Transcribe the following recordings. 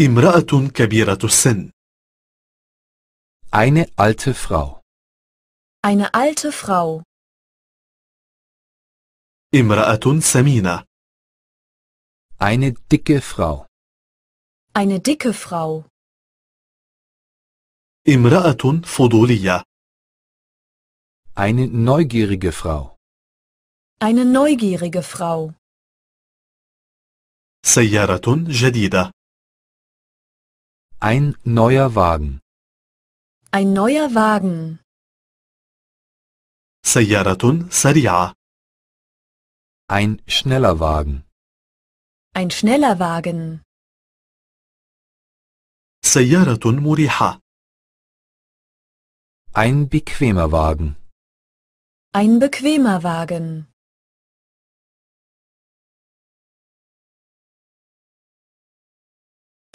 امرأة كبيرة sin. Eine alte Frau. Eine alte Frau. امرأة سمينة. Eine dicke Frau. Eine dicke Frau. امرأة فضولية. Eine neugierige Frau. Eine neugierige Frau. سيارة جديدة. Ein neuer Wagen. Ein neuer Wagen. سيارة سريعة. Ein schneller Wagen. Ein schneller Wagen. سيارة مريحة. Ein bequemer Wagen. Ein bequemer Wagen.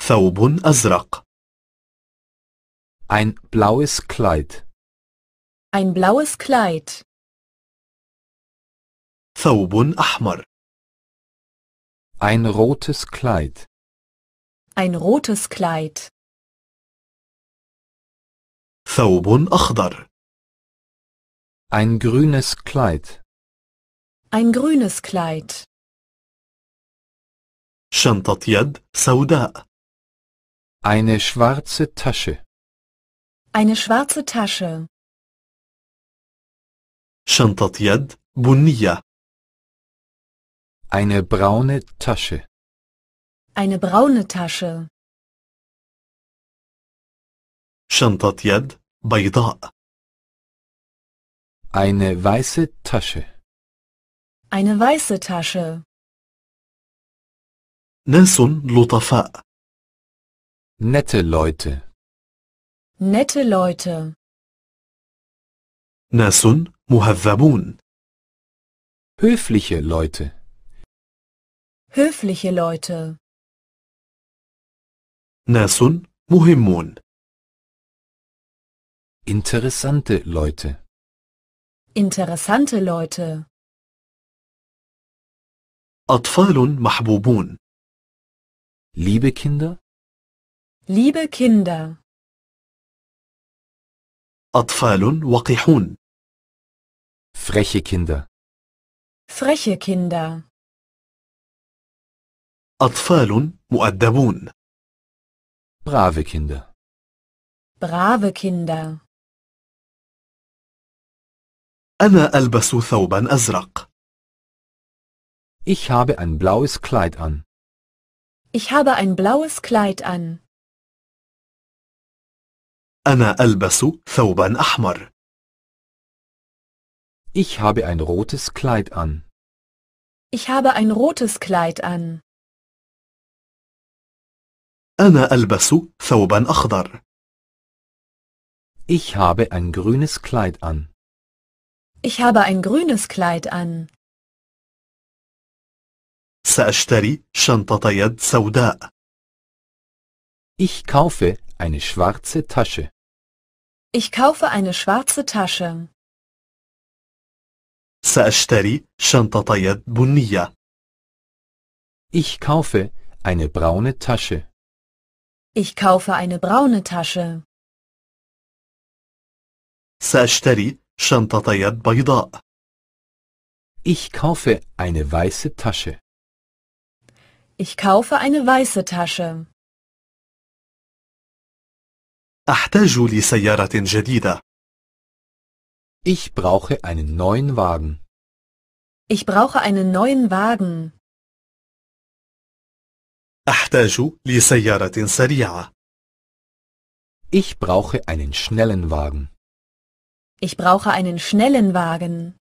ثوب أزرق. Ein blaues Kleid. Ein blaues Kleid. ثوب أحمر. Ein rotes Kleid. Ein rotes Kleid. ثوب أخضر. Ein grünes Kleid. Ein grünes Kleid. شنطة يد سوداء. Eine schwarze Tasche. Eine schwarze Tasche. شنطة يد بنية. Eine braune Tasche. Eine braune Tasche. شنطة يد بيضاء. Eine weiße Tasche. Eine weiße Tasche. ناس لطفاء. Nette Leute. Nette Leute. ناس مهذبون. Höfliche Leute. Höfliche Leute. ناس مهمون. Interessante Leute. Interessante Leute. أطفال محبوبون. Liebe Kinder, Liebe Kinder. أطفال وقحون. Freche Kinder. Freche Kinder. أطفال مؤدبون. Brave Kinder. Brave Kinder. أنا ألبس ثوبا أزرق. Ich habe ein blaues Kleid an. Ich habe ein blaues Kleid an. أنا ألبس ثوبا أحمر. Ich habe ein rotes Kleid an. Ich habe ein rotes Kleid an. أنا ألبس ثوبا أخضر. Ich habe ein grünes Kleid an. Ich habe ein grünes Kleid an. سأشتري شنطة يد سوداء. Ich kaufe eine schwarze Tasche. Ich kaufe eine schwarze Tasche. سأشتري شنطة يد بنية. Ich kaufe eine braune Tasche. Ich kaufe eine braune Tasche. سأشتري شنطة يد بيضاء. Ich kaufe eine weiße Tasche. Ich kaufe eine weiße Tasche. أحتاج لسيارة جديدة. Ich brauche einen neuen Wagen. Ich brauche einen neuen Wagen. أحتاج لسيارة سريعة. Ich brauche einen schnellen Wagen. Ich brauche einen schnellen Wagen.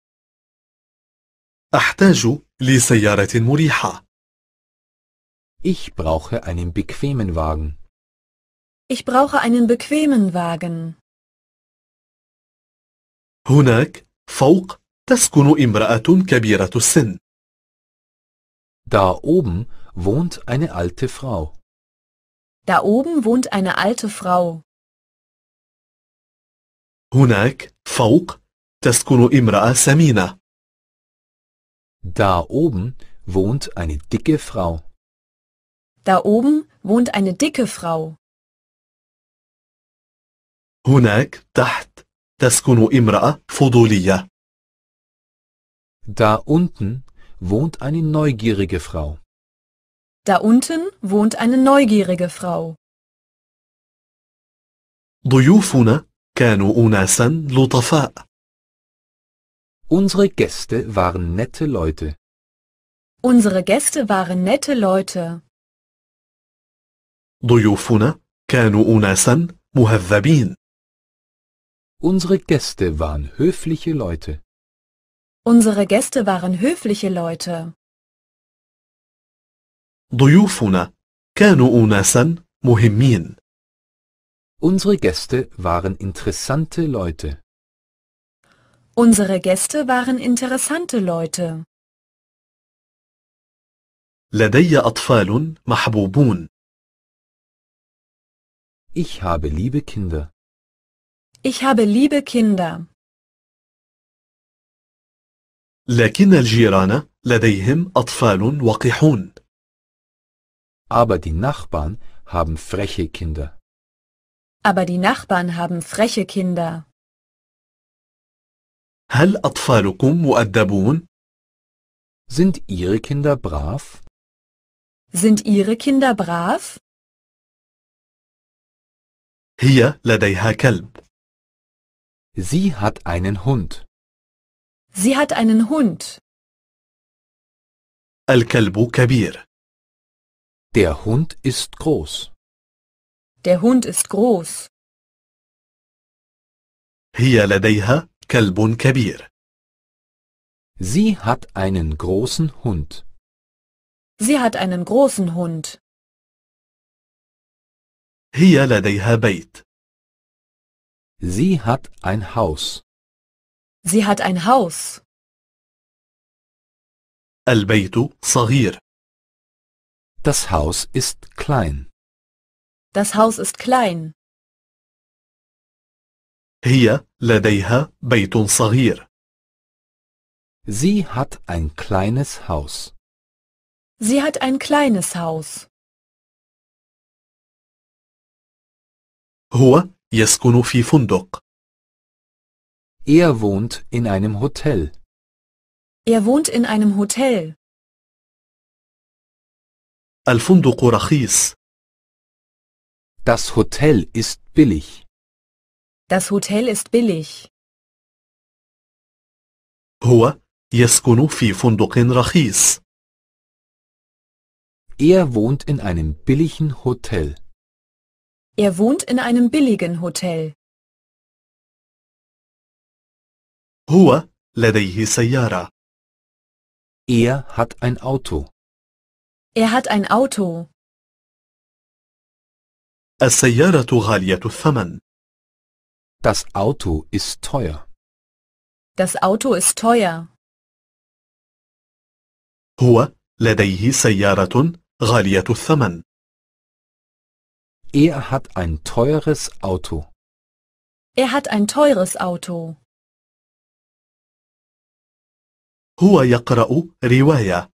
أحتاج لسيارة مريحة. Ich brauche einen bequemen Wagen. Ich brauche einen bequemen Wagen. هناك فوق تسكن امرأة كبيرة السن. Da oben wohnt eine alte Frau. Da oben wohnt eine alte Frau. هناك فوق تسكن امرأة سمينة. Da oben wohnt eine dicke Frau. Da oben wohnt eine dicke Frau. هناك تحت تسكن امرأة فضولية. Da unten wohnt eine neugierige Frau. Da unten wohnt eine neugierige Frau. ضيوفنا كانوا أناسا لطفاء. Unsere Gäste waren nette Leute. Unsere Gäste waren nette Leute. ضيوفنا كانوا أناسا مهذبين. Unsere Gäste waren höfliche Leute. Unsere Gäste waren höfliche Leute. ضيوفنا كانوا أناسا مهمين. Unsere Gäste waren interessante Leute. Unsere Gäste waren interessante Leute. لدي أطفال محبوبون. Ich habe liebe Kinder. Ich habe liebe Kinder. لكن الجيران لديهم أطفال وقحون. Aber die Nachbarn haben freche Kinder. Aber die Nachbarn haben freche Kinder. هل أطفالكم مؤدبون؟ Sind Ihre Kinder brav? Sind Ihre Kinder brav? هي لديها كلب. Sie hat einen Hund. Sie hat einen Hund. الكلب كبير. Der Hund ist groß. Der Hund ist groß. هي لديها كلب كبير. Sie hat einen großen Hund. Sie hat einen großen Hund. هي لديها بيت. Sie hat ein Haus. Sie hat ein Haus. البيت صغير. Das Haus ist klein. Das Haus ist klein. هي لديها بيت صغير. Sie hat ein kleines Haus. Sie hat ein kleines Haus. هو يسكن في فندق. Er wohnt in einem Hotel. Er wohnt in einem Hotel. الفندق رخيص. Das Hotel ist billig. Das Hotel ist billig. هو يسكن في فندق رخيص. Er wohnt in einem billigen Hotel. Er wohnt in einem billigen Hotel. هو لديه سيارة. Er hat ein Auto. Er hat ein Auto. السيارة غالية الثمن. Das Auto ist teuer. Das Auto ist teuer. هو لديه سيارة غالية الثمن. Er hat ein teures Auto. Er hat ein teures Auto. هو يقرأ رواية.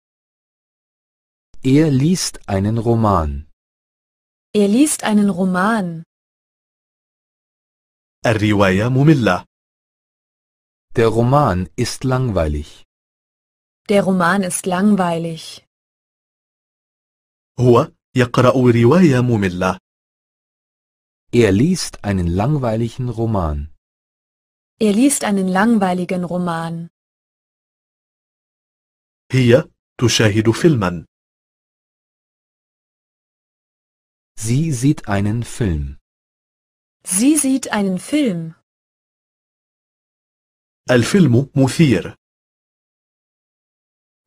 Er liest einen Roman. Er liest einen Roman. الرواية مملة. Der Roman ist langweilig. Der Roman ist langweilig. هو يقرأ رواية مملة. Er liest einen langweiligen Roman. Er liest einen langweiligen Roman. هي تشاهد فيلما. Sie sieht einen Film. Sie sieht einen Film. الفيلم muthir.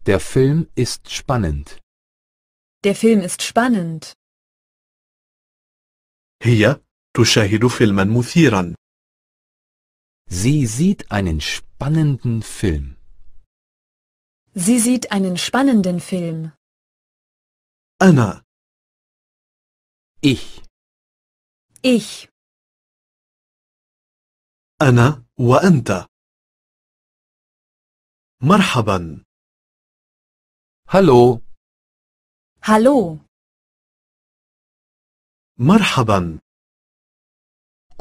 Der Film ist spannend. Der Film ist spannend. Hier, تشاهد فيلما مثيرا. Sie sieht einen spannenden Film. Sie sieht einen spannenden Film. Anna. Ich. Ich. Anna wa anta. Marhaban. Hallo. Hallo. Marhaban.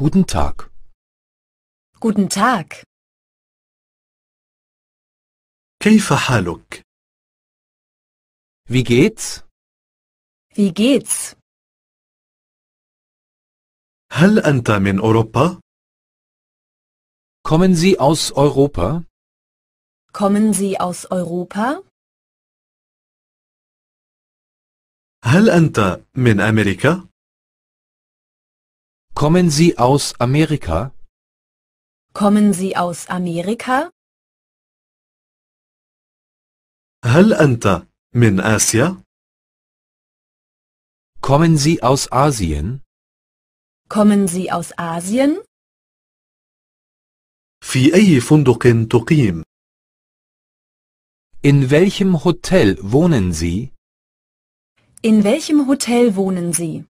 Guten Tag. Guten Tag. كيف حالك؟ Wie geht's? Wie geht's? هل أنت من أوروبا؟ Kommen Sie aus Europa? Kommen Sie aus Europa? هل أنت من أمريكا؟ Kommen Sie aus Amerika? Kommen Sie aus Amerika? هل أنت من آسيا؟ Kommen Sie aus Asien? Kommen Sie aus Asien? في أي فندق تقيم؟ In welchem Hotel wohnen Sie? In welchem Hotel wohnen Sie?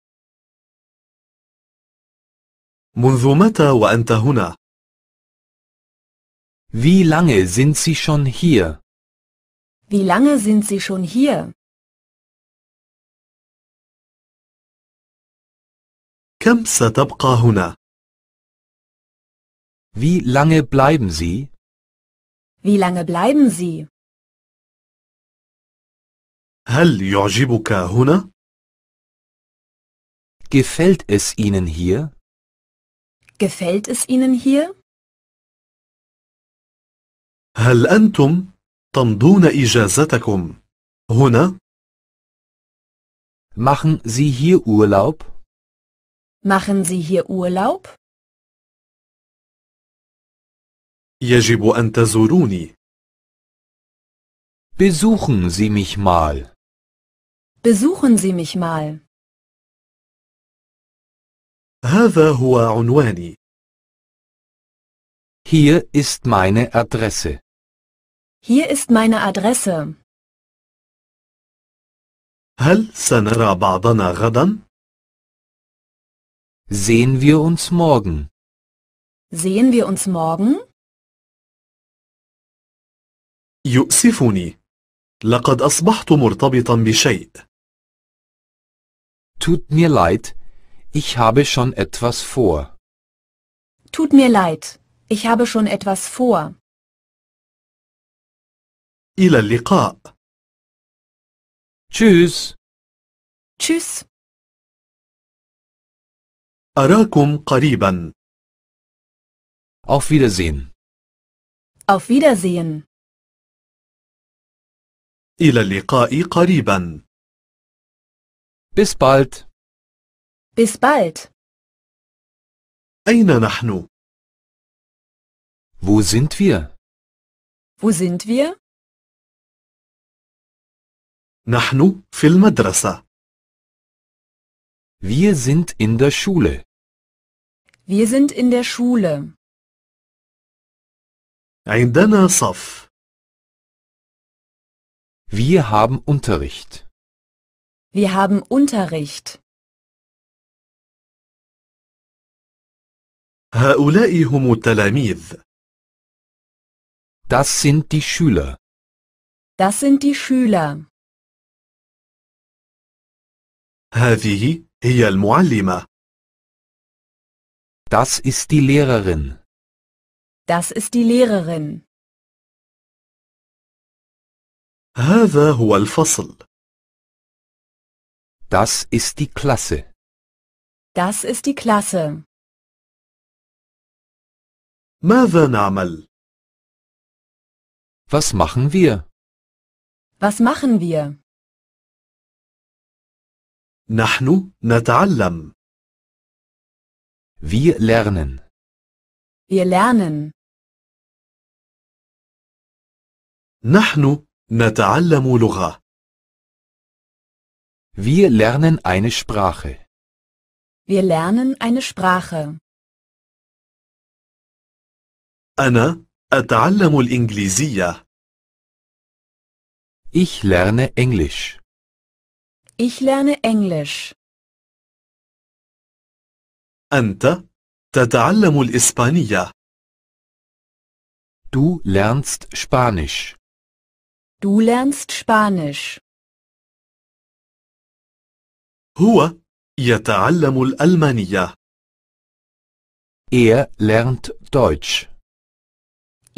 منذ متى وأنت هنا؟ Wie lange sind Sie schon hier? Wie lange sind Sie schon hier? كم ستبقى هنا؟ Wie lange bleiben Sie? Wie lange bleiben Sie? هل يعجبك هنا؟ Gefällt es Ihnen hier? Gefällt es Ihnen hier? هل أنتم تمضون إجازتكم هنا؟ Machen Sie hier Urlaub? Machen Sie hier Urlaub? يجب أن تزوروني. Besuchen Sie mich mal. Besuchen Sie mich mal. هذا هو عنواني. Hier ist meine Adresse. Hier ist meine Adresse. هل سنرى بعضنا غدا؟ Sehen wir uns morgen. Sehen wir uns morgen? يؤسفني. لقد أصبحت مرتبطا بشيء. Tut mir leid, ich habe schon etwas vor. Tut mir leid. Ich habe schon etwas vor. إلى اللقاء. Tschüss. Tschüss. أراكم قريبا. Auf Wiedersehen. Auf Wiedersehen. إلى اللقاء قريبا. Bis bald. Bis bald. أين نحن؟ Wo sind wir? Wo sind wir? نحن في المدرسة. Wir sind in der Schule. Wir sind in der Schule. عندنا saf. Wir haben Unterricht. Wir haben Unterricht. هؤلاء هم التلاميذ. Das sind die Schüler. Das sind die Schüler. هذه هي المعلمة. Das ist die Lehrerin. Das ist die Lehrerin. هذا هو الفصل. Das ist die Klasse. Das ist die Klasse. ماذا نعمل؟ Was machen wir? Was machen wir? نحن نتعلم. Wir lernen. Wir lernen. نحن نتعلم لغة. Wir lernen eine Sprache. Wir lernen eine Sprache. أنا أتعلم الإنجليزية. Ich lerne Englisch. Ich lerne Englisch. أنت تتعلم الإسبانية. Du lernst Spanisch. Du lernst Spanisch. هو يتعلم الألمانية. Er lernt Deutsch.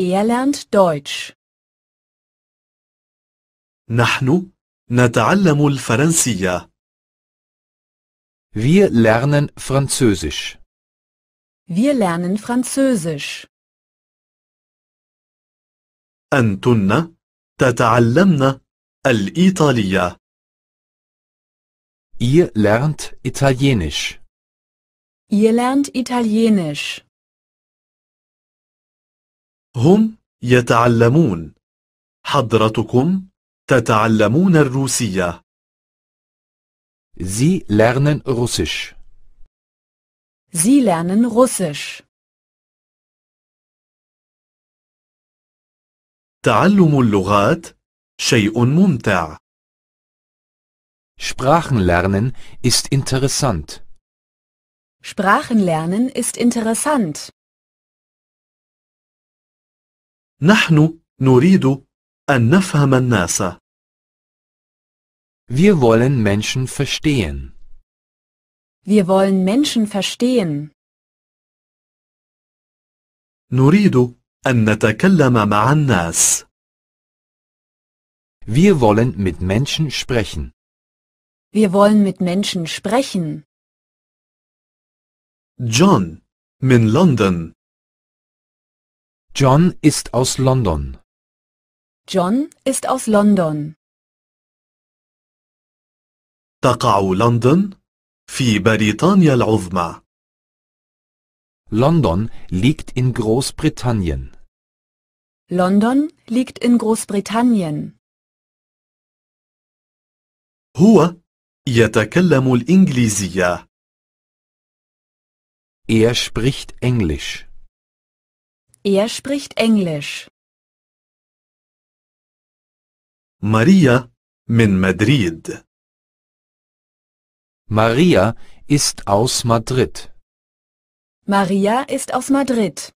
Er lernt Deutsch. نحن نتعلم الفرنسية. Wir lernen Französisch. Wir lernen Französisch. أنتن تتعلمن الإيطالية. Ihr lernt Italienisch. Ihr lernt Italienisch. هم يتعلمون حضرتكم تتعلمون الروسية Sie lernen Russisch. Sie lernen Russisch. تعلم اللغات شيء ممتع. Sprachen lernen ist interessant. Sprachen ist interessant. نحن نريد أن نفهم الناس. Wir wollen Menschen verstehen. Wir wollen Menschen verstehen. نريد أن نتكلم مع الناس. Wir wollen mit Menschen sprechen. Wir wollen mit Menschen sprechen. John, in London. John ist aus London. John ist aus London. تقع لندن في بريطانيا العظمى. London liegt in Großbritannien. London liegt in Großbritannien. هو يتكلم الإنجليزية. Er spricht Englisch. Er spricht Englisch. Maria من Madrid. Maria ist aus Madrid. Maria ist aus Madrid.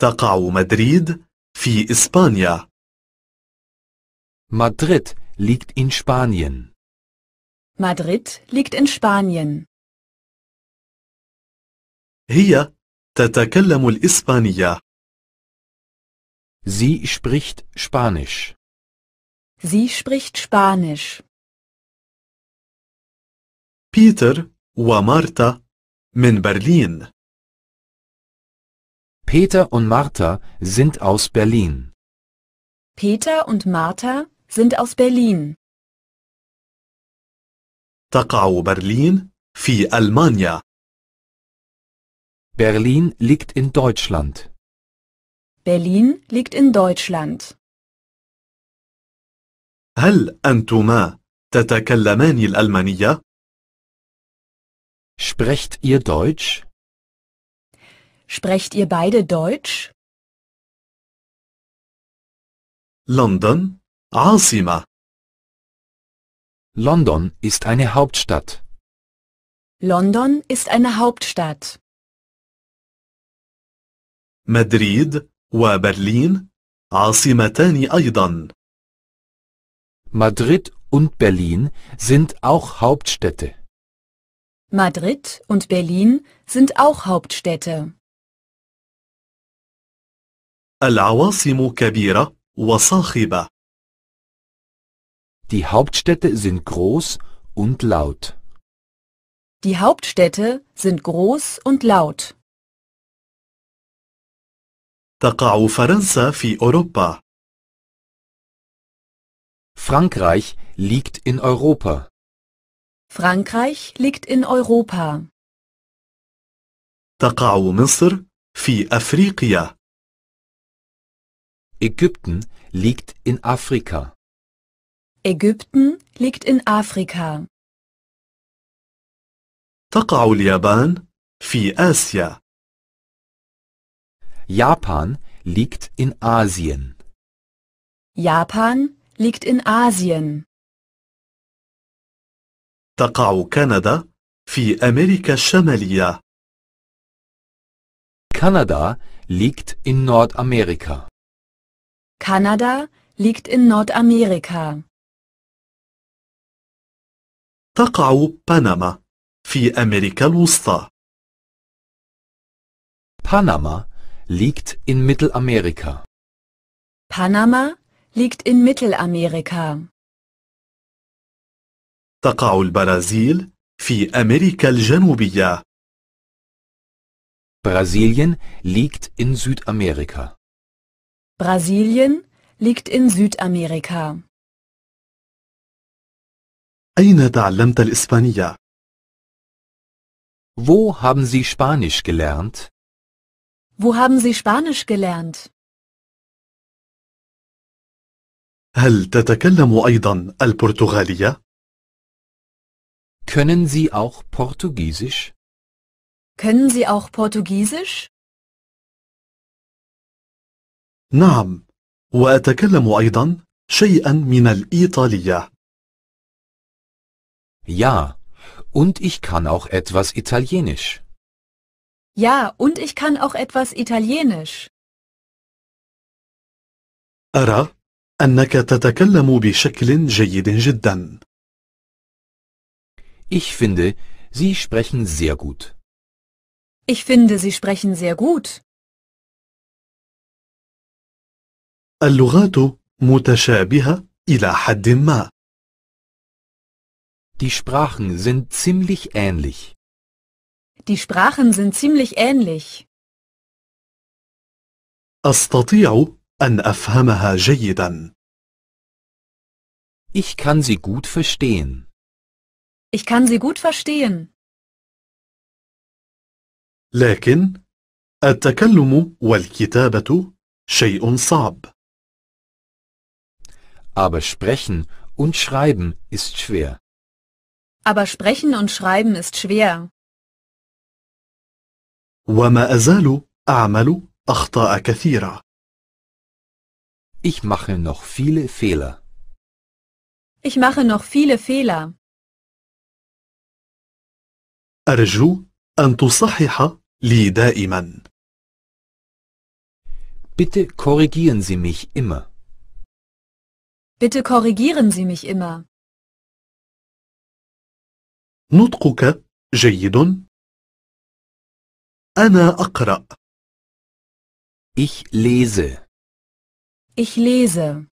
تقع Madrid في إسبانيا. Madrid liegt in Spanien. Madrid liegt in Spanien. هي تتكلم الإسبانية. Sie spricht Spanisch. Sie spricht Spanisch. Peter und Martha من Berlin. Peter und Martha sind aus Berlin. Peter und Martha sind aus Berlin. تقع برلين في ألمانيا. Berlin liegt in Deutschland. Berlin liegt in Deutschland. هل أنتما تتكلمان الألمانية؟ Sprecht ihr Deutsch? Sprecht ihr beide Deutsch? لندن عاصمة. London ist eine Hauptstadt. London ist eine Hauptstadt. مدريد وبرلين عاصمتان أيضا. Madrid und Berlin sind auch Hauptstädte. Madrid und Berlin sind auch Hauptstädte. Die Hauptstädte sind groß und laut. Die Hauptstädte sind groß und laut. تقع فرنسا في أوروبا. Frankreich liegt in Europa. Frankreich liegt in Europa. تقع مصر في أفريقيا. Ägypten liegt in Afrika. Ägypten liegt in Afrika. تقع اليابان في آسيا. Japan liegt in Asien. Japan liegt in Asien. تقع كندا في أمريكا الشمالية. Kanada liegt in Nordamerika. Kanada liegt in Nordamerika. تقع بنما في أمريكا الوسطى. Panama liegt in Mittelamerika. Panama liegt in Mittelamerika. تقع البرازيل في أمريكا الجنوبية. Brasilien liegt in Südamerika. Brasilien liegt in Südamerika. أين تعلمت الإسبانية؟ Wo haben Sie Spanisch gelernt? Wo haben Sie Spanisch gelernt? هل تتكلم أيضا البرتغالية؟ Können Sie auch Portugiesisch? Können Sie auch Portugiesisch? نعم، وأتكلم أيضا شيئا من الإيطالية. Ja, und ich kann auch etwas Italienisch. Ja, und ich kann auch etwas Italienisch. أرى أنك تتكلم بشكل جيد جدا. Ich finde, Sie sprechen sehr gut. Ich finde, Sie sprechen sehr gut. اللغات متشابهة إلى حد ما. Die Sprachen sind ziemlich ähnlich. Die Sprachen sind ziemlich ähnlich. أستطيع أن أفهمها جيدا. Ich kann sie gut verstehen. Ich kann sie gut verstehen. لكن التكلم والكتابة شيء صعب. Aber sprechen und schreiben ist schwer. Aber sprechen und schreiben ist schwer. وما أزال أعمل أخطاء كثيرة. Ich mache noch viele Fehler. Ich mache noch viele Fehler. أرجو أن تصحح لي دائما. Bitte korrigieren Sie mich immer. Bitte korrigieren Sie mich immer. نطقك جيد أنا أقرأ. Ich lese. Ich lese.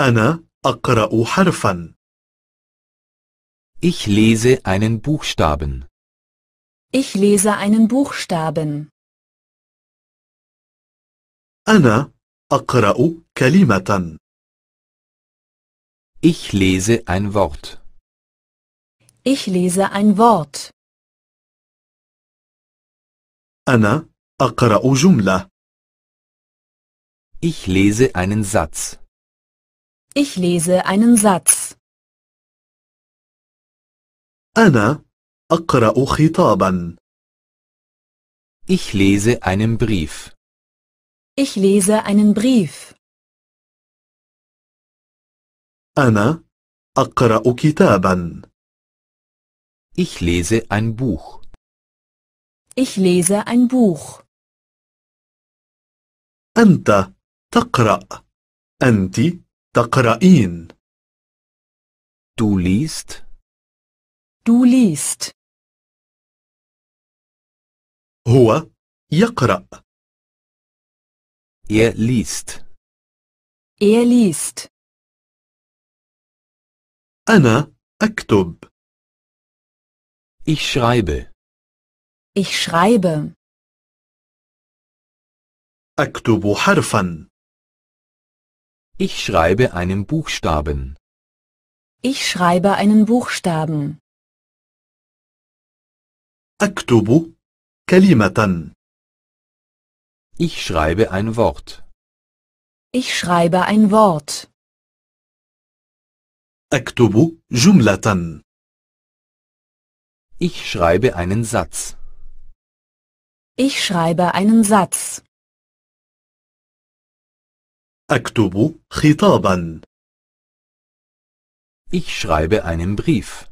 أنا أقرأ حرفا. Ich lese einen Buchstaben. Ich lese einen Buchstaben. أنا أقرأ كلمة. Ich lese ein Wort. Ich lese ein Wort. Anna أقرأ Jumla. Ich lese einen Satz. Ich lese einen Satz. Anna أقرأ خطابا. Ich lese einen Brief. Ich lese einen Brief. Anna أقرأ كتابا. Ich lese ein Buch. Ich lese ein Buch. Anta تقرأ. Anti تقرأين. Du liest. Du liest. هو يقرأ. Er liest. Er liest. Anna أكتب. Ich schreibe. Ich schreibe. أكتب حرفا. Ich schreibe einen Buchstaben. Ich schreibe einen Buchstaben. أكتب كلمة. Ich schreibe ein Wort. Ich schreibe ein Wort. أكتب جملة. Ich schreibe einen Satz. Ich schreibe einen Satz. أكتب خطابا. Ich schreibe einen Brief.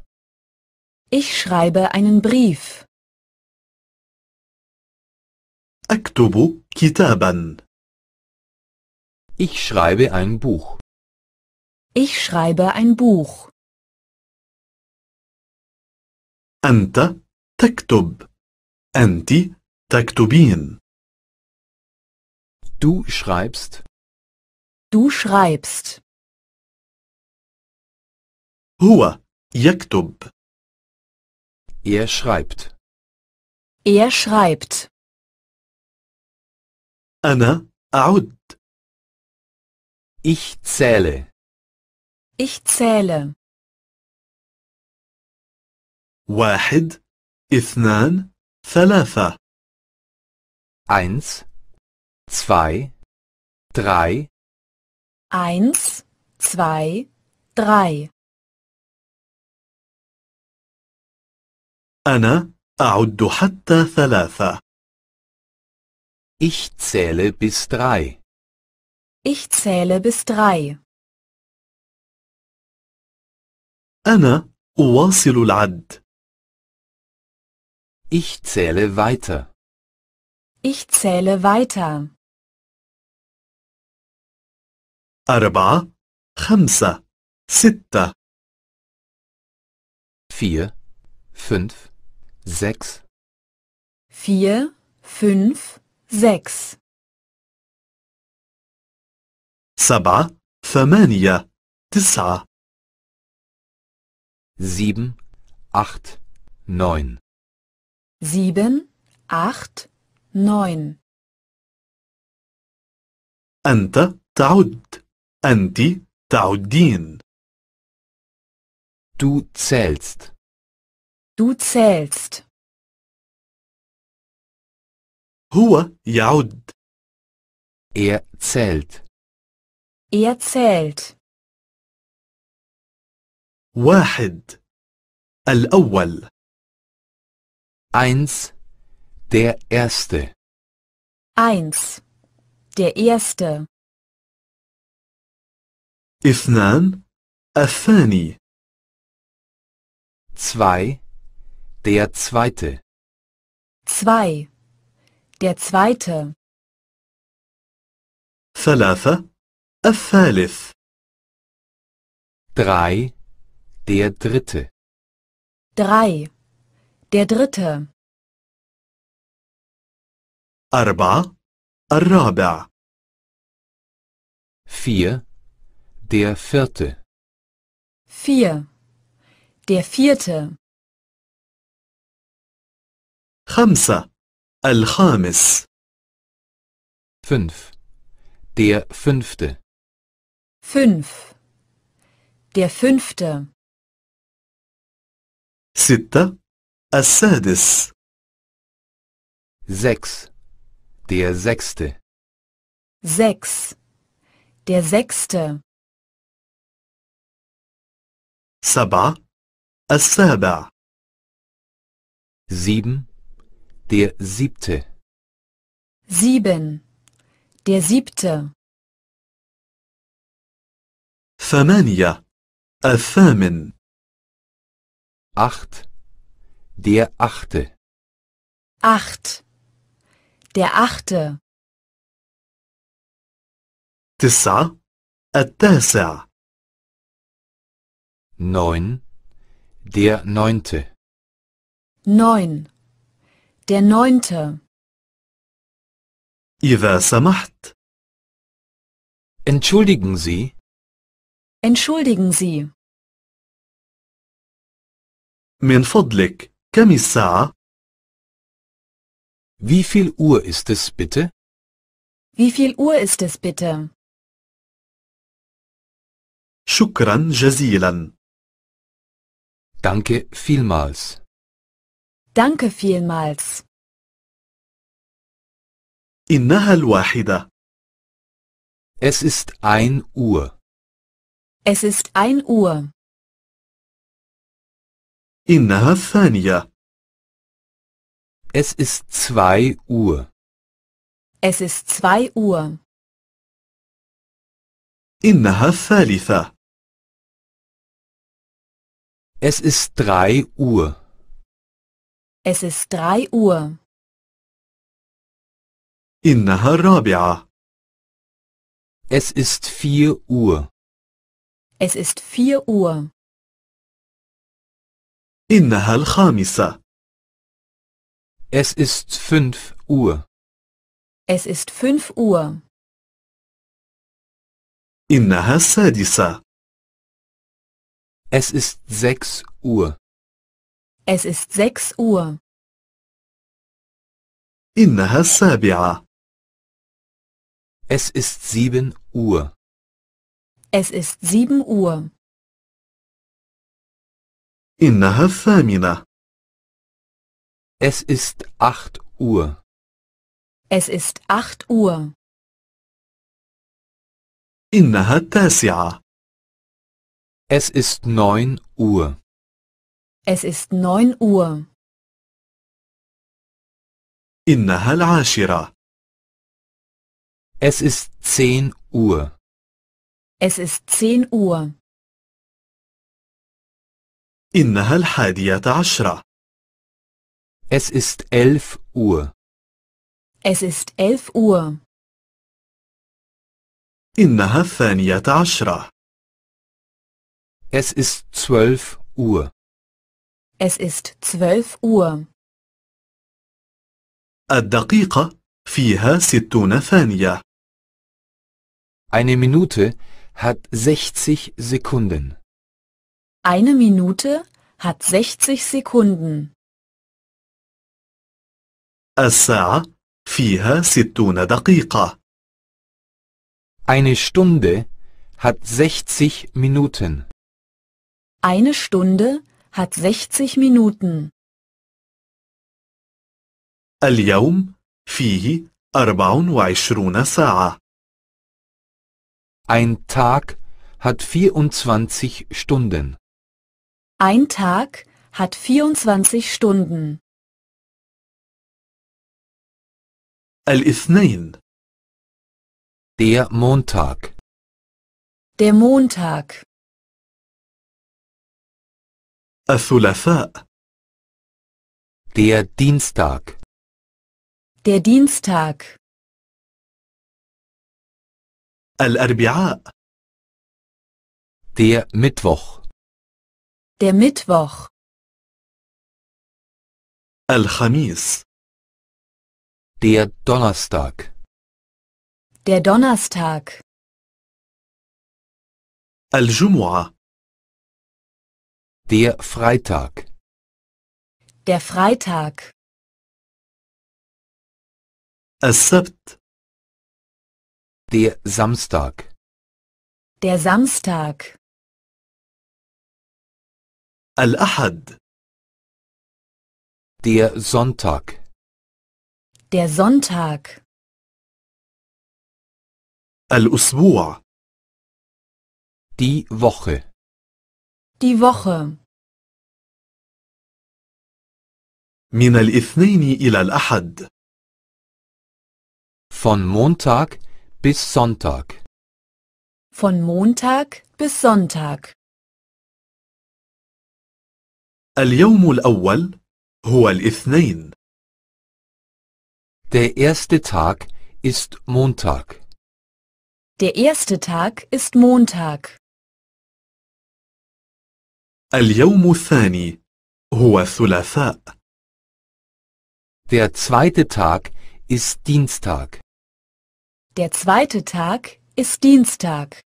Ich schreibe einen Brief. أكتب كتابا. Ich schreibe ein Buch. Ich schreibe ein Buch. أنت تكتب. أنت تكتبين Du schreibst. Du schreibst. هو يكتب. Er schreibt. Er schreibt. أنا أعد. Ich zähle. Ich zähle. واحد اثنان ثلاثة Eins, zwei, drei. Eins, zwei, drei. أنا أعد حتى ثلاثة. Ich zähle bis drei. Ich zähle bis drei. أنا أواصل العد. Ich zähle weiter. Ich zähle weiter. Arba, خمسة Sitta. vier, fünf, sechs. Vier, fünf, sechs. Saba, ثمانية Tissa. Sieben, acht, neun. Sieben, acht, neun neun. أنت تعد. أنت تعدين. Du zählst. Du zählst. هو jaud. Er zählt. Er zählt. واحد. الأول. Eins. Der Erste. Eins. Der Erste. اثنان الثاني. Zwei. Der Zweite. Zwei. Der Zweite. ثلاثة الثالث. Drei. Der Dritte. Drei. Der Dritte. أربعة الرابع vier der vierte vier der vierte خمسة الخامس fünf der fünfte fünf der fünfte ستة السادس sechs Der sechste. Sechs. Der sechste. سبعة السابع Sieben. Der siebte. Sieben. Der siebte. ثمانية الثامن Acht. Der achte. Acht. Der achte. تسعة التاسع äh, neun Der neunte. neun Der neunte. إذا سمحت Entschuldigen Sie, Entschuldigen Sie. من فضلك كم الساعة؟ wie viel Uhr ist es bitte? Wie viel Uhr ist es bitte? شكرا جزيلا. Danke vielmals. Danke vielmals. إنها الواحدة. Es ist ein Uhr. Es ist ein Uhr. إنها الثانية. Es ist zwei Uhr. Es ist zwei Uhr. إنها الثالثة. Es ist drei Uhr. Es ist drei Uhr. إنها الرابعة. Es ist vier Uhr. Es ist vier Uhr. إنها الخامسة. Es ist fünf Uhr. Es ist fünf Uhr. إنها السادسة. Es ist sechs Uhr. Es ist sechs Uhr. إنها السابعة. Es ist sieben Uhr. Es ist sieben Uhr. إنها الثامنة. Es ist acht Uhr. Es ist acht Uhr. إنها التاسعة. Es ist neun Uhr. Es ist neun Uhr. إنها العاشرة. Es ist zehn Uhr. Es ist zehn Uhr. إنها الحادية عشرة. Es ist elf Uhr. Es ist elf Uhr. إنها الثانية عشرة. Es ist zwölf Uhr. Es ist zwölf Uhr. الدقيقة فيها ستون ثانية. Eine Minute hat sechzig Sekunden. Eine Minute hat 60 Sekunden. الساعة فيها ستون دقيقة. Eine Stunde hat 60 Minuten. Eine Stunde hat 60 Minuten. اليوم فيه 24 ساعة. Ein Tag hat 24 Stunden. Ein Tag hat 24 Stunden. الاثنين Der Montag. Der Montag. الثلاثاء. Der Dienstag. Der Dienstag. الأربعاء. Der Mittwoch. Der Mittwoch. الخميس. Der Donnerstag. Der Donnerstag. Al-Jumu'ah. Der Freitag. Der Freitag. السبت. Der Samstag. Der Samstag. الأحد. Der Sonntag. Der Sonntag. الأسبوع Die Woche. Die Woche. من الاثنين إلى الأحد Von Montag bis Sonntag. Von Montag bis Sonntag. اليوم الأول هو الاثنين Der erste Tag ist Montag. Der erste Tag ist Montag. اليوم الثاني هو الثلاثاء. Der zweite Tag ist Dienstag. Der zweite Tag ist Dienstag.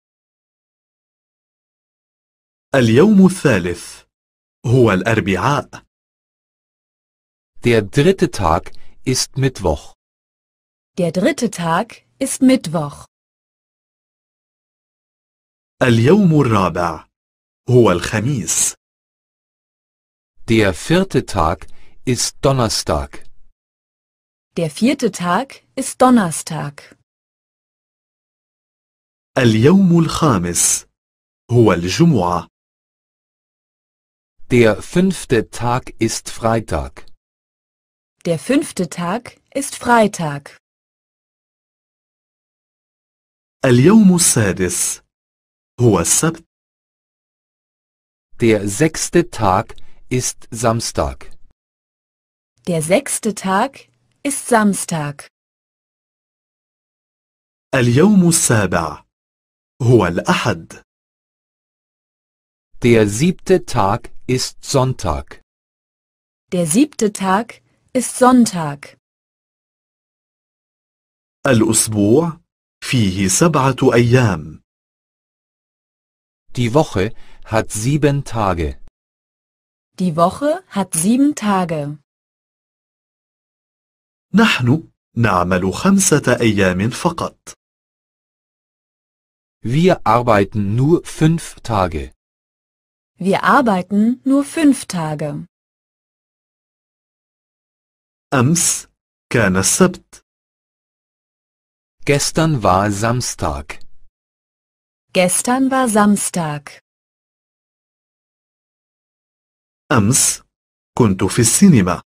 اليوم الثالث هو الأربعاء. Der dritte Tag ist Mittwoch. Der dritte Tag ist Mittwoch. اليوم الرابع هو الخميس. Der vierte Tag ist Donnerstag. Der vierte Tag ist Donnerstag. اليوم الخامس هو الجمعة. Der fünfte Tag ist Freitag. Der fünfte Tag ist Freitag. اليوم السادس هو السبت. Der sechste Tag ist Samstag. Der sechste Tag ist Samstag. اليوم السابع هو الأحد. Der siebte Tag ist Sonntag. Der siebte Tag ist Sonntag. الأسبوع فيه سبعة أيام. Die Woche hat sieben Tage. Die Woche hat sieben Tage. نحن نعمل خمسة أيام فقط. Wir arbeiten nur fünf Tage. Wir arbeiten nur fünf Tage. أمس كان السبت. Gestern war Samstag. Gestern war Samstag. أمس كنت في السينما.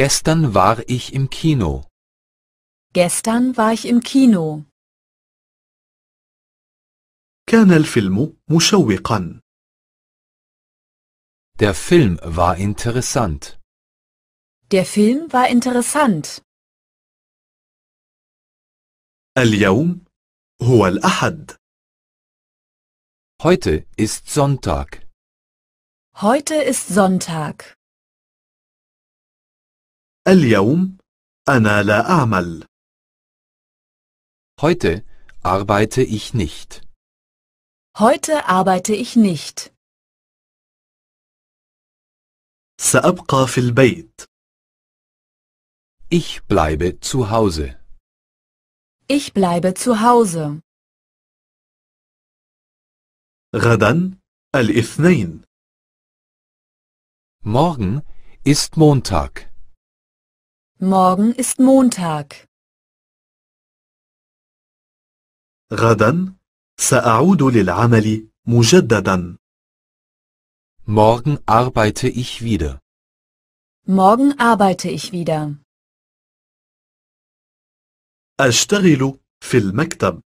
Gestern war ich im Kino. Gestern war ich im Kino. كان الفيلم مشوقا. Der Film war interessant. Der Film war interessant. اليوم هو الأحد. Heute ist Sonntag. Heute ist Sonntag. اليوم أنا لا أعمل. Heute arbeite ich nicht. Heute arbeite ich nicht. سأبقى في البيت. Ich bleibe zu Hause. Ich bleibe zu Hause. غدا الاثنين. Morgen ist Montag. Morgen ist Montag. غدا سأعود للعمل مجددا. Morgen arbeite ich wieder. Morgen arbeite ich wieder. أشتغل في المكتب.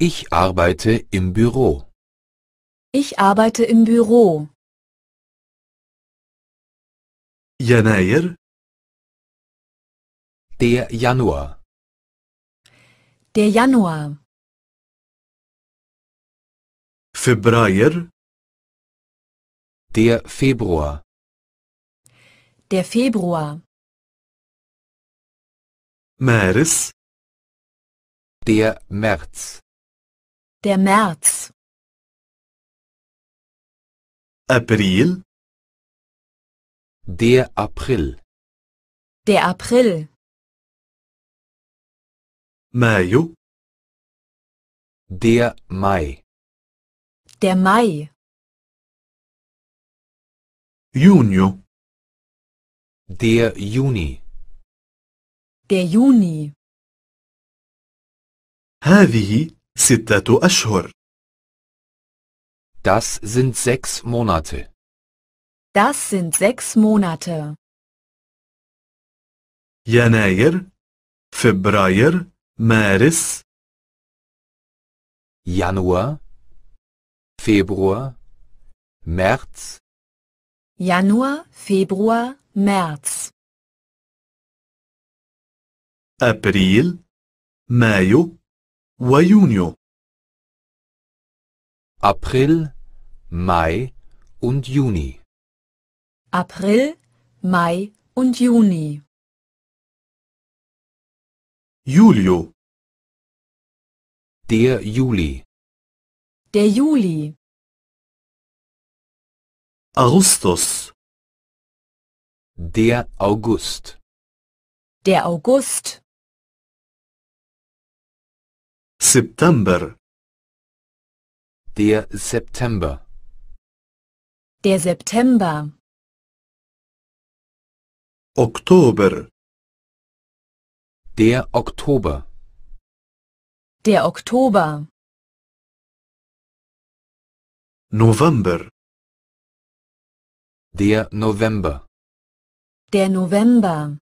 Ich arbeite im Büro. Ich arbeite im Büro. يناير Der Januar. Der Januar. فبراير Der Februar. Der Februar. مارس der März der März April der April der April Mayo der Mai der Mai Juni. der Juni der Juni. هذه ستة أشهر. Das sind sechs Monate. Das sind sechs Monate. يناير، Februar, März. Januar, Februar, März. Januar, Februar, März. أبريل مايو Junio. April, Mai und Juni. April, Mai und Juni. Julio. Der Juli. Der Juli. Augustus. Der August. Der August. September. Der September. Der September. Oktober. Der Oktober. Der Oktober. November. Der November. Der November.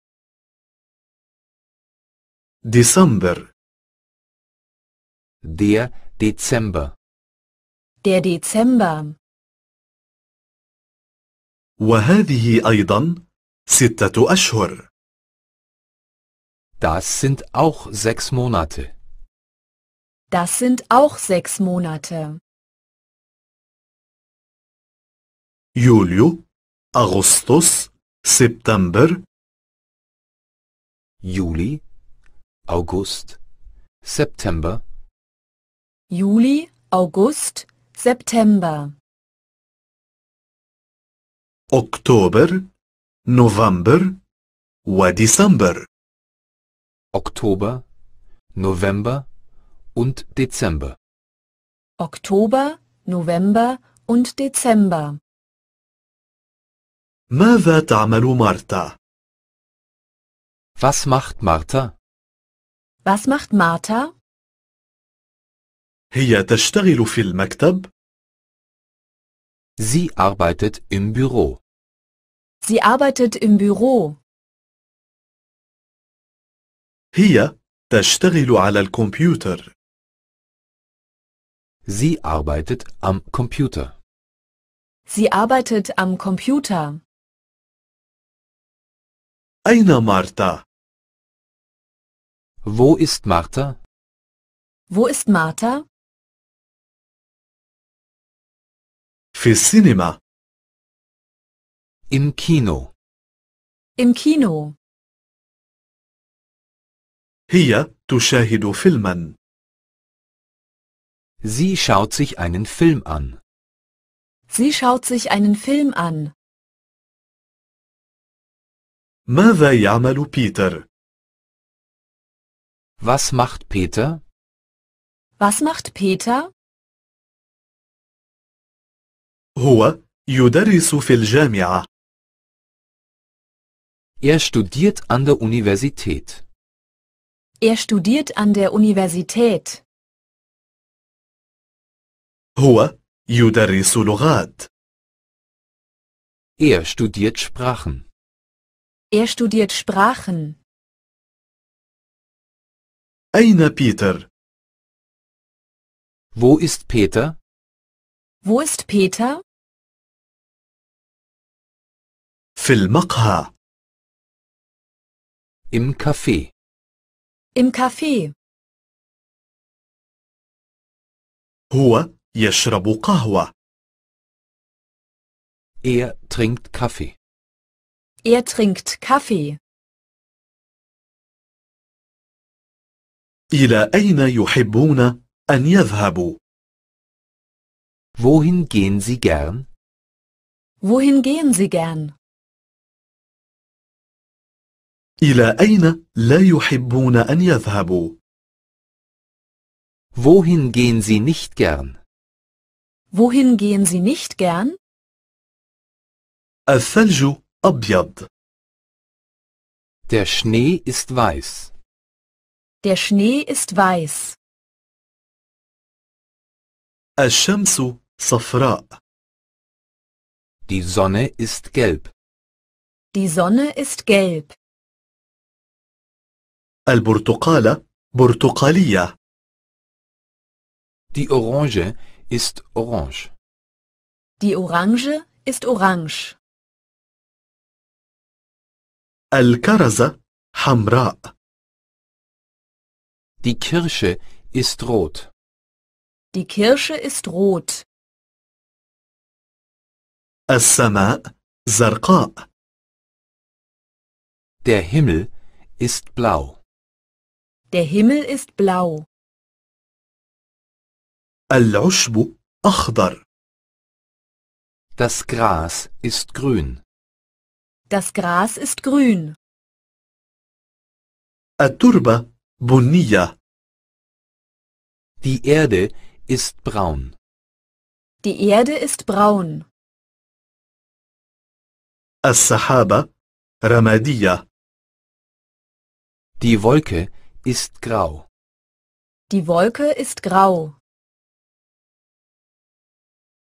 Dezember. Der Dezember. Der Dezember. وهذه أيضا ستة أشهر. Das sind auch sechs Monate. Das sind auch sechs Monate. Juli, Augustus, September. Juli, August, September. Juli, August, September. Oktober, November و Dezember. Oktober, November und Dezember. Oktober, November und Dezember. ماذا تعمل مارتا؟ Was macht Martha? Was macht Martha? هي تشتغل في المكتب. Sie arbeitet im Büro. Sie arbeitet im Büro. هي تشتغل على الكمبيوتر. Sie arbeitet am Computer. Sie arbeitet am Computer. أين مارتا؟ Wo ist Martha? Wo ist Martha? Für Cinema. Im Kino. Im Kino. Hier, هي تشاهد Filmen. Sie schaut sich einen Film an. Sie schaut sich einen Film an. ماذا يعمل بيتر؟ Was macht Peter? Was macht Peter? هو يدرس في الجامعة. Er studiert an der Universität. Er studiert an der Universität. هو يدرس لغات. Er studiert Sprachen. Er studiert Sprachen. أين بيتر؟ Wo ist Peter? Wo ist Peter? في المقهى im Café Im Café. هو يشرب قهوة. Er trinkt Kaffee. Er trinkt Kaffee. إلى أين يحبون أن يذهبوا؟ Wohin gehen Sie gern? Wohin gehen Sie gern? إلى أين لا يحبون أن يذهبوا؟ Wohin gehen Sie nicht gern? Wohin gehen Sie nicht gern? الثلج أبيض. Der Schnee ist weiß. Der Schnee ist weiß. الشمس صفراء Die Sonne ist gelb. Die Sonne ist gelb. البرتقالة برتقالية. Die Orange ist orange. Die Orange ist orange. الكرزة حمراء. Die Kirsche ist rot. Die Kirsche ist rot. السماء زرقاء. Der Himmel ist blau. Der Himmel ist blau. العشب أخضر. Das Gras ist grün. Das Gras ist grün. التربة بنية. Die Erde ist braun. Die Erde ist braun. السحابة رمادية. Die Wolke ist grau. Die Wolke ist grau.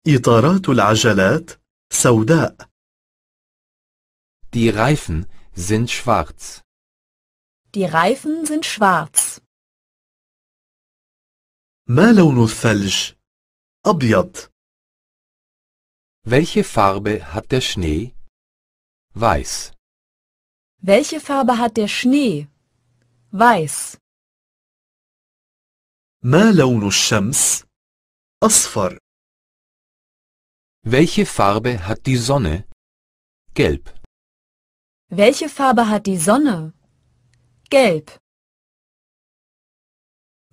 إطارات العجلات سوداء. Die Reifen sind schwarz. Die Reifen sind schwarz. ما لون الثلج؟ أبيض. Welche Farbe hat der Schnee? Weiß. Welche Farbe hat der Schnee? Weiß. ما لون الشمس؟ أصفر. Welche Farbe hat die Sonne? Gelb. Welche Farbe hat die Sonne? Gelb.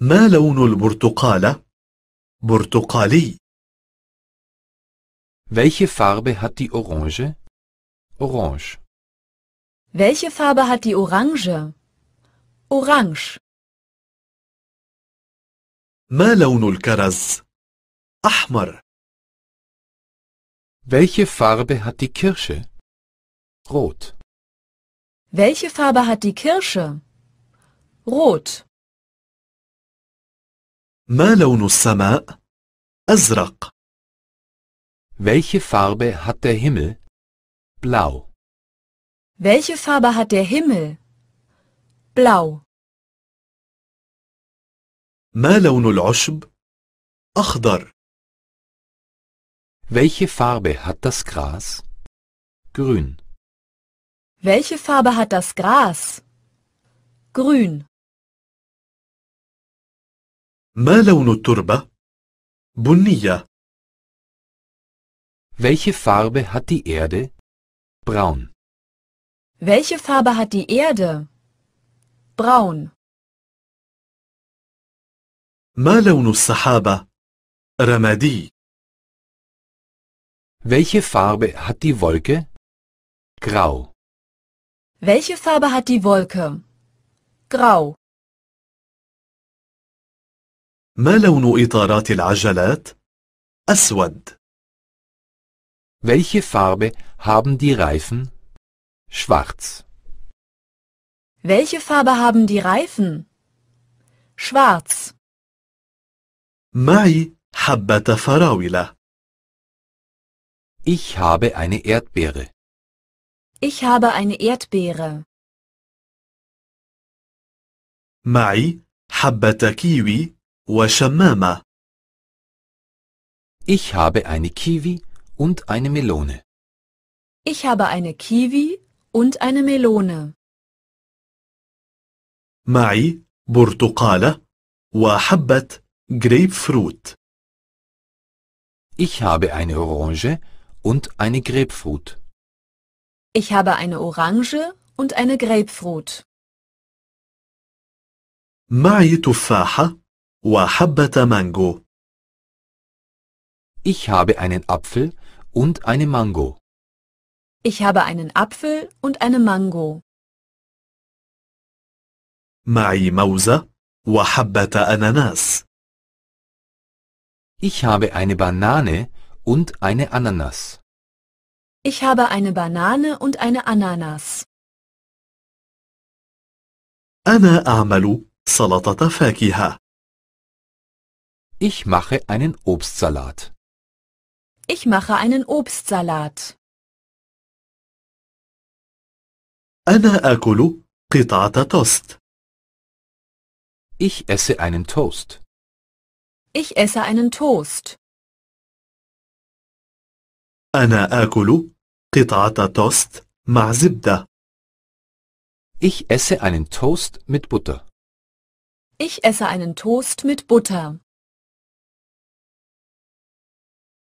ما لون البرتقالة؟ برتقالي. Welche Farbe hat die Orange? Orange. Welche Farbe hat die Orange? Orange. ما لون الكرز؟ أحمر. Welche Farbe hat die Kirsche? Rot. Welche Farbe hat die Kirsche? Rot. ما لون السماء؟ أزرق. Welche Farbe hat der Himmel? Blau. Welche Farbe hat der Himmel? Blau. ما لون العشب؟ أخضر. Welche Farbe hat das Gras? Grün. Welche Farbe hat das Gras? Grün. ما لون التربة؟ بنية. Welche Farbe hat die Erde? Braun. Welche Farbe hat die Erde? Braun. ما لون السحابة؟ رمادي. Welche Farbe hat die Wolke? Grau. Welche Farbe hat die Wolke? Grau. ما لون إطارات العجلات؟ أسود. Welche Farbe haben die Reifen? Schwarz. Welche Farbe haben die Reifen? Schwarz. معي حبة فراولة. Ich habe eine Erdbeere. Ich habe eine Erdbeere. معي حبة كيوي وشمامة. Ich habe eine Kiwi und eine Melone. Ich habe eine Kiwi und eine Melone. معي برتقالة وحبة جريب Ich habe eine Orange und eine Grapefruit. Ich habe eine Orange und eine Grapefruit. معي تفاحة وحبة مانجو. Ich habe einen Apfel und eine Mango. Ich habe einen Apfel und eine Mango. معي موزة وحبة أناناس. Ich habe eine Banane und eine Ananas. Ich habe eine Banane und eine Ananas. أنا أعمل سلطة فاكهة. Ich mache einen Obstsalat. Ich mache einen Obstsalat. أنا آكل قطعة توست. Ich esse einen Toast. Ich esse einen Toast. أنا آكل قطعة توست مع زبدة. Ich esse einen Toast mit Butter. Ich esse einen Toast mit Butter.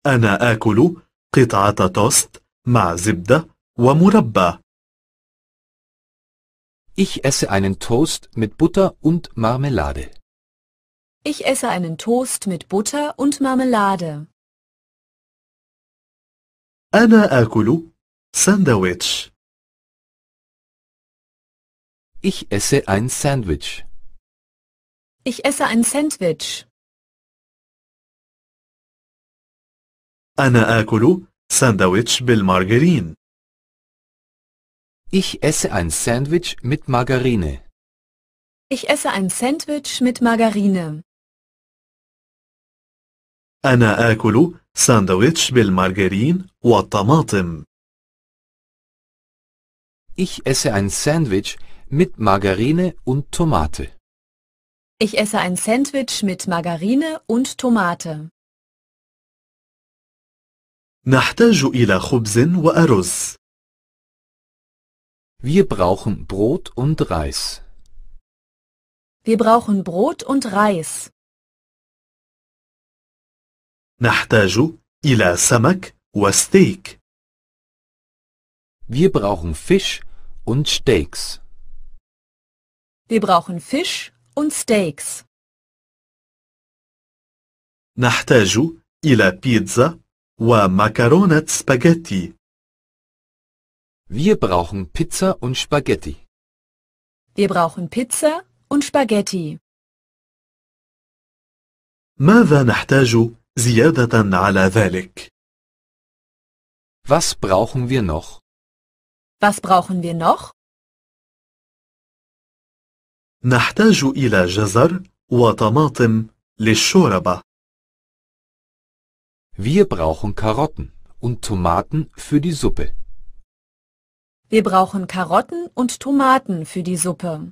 أنا آكل قطعة توست مع زبدة ومربى. Ich esse einen Toast mit Butter und Marmelade. Ich esse einen Toast mit Butter und Marmelade. أنا آكل ساندويتش. Ich esse ein Sandwich. Ich esse ein Sandwich. أنا آكل ساندويتش بالمارجرين. Ich esse ein Sandwich mit Margarine. Ich esse ein Sandwich mit Margarine. أنا آكل ساندويتش بالمارجرين والطماطم. Ich esse ein Sandwich mit Margarine und Tomate. Ich esse ein Sandwich mit Margarine und Tomate. نحتاج إلى خبز وأرز. Wir brauchen Brot und Reis. Wir brauchen Brot und Reis. نحتاج إلى سمك وستيك. Wir brauchen Fisch und Steaks. Wir brauchen Fisch und Steaks. نحتاج إلى بيتزا ومكرونة سباجيتي. Wir brauchen Pizza und Spaghetti. Wir brauchen Pizza und Spaghetti. ماذا نحتاج زيادة على ذلك؟ Was brauchen wir noch? Was brauchen wir noch? نحتاج إلى جزر وطماطم للشوربة. Wir brauchen Karotten und Tomaten für die Suppe. Wir brauchen Karotten und Tomaten für die Suppe.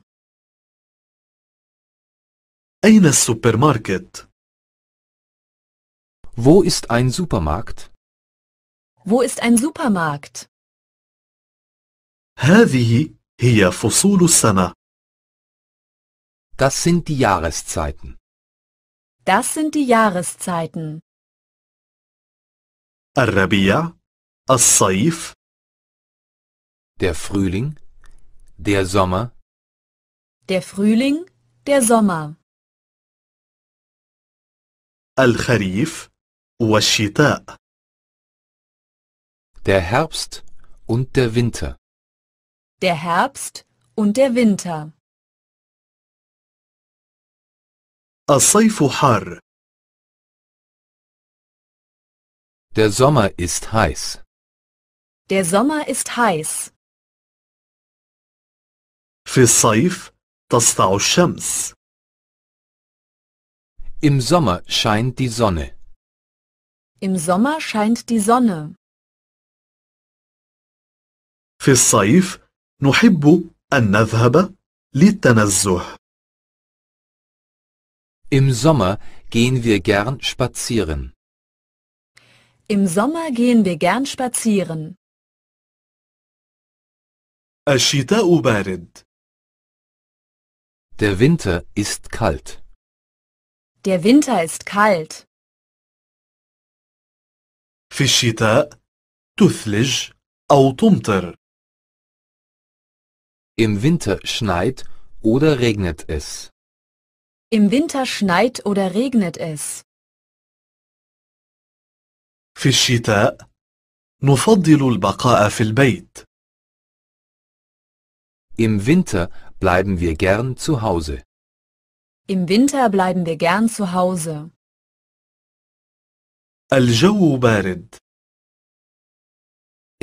أين السوبرماركت؟ Wo ist ein Supermarkt? Wo ist ein Supermarkt? هذه هي فصول السنة. Das sind die Jahreszeiten. Das sind die Jahreszeiten. الربيع الصيف der Frühling der Sommer der Frühling der Sommer الخريف والشتاء der Herbst und der Winter der Herbst und der Winter الصيف حار Der Sommer ist heiß. Der Sommer ist heiß. في الصيف تسطع الشمس. Im Sommer scheint die Sonne. Im Sommer scheint die Sonne. في الصيف نحب أن نذهب Im Sommer gehen wir gern spazieren. Im Sommer gehen wir gern spazieren. الشتاء بارد. Der Winter ist kalt. Der Winter ist kalt. في الشتاء تثلج أو تمطر. Im Winter schneit oder regnet es. Im Winter schneit oder regnet es. في الشتاء نفضل البقاء في البيت. Im Winter bleiben wir gern zu Hause. Im Winter bleiben wir gern zu Hause. الجو بارد.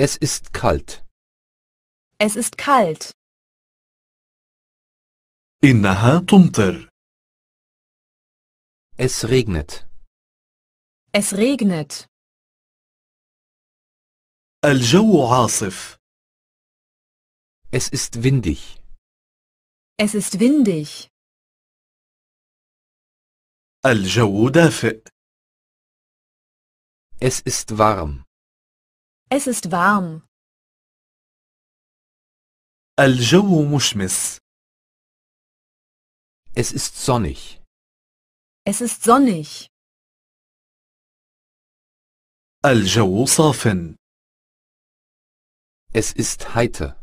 Es ist kalt. Es ist kalt. إنها تمطر. Es regnet. Es regnet. الجو عاصف. Es ist windig. Es ist windig. الجو دافئ. Es ist warm. Es ist warm. الجو مشمس. Es ist sonnig. Es ist sonnig. الجو صاف. Es ist heiter.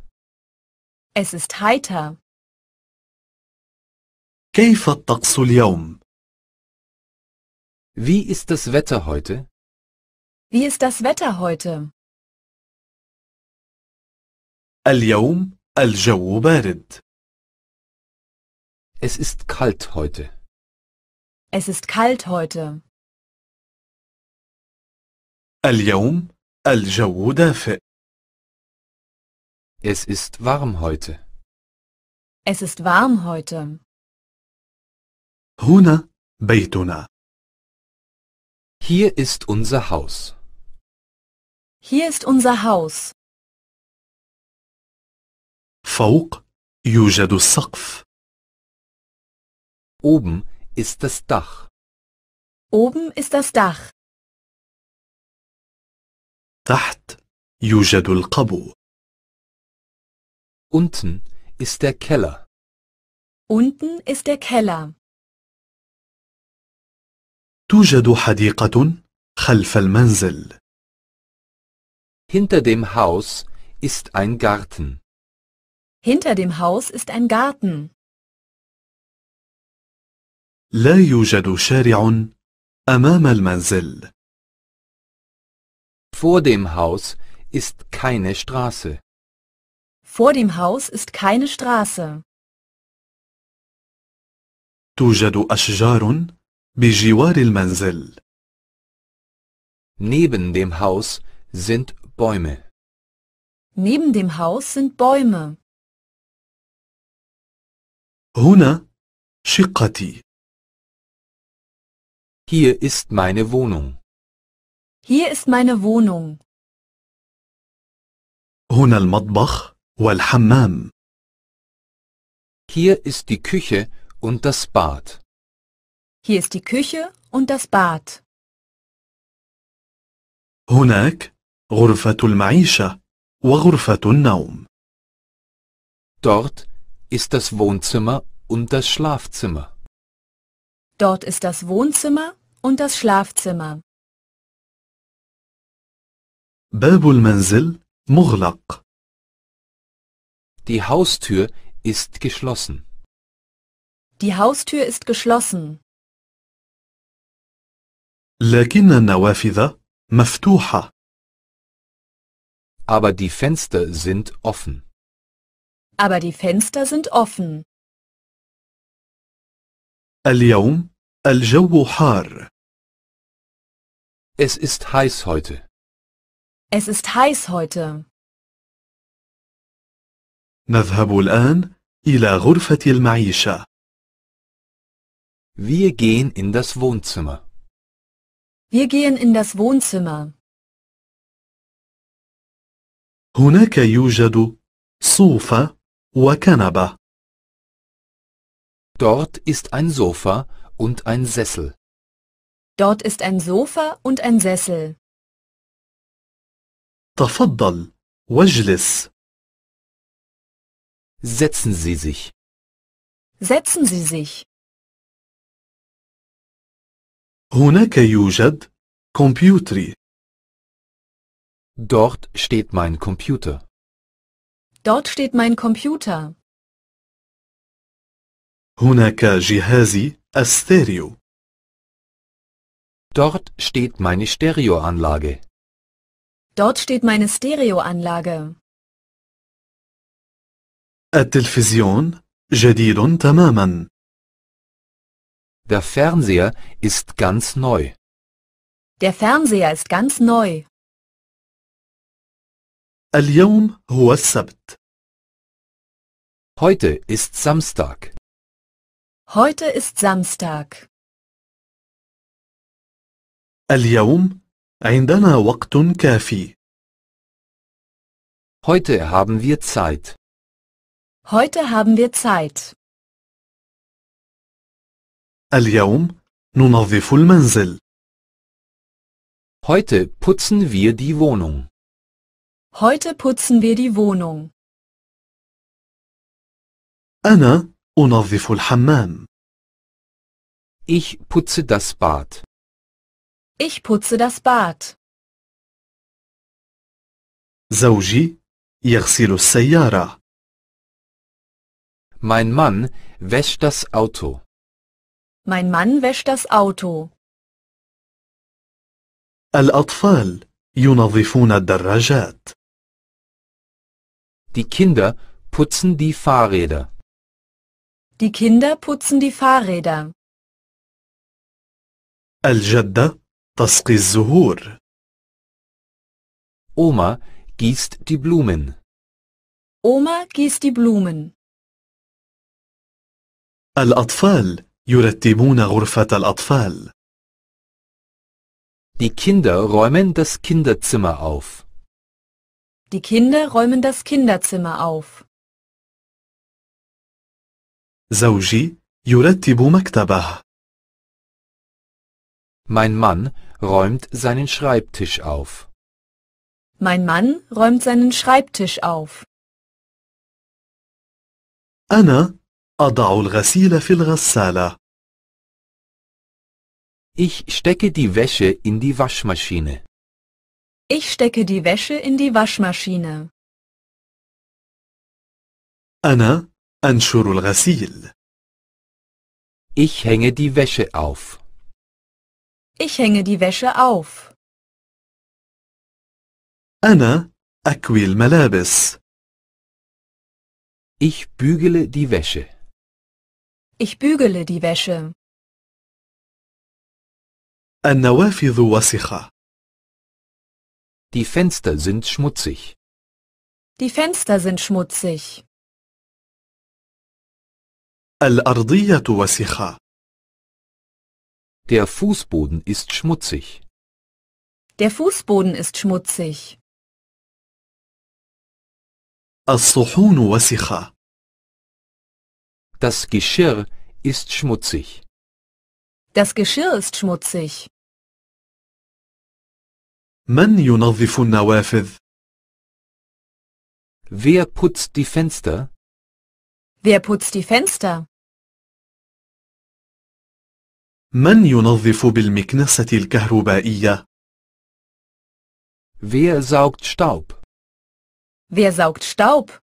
Es ist heiter. كيف الطقس اليوم؟ Wie ist das Wetter heute? Wie ist das Wetter heute? اليوم الجو بارد. Es ist kalt heute. Es ist kalt heute. اليوم الجو دافئ. Es ist warm heute. Es ist warm heute. هنا بيتنا. Hier ist unser Haus. Hier ist unser Haus. فوق يوجد السقف. Oben ist das Dach. Oben ist das Dach. تحت يوجد القبو. Unten ist der Keller. Unten ist der Keller. توجد حديقة خلف المنزل. Hinter dem Haus ist ein Garten. Hinter dem Haus ist ein Garten. لا يوجد شارع أمام المنزل. Vor dem Haus ist keine Straße. Vor dem Haus ist keine Straße. توجد أشجار بجوار المنزل. Neben dem Haus sind Bäume. Neben dem Haus sind Bäume. هنا شقتي. Hier ist meine Wohnung. Hier ist meine Wohnung. هنا المطبخ. والحمام Hier ist die Küche und das Bad. Hier ist die Küche und das Bad. هناك غرفة المعيشة وغرفة النوم. Dort ist das Wohnzimmer und das Schlafzimmer. Dort ist das Wohnzimmer und das Schlafzimmer. باب المنزل مغلق. Die Haustür ist geschlossen. Die Haustür ist geschlossen. لكن النوافذ مفتوحة. Aber die Fenster sind offen. Aber die Fenster sind offen. اليوم الجو حار. Es ist heiß heute. Es ist heiß heute. نذهب الآن إلى غرفة المعيشة. Wir gehen in das Wohnzimmer. Wir gehen in das Wohnzimmer. هناك يوجد صوفة وكنبة. Dort ist ein Sofa und ein Sessel. Dort ist ein Sofa und ein Sessel. تفضل واجلس. Setzen Sie sich. Setzen Sie sich. هناك يوجد كمبيوتري. Dort steht mein Computer. Dort steht mein Computer. هناك جهازي الستيريو. Dort steht meine Stereoanlage. Dort steht meine Stereoanlage. التلفزيون جديد تماما. Der Fernseher ist ganz neu. Der Fernseher ist ganz neu. اليوم هو السبت. Heute ist Samstag. Heute ist Samstag. اليوم عندنا وقت كافي. Heute haben wir Zeit. Heute haben wir Zeit. اليوم ننظف المنزل. Heute putzen wir die Wohnung. Heute putzen wir die Wohnung. أنا أنظف الحمام. Ich putze das Bad. Ich putze das Bad. زوجي يغسل السيارة. Mein Mann wäscht das Auto. Mein Mann wäscht das Auto. الأطفال ينظفون الدراجات. Die Kinder putzen die Fahrräder. Die Kinder putzen die Fahrräder. الجدة تسقي الزهور. Oma gießt die Blumen. Oma gießt die Blumen. الأطفال يرتبون غرفة الأطفال. Die Kinder räumen das Kinderzimmer auf. Die Kinder räumen das Kinderzimmer auf. زوجي يرتب مكتبه. Mein Mann räumt seinen Schreibtisch auf. Mein Mann räumt seinen Schreibtisch auf. أنا أضع الغسيل في الغسالة. Ich stecke die Wäsche in die Waschmaschine. Ich stecke die Wäsche in die Waschmaschine. أنا أنشر الغسيل. Ich hänge die Wäsche auf. Ich hänge die Wäsche auf. أنا أكوي الملابس. Ich bügele die Wäsche. Ich bügele die Wäsche. النوافذ وسخة. Die Fenster sind schmutzig. Die Fenster sind schmutzig. الأرضية وسخة. Der Fußboden ist schmutzig. Der Fußboden ist schmutzig. الصحون وسخة. Das Geschirr ist schmutzig. Das Geschirr ist schmutzig. من ينظف النوافذ؟ Wer putzt die Fenster? Wer putzt die Fenster? من ينظف بالمكنسة الكهربائية؟ Wer saugt Staub? Wer saugt Staub?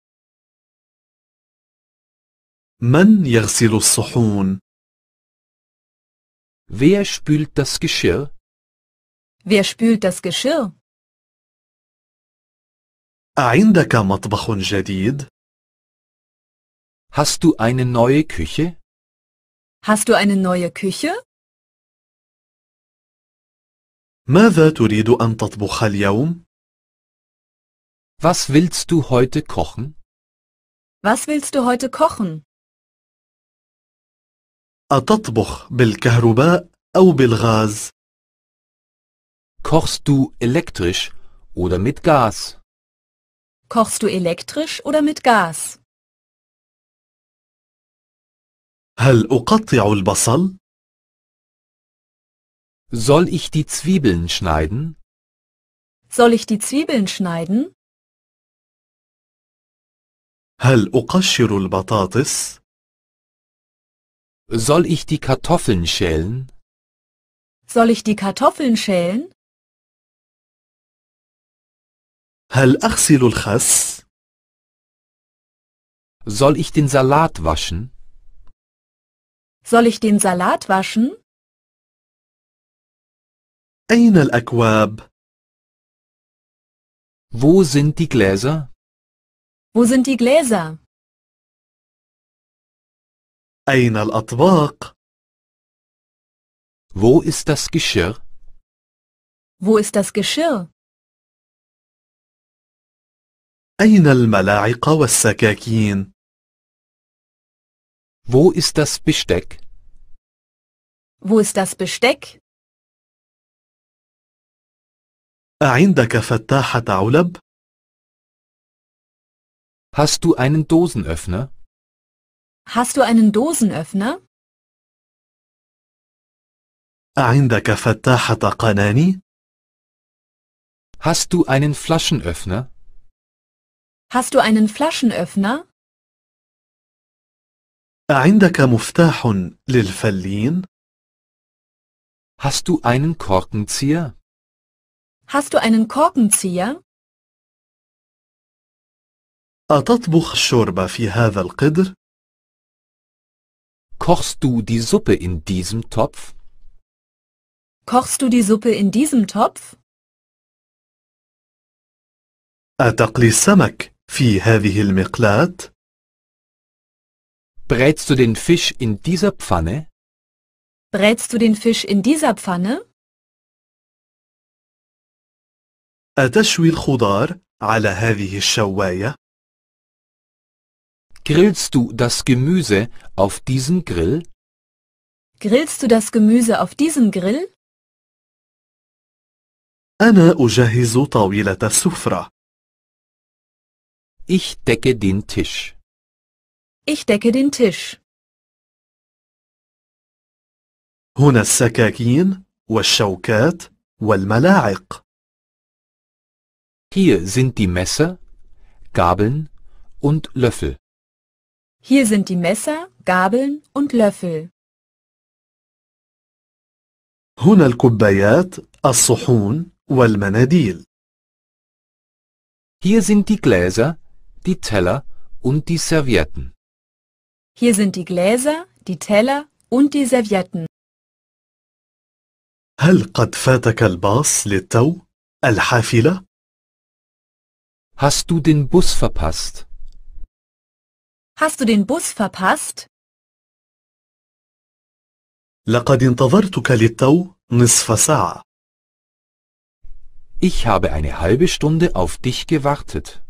من يغسل الصحون؟ Wer spült das Geschirr? Wer spült das Geschirr? عندك مطبخ جديد؟ Hast du eine neue Küche? Hast du eine neue Küche? ماذا تريد أن تطبخ اليوم؟ Was willst du heute kochen? Was willst du heute kochen? أتطبخ بالكهرباء أو بالغاز؟ Kochst du elektrisch oder mit Gas? Kochst du elektrisch oder mit Gas? هل أقطع البصل؟ Soll ich die Zwiebeln schneiden? Soll ich die Zwiebeln schneiden؟ هل أقشر البطاطس؟ soll ich die Kartoffeln schälen? Soll ich die Kartoffeln schälen? هل أغسل الخس؟ Soll ich den Salat waschen? Soll ich den Salat waschen? أين الأكواب؟ Wo sind die Gläser? Wo sind die Gläser? أين الأطباق؟ Wo ist das Geschirr? Wo ist das Geschirr? أين الملاعق والسكاكين؟ Wo ist das Besteck? Wo ist das Besteck? أعندك فتاحة علب؟ Hast du einen Dosenöffner? Hast du einen Dosenöffner? أعندك فتاحة قناني؟ Hast du einen Flaschenöffner? Hast du einen Flaschenöffner? أعندك مفتاح للفلين؟ Hast du einen Korkenzieher? Hast du einen Korkenzieher? أتطبخ الشوربة في هذا القدر؟ Kochst du die Suppe in diesem Topf? Kochst du die Suppe in diesem Topf? أتقلي السمك في هذه المقلاة؟ Brätst du den Fisch in dieser Pfanne? Brätst du den Fisch in dieser Pfanne? أتشوي الخضار على هذه الشواية؟ Grillst du das Gemüse auf diesem Grill? Grillst du das Gemüse auf diesem Grill? أنا أجهز طاولة السفرة. Ich decke den Tisch. Ich decke den Tisch. هنا السكاكين والشوكات والملاعق. Hier sind die Messer, Gabeln und Löffel. Hier sind die Messer, Gabeln und Löffel. هنا الكوبايات, الصحون والمناديل. Hier sind die Gläser, die Teller und die Servietten. Hier sind die Gläser, die Teller und die Servietten. هل قد فاتك الباص للتو؟ الحافلة؟ Hast du den Bus verpasst? Hast du den Bus verpasst? لقد انتظرتك للتو نصف ساعة. Ich habe eine halbe Stunde auf dich gewartet.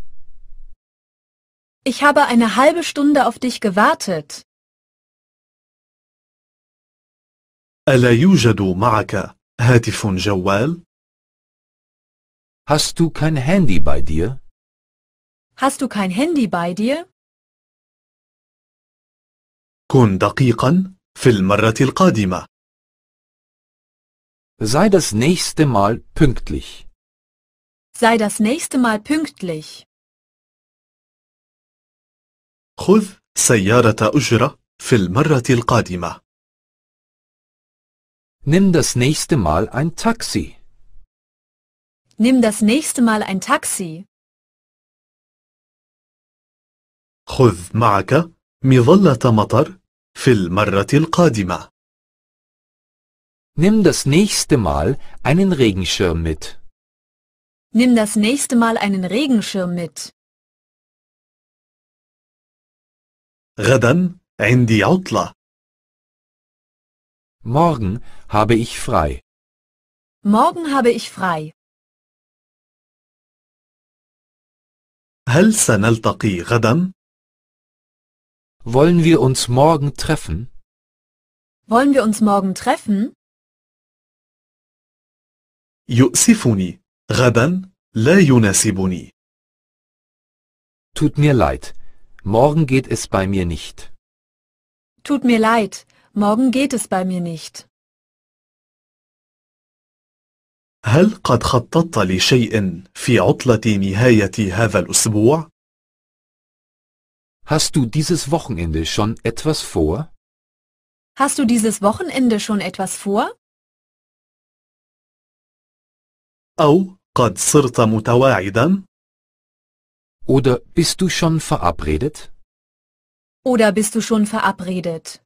Ich habe eine halbe Stunde auf dich gewartet. ألا يوجد معك هاتف جوال؟ Hast du kein Handy bei dir? Hast du kein Handy bei dir? كن دقيقا في المرة القادمة. Sei das nächste Mal pünktlich. Sei das nächste Mal pünktlich. خذ سيارة أجرة في المرة القادمة. Nimm das nächste Mal ein Taxi. Nimm das nächste Mal ein Taxi. خذ معك مظلة مطر في المرة القادمة. Nimm das nächste Mal einen Regenschirm mit. Nimm das nächste Mal einen Regenschirm mit. غدا عندي عطلة. Morgen habe ich frei. Morgen habe ich frei. هل سنلتقي غدا؟ wollen wir uns morgen treffen? Wollen wir uns morgen treffen? يؤسفني. غدا لا يناسبني. Tut mir leid. Morgen geht es bei mir nicht. Tut mir leid. Morgen geht es bei mir nicht. هل قد خططت لشيء في عطلة نهاية هذا الأسبوع؟ Hast du dieses Wochenende schon etwas vor? Hast du dieses Wochenende schon etwas vor? أو قد صرت متواعدا؟ Oder bist du schon verabredet? Oder bist du schon verabredet?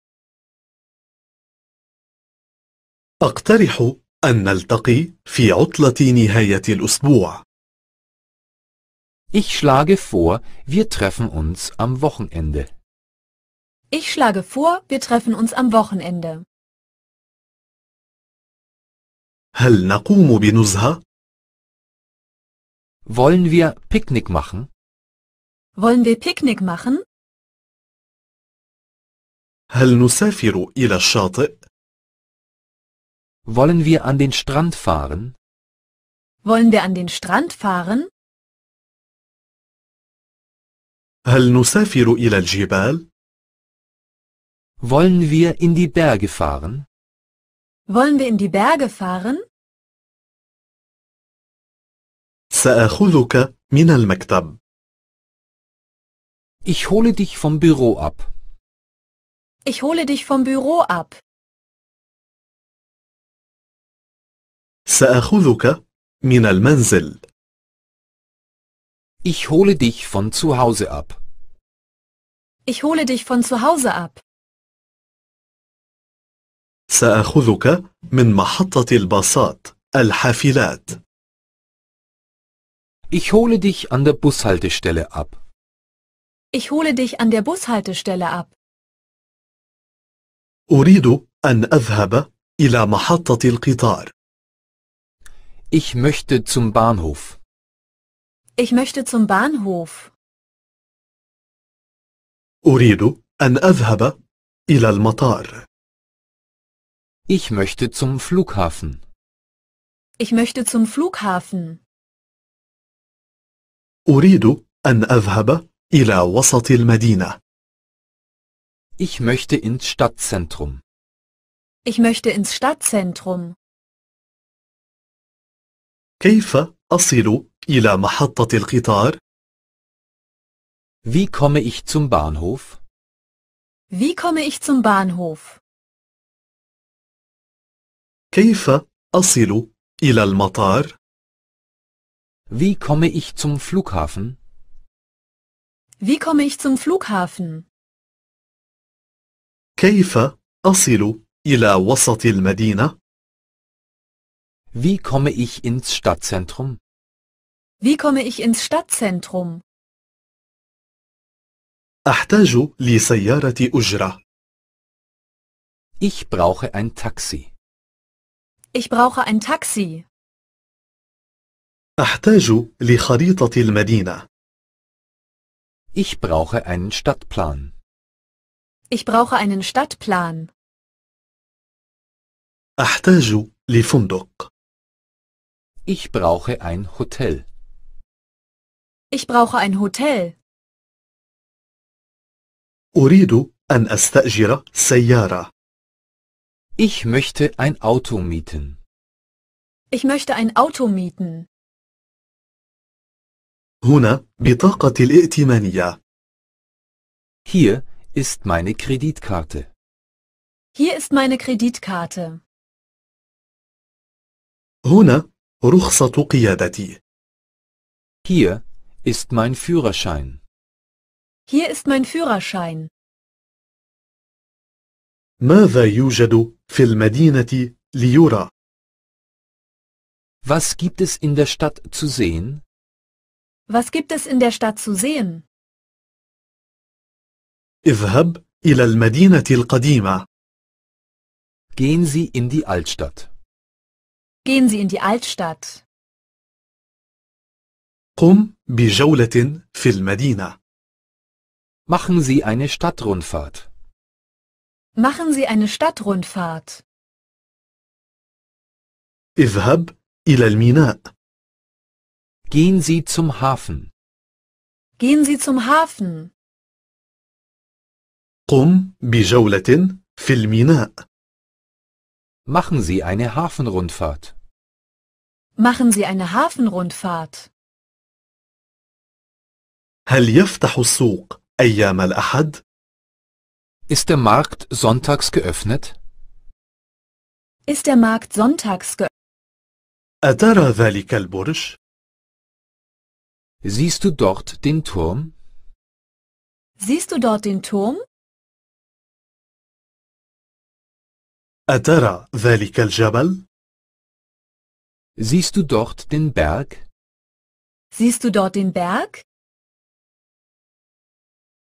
أقترح أن نلتقي في عطلة نهاية الأسبوع. Ich schlage vor, wir treffen uns am Wochenende. Ich schlage vor, wir treffen uns am Wochenende. هل نقوم بنزهة؟ Wollen wir Picknick machen? Wollen wir Picknick machen? هل نسافر إلى الشاطئ؟ Wollen wir an den Strand fahren? Wollen wir an den Strand fahren? هل نسافر إلى الجبال؟ Wollen wir in die Berge fahren? Wollen wir in die Berge fahren? سأخذك من المكتب. Ich hole dich vom Büro ab. Ich hole dich vom Büro ab. سأخذك من المنزل. Ich hole dich von zu Hause ab. Ich hole dich von zu Hause ab. سأخذك من محطة الباصات الحافلات. Ich hole dich an der Bushaltestelle ab. Ich hole dich an der Bushaltestelle ab. أريد أن أذهب إلى محطة القطار. Ich möchte zum Bahnhof. Ich möchte zum Bahnhof. أريد أن أذهب إلى المطار. Ich möchte zum Flughafen. Ich möchte zum Flughafen. أريد أن أذهب إلى وسط المدينة. Ich möchte ins Stadtzentrum. Ich möchte ins Stadtzentrum. كيف أصل إلى محطة القطار؟ Wie komme ich zum Bahnhof? Wie komme ich zum Bahnhof? كيف أصل إلى المطار؟ Wie komme ich zum Flughafen? Wie komme ich zum Flughafen? كيف أصل إلى وسط المدينة؟ Wie komme ich ins Stadtzentrum? Wie komme ich ins Stadtzentrum? أحتاج لسيارة أجرة. Ich brauche ein Taxi. Ich brauche ein Taxi. أحتاج لخريطة المدينة. Ich brauche einen Stadtplan. Ich brauche einen Stadtplan. أحتاج لفندق. Ich brauche ein Hotel. Ich brauche ein Hotel. أريد أن أستأجر سيارة. Ich möchte ein Auto mieten. Ich möchte ein Auto mieten. هنا بطاقة الائتمانية. Hier ist meine Kreditkarte. Hier ist meine Kreditkarte. هنا رخصة قيادتي. Hier ist mein Führerschein. Hier ist mein Führerschein. ماذا يوجد في المدينة ليرى؟ Was gibt es in der Stadt zu sehen? Was gibt es in der Stadt zu sehen? اذهب إلى المدينة القديمة. Gehen Sie in die Altstadt. Gehen Sie in die Altstadt. قم بجولة في المدينة. Machen Sie eine Stadtrundfahrt. Machen Sie eine Stadtrundfahrt. اذهب إلى الميناء. Gehen Sie zum Hafen. Gehen Sie zum Hafen. قم بجولة في الميناء. Machen Sie eine Hafenrundfahrt. Machen Sie eine Hafenrundfahrt. هل يفتح السوق أيام الأحد؟ Ist der Markt sonntags geöffnet? Ist der Markt sonntags geöffnet? أترى ذلك البرج؟ Siehst du dort den Turm? Siehst du dort den Turm? أترى ذلك الجبل؟ Siehst du dort den Berg? Siehst du dort den Berg?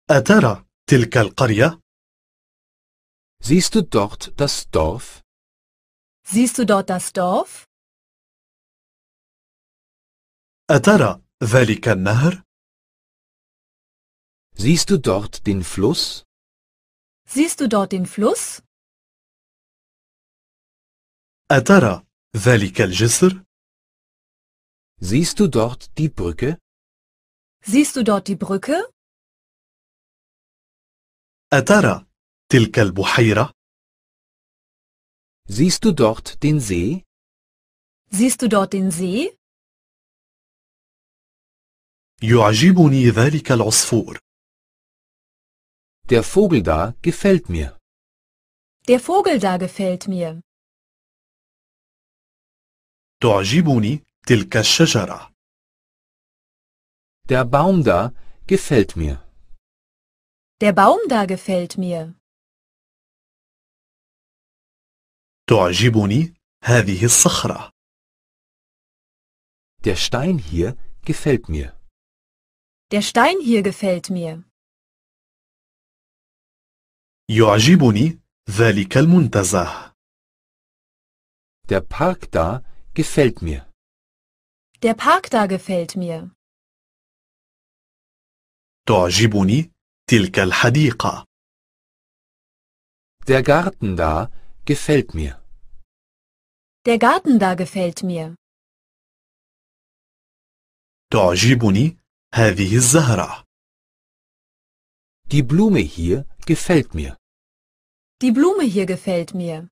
أترى تلك القرية؟ Siehst du dort das Dorf? Siehst du dort das Dorf? أترى ذلك النهر؟ Siehst du dort den Fluss? Siehst du dort den Fluss? أترى ذلك الجسر؟ Siehst du dort die Brücke? Siehst du dort die Brücke? أترى تلك البحيرة؟ Siehst du dort den See? Siehst du dort den See? يعجبني ذلك العصفور. Der Vogel da gefällt mir. Der Vogel da gefällt mir. تعجبني تلك الشجرة. Der Baum da gefällt mir. Der Baum da gefällt mir. تعجبني هذه الصخرة. Der Stein hier gefällt mir. Der Stein hier gefällt mir. يعجبني ذلك المنتزه. Der Park da gefällt mir. Der Park da gefällt mir. تعجبني تلك الحديقة. Der Garten da gefällt mir. Der Garten da gefällt mir. تعجبني هذه الزهرة. Die Blume hier gefällt mir. Die Blume hier gefällt mir.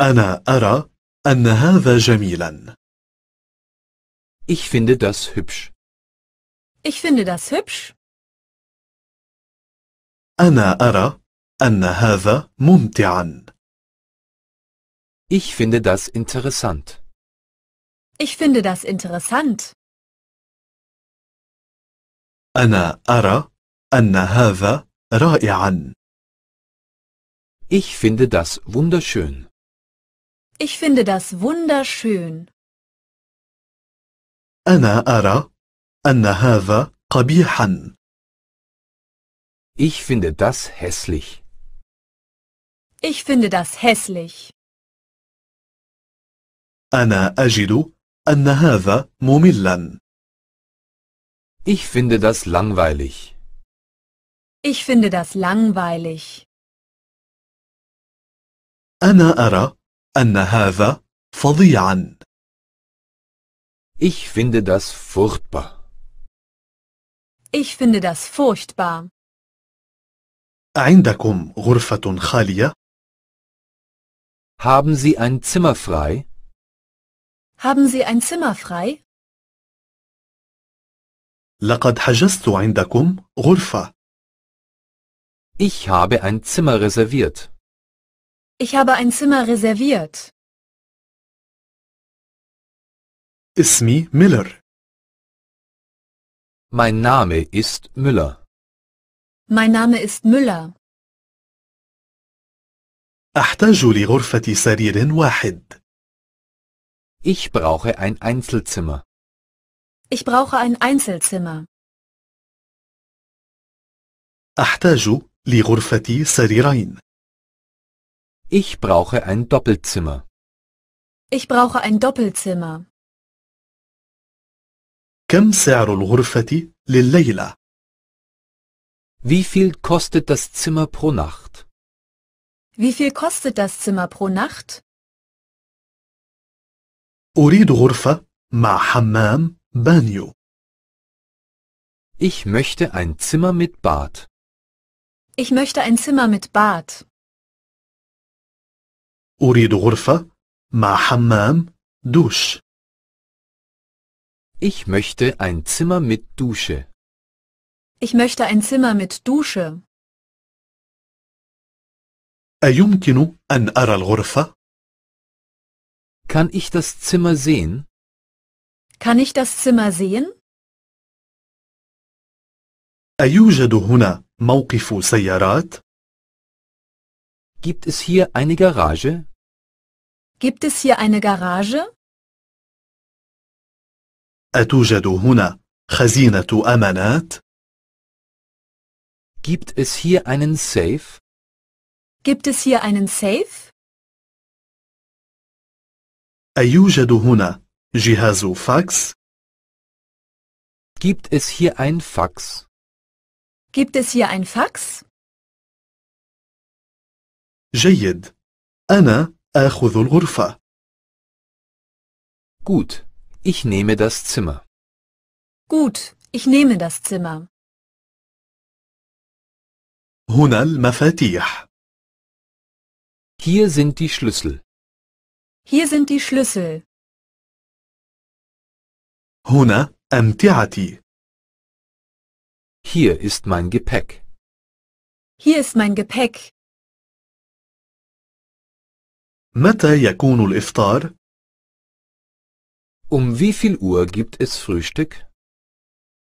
أنا أرى أن هذا جميلا. Ich finde das hübsch. Ich finde das hübsch. أنا أرى أن هذا ممتعا. Ich finde das interessant. Ich finde das interessant. أنا أرى أن هذا رائعا. Ich finde das wunderschön. Ich finde das wunderschön. أنا أرى أن هذا قبيحا. Ich finde das hässlich. Ich finde das hässlich. أنا أجد أن هذا مملا. Ich finde das langweilig. Ich finde das langweilig. أنا أرى أن هذا فظيعا. Ich finde das furchtbar. Ich finde das furchtbar. عندكم غرفة خالية؟ Haben Sie ein Zimmer frei? Haben Sie ein Zimmer frei? لقد حجزت عندكم غرفة. Ich habe ein Zimmer reserviert. Ich habe ein Zimmer reserviert. اسمي ميلر. Mein Name ist Müller. Mein Name ist Müller. أحتاج لغرفة سرير واحد. Ich brauche ein Einzelzimmer. Ich brauche ein Einzelzimmer. أحتاج لغرفة سريرين. Ich brauche ein Doppelzimmer. Ich brauche ein Doppelzimmer. كم سعر الغرفة لليلة؟ Wie viel kostet das Zimmer pro Nacht? Wie viel kostet das Zimmer pro Nacht? أريد غرفة مع حمام بانيو. Ich möchte ein Zimmer mit Bad. Ich möchte ein Zimmer mit Bad. أريد غرفة مع حمام دوش. Ich möchte ein Zimmer mit Dusche. Ich möchte ein Zimmer mit Dusche. أيمكن أن أرى الغرفة؟ Kann ich das Zimmer sehen? Kann ich das Zimmer sehen? أيوجد هنا موقف سيارات؟ Gibt es hier eine Garage? Gibt es hier eine Garage? أتوجد هنا خزينة أمانات؟ Gibt es hier einen Safe? Gibt es hier einen Safe? أيوجد هنا جهاز فاكس؟ Gibt es hier ein Fax? Gibt es hier ein Fax? جيد. أنا آخذ الغرفة. Gut. Ich nehme das Zimmer. Gut, ich nehme das Zimmer. هنا المفاتيح. Hier sind die Schlüssel. Hier sind die Schlüssel. هنا أمتعتي. Hier ist mein Gepäck. Hier ist mein Gepäck. متى يكون الإفطار؟ um wie viel Uhr gibt es Frühstück?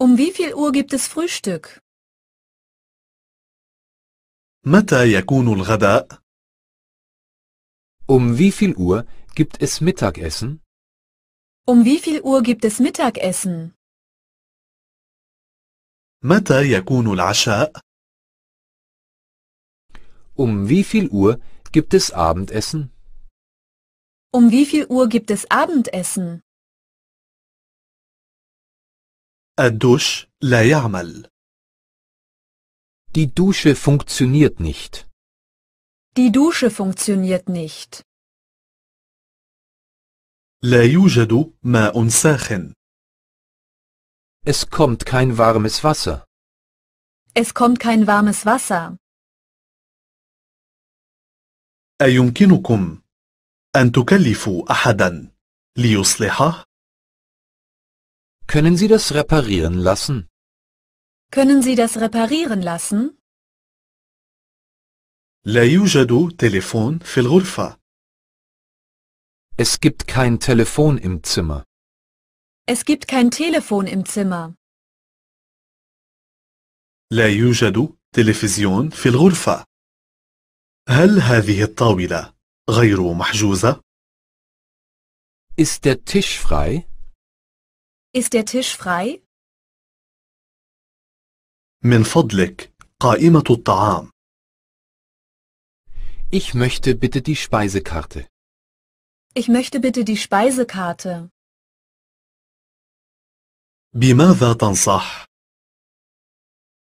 Um wie viel Uhr gibt es Frühstück? متى يكون الغداء؟ Um wie viel Uhr gibt es Mittagessen? Um wie viel Uhr gibt es Mittagessen? متى يكون العشاء؟ Um wie viel Uhr gibt es Abendessen? Um wie viel Uhr gibt es Abendessen? الدش لا يعمل. Die Dusche funktioniert nicht. Die Dusche funktioniert nicht. لا يوجد ماء ساخن. Es kommt kein warmes Wasser. Es kommt kein warmes Wasser. أيمكنكم أن تكلفوا أحدا ليصلحه؟ können Sie das reparieren lassen? Können Sie das reparieren lassen? لا يوجد تليفون في الغرفة. Es gibt kein Telefon im Zimmer. Es gibt kein Telefon im Zimmer. لا يوجد تلفزيون في الغرفة. هل هذه الطاولة غير محجوزة؟ Ist der Tisch frei? Ist der Tisch frei? من فضلك قائمة الطعام. Ich möchte bitte die Speisekarte. Ich möchte bitte die Speisekarte. بماذا تنصح؟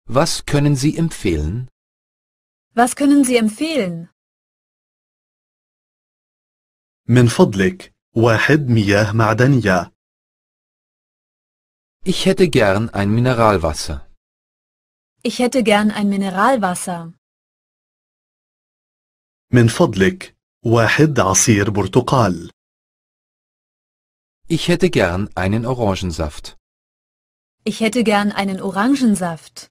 Was können Sie empfehlen? Was können Sie empfehlen? من فضلك واحد مياه معدنية. Ich hätte gern ein Mineralwasser. Ich hätte gern ein Mineralwasser. من فضلك واحد عصير برتقال. Ich hätte gern einen Orangensaft. Ich hätte gern einen Orangensaft.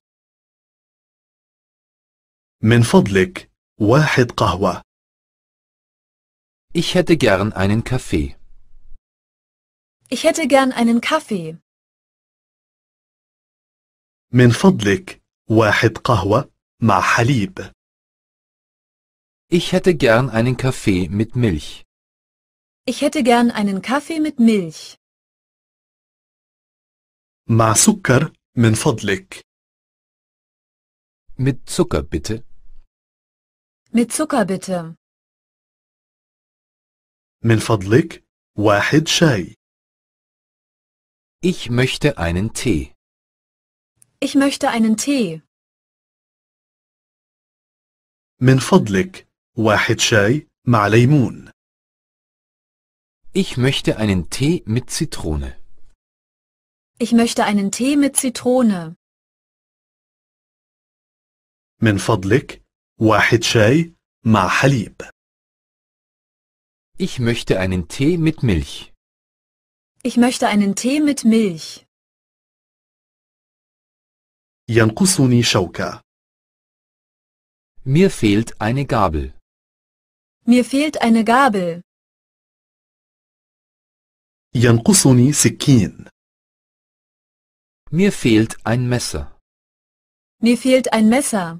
من فضلك واحد قهوة. Ich hätte gern einen Kaffee. Ich hätte gern einen Kaffee. من فضلك واحد قهوة مع حليب. Ich hätte gern einen Kaffee mit Milch. Ich hätte gern einen Kaffee mit Milch. مع سكر من فضلك. Mit Zucker bitte. Mit Zucker bitte. من فضلك واحد شاي. Ich möchte einen Tee. Ich möchte einen Tee. من فضلك واحد شاي مع ليمون. Ich möchte einen Tee mit Zitrone. Ich möchte einen Tee mit Zitrone. من فضلك واحد شاي مع حليب. Ich möchte einen Tee mit Milch. Ich möchte einen Tee mit Milch. ينقصني شوكة. Mir fehlt eine Gabel. Mir fehlt eine Gabel. ينقصني سكين. Mir fehlt ein Messer. Mir fehlt ein Messer.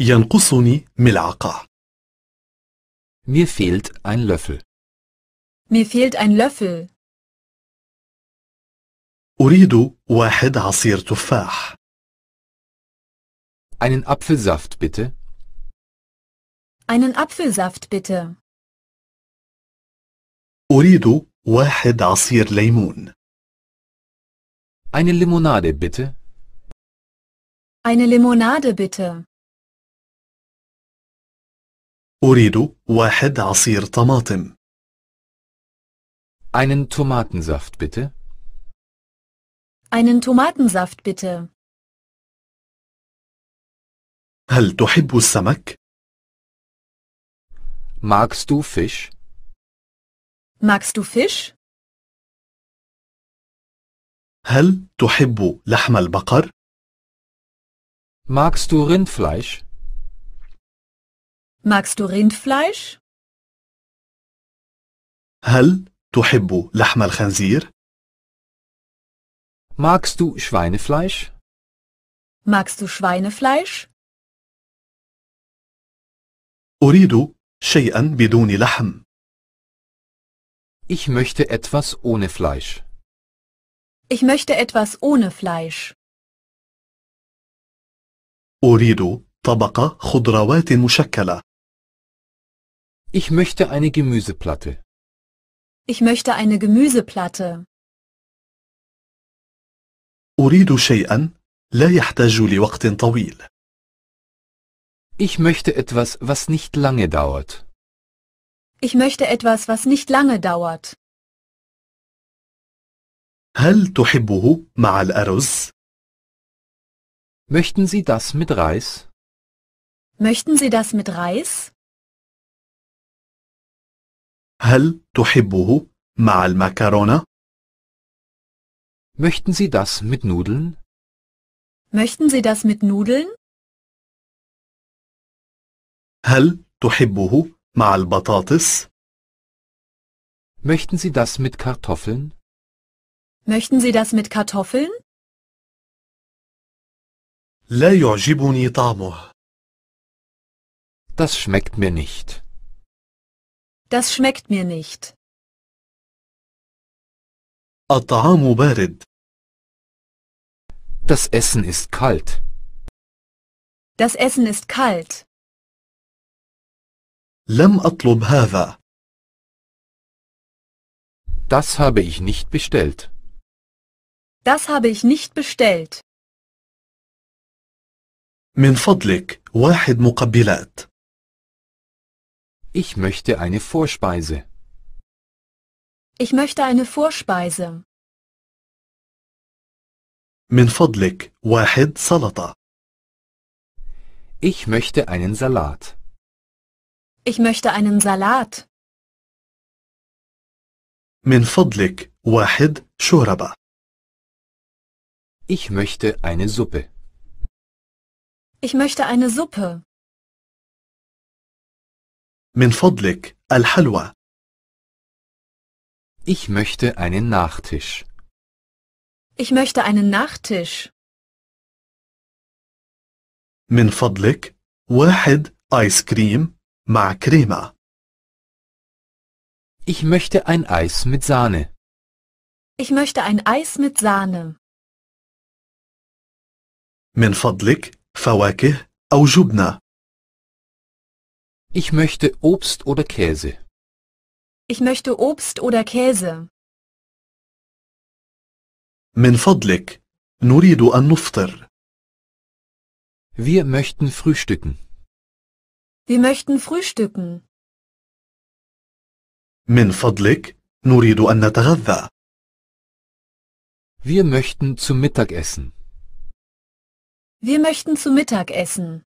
ينقصني ملعقة. Mir fehlt ein Löffel. Mir fehlt ein Löffel. أريد واحد عصير تفاح. Einen Apfelsaft bitte. Einen Apfelsaft bitte. أريد واحد عصير ليمون. Eine Limonade bitte. Eine Limonade bitte. أريد واحد عصير طماطم. Einen Tomatensaft bitte. Einen Tomatensaft bitte. هل تحب السمك؟ Magst du Fisch? Magst du Fisch? هل تحب لحم البقر؟ Magst du Rindfleisch? Magst du Rindfleisch? هل تحب لحم الخنزير؟ Magst du Schweinefleisch? Magst du Schweinefleisch? أريد شيئا بدون لحم. Ich möchte etwas ohne Fleisch. Ich möchte etwas ohne Fleisch. أريد طبق خضروات مشكلة. Ich möchte eine Gemüseplatte. Ich möchte eine Gemüseplatte. أريد شيئا لا يحتاج لوقت طويل. Ich möchte etwas, was nicht lange dauert. Ich möchte etwas, was nicht lange dauert. هل تحبه مع الأرز؟ Möchten Sie das mit Reis? Möchten Sie das mit Reis? هل تحبه مع المكرونة؟ Möchten Sie das mit Nudeln? Möchten Sie das mit Nudeln? هل تحبه مع البطاطس؟ Möchten Sie das mit Kartoffeln? Möchten Sie das mit Kartoffeln? لا يعجبني طعمه. Das schmeckt mir nicht. Das schmeckt mir nicht. الطعام بارد. Das Essen ist kalt. Das Essen ist kalt. لم أطلب هذا. Das habe ich nicht bestellt. Das habe ich nicht bestellt. من فضلك واحد مقبلات. Ich möchte eine Vorspeise. Ich möchte eine Vorspeise. من فضلك واحد سلطة. Ich möchte einen Salat. Ich möchte einen Salat. من فضلك واحد شوربة. Ich möchte eine Suppe. Ich möchte eine Suppe. من فضلك الحلوى. Ich möchte einen Nachtisch. Ich möchte einen Nachtisch. من فضلك واحد آيس كريم مع كريمة. Ich möchte ein Eis mit Sahne. Ich möchte ein Eis mit Sahne. من فضلك فواكه أو جبنة. Ich möchte Obst oder Käse. Ich möchte Obst oder Käse. من فضلك نريد أن نفطر. Wir möchten frühstücken. Wir möchten frühstücken. من فضلك نريد أن نتغذى. Wir möchten zum Mittag essen. Wir möchten zu Mittag essen.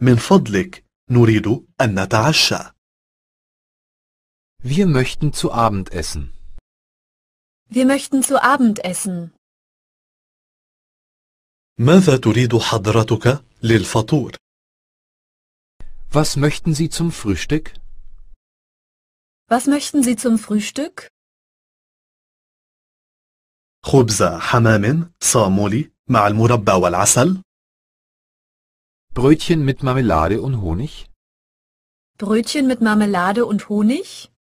من فضلك نريد أن نتعشى. Wir möchten zu Abend essen. Wir möchten zu Abend essen. ماذا تريد حضرتك للفطور؟ Was möchten Sie zum Frühstück? Was möchten Sie zum Frühstück? خبز حمام صامولي مع المربى والعسل. Brötchen mit Marmelade und Honig? Brötchen mit Marmelade und Honig?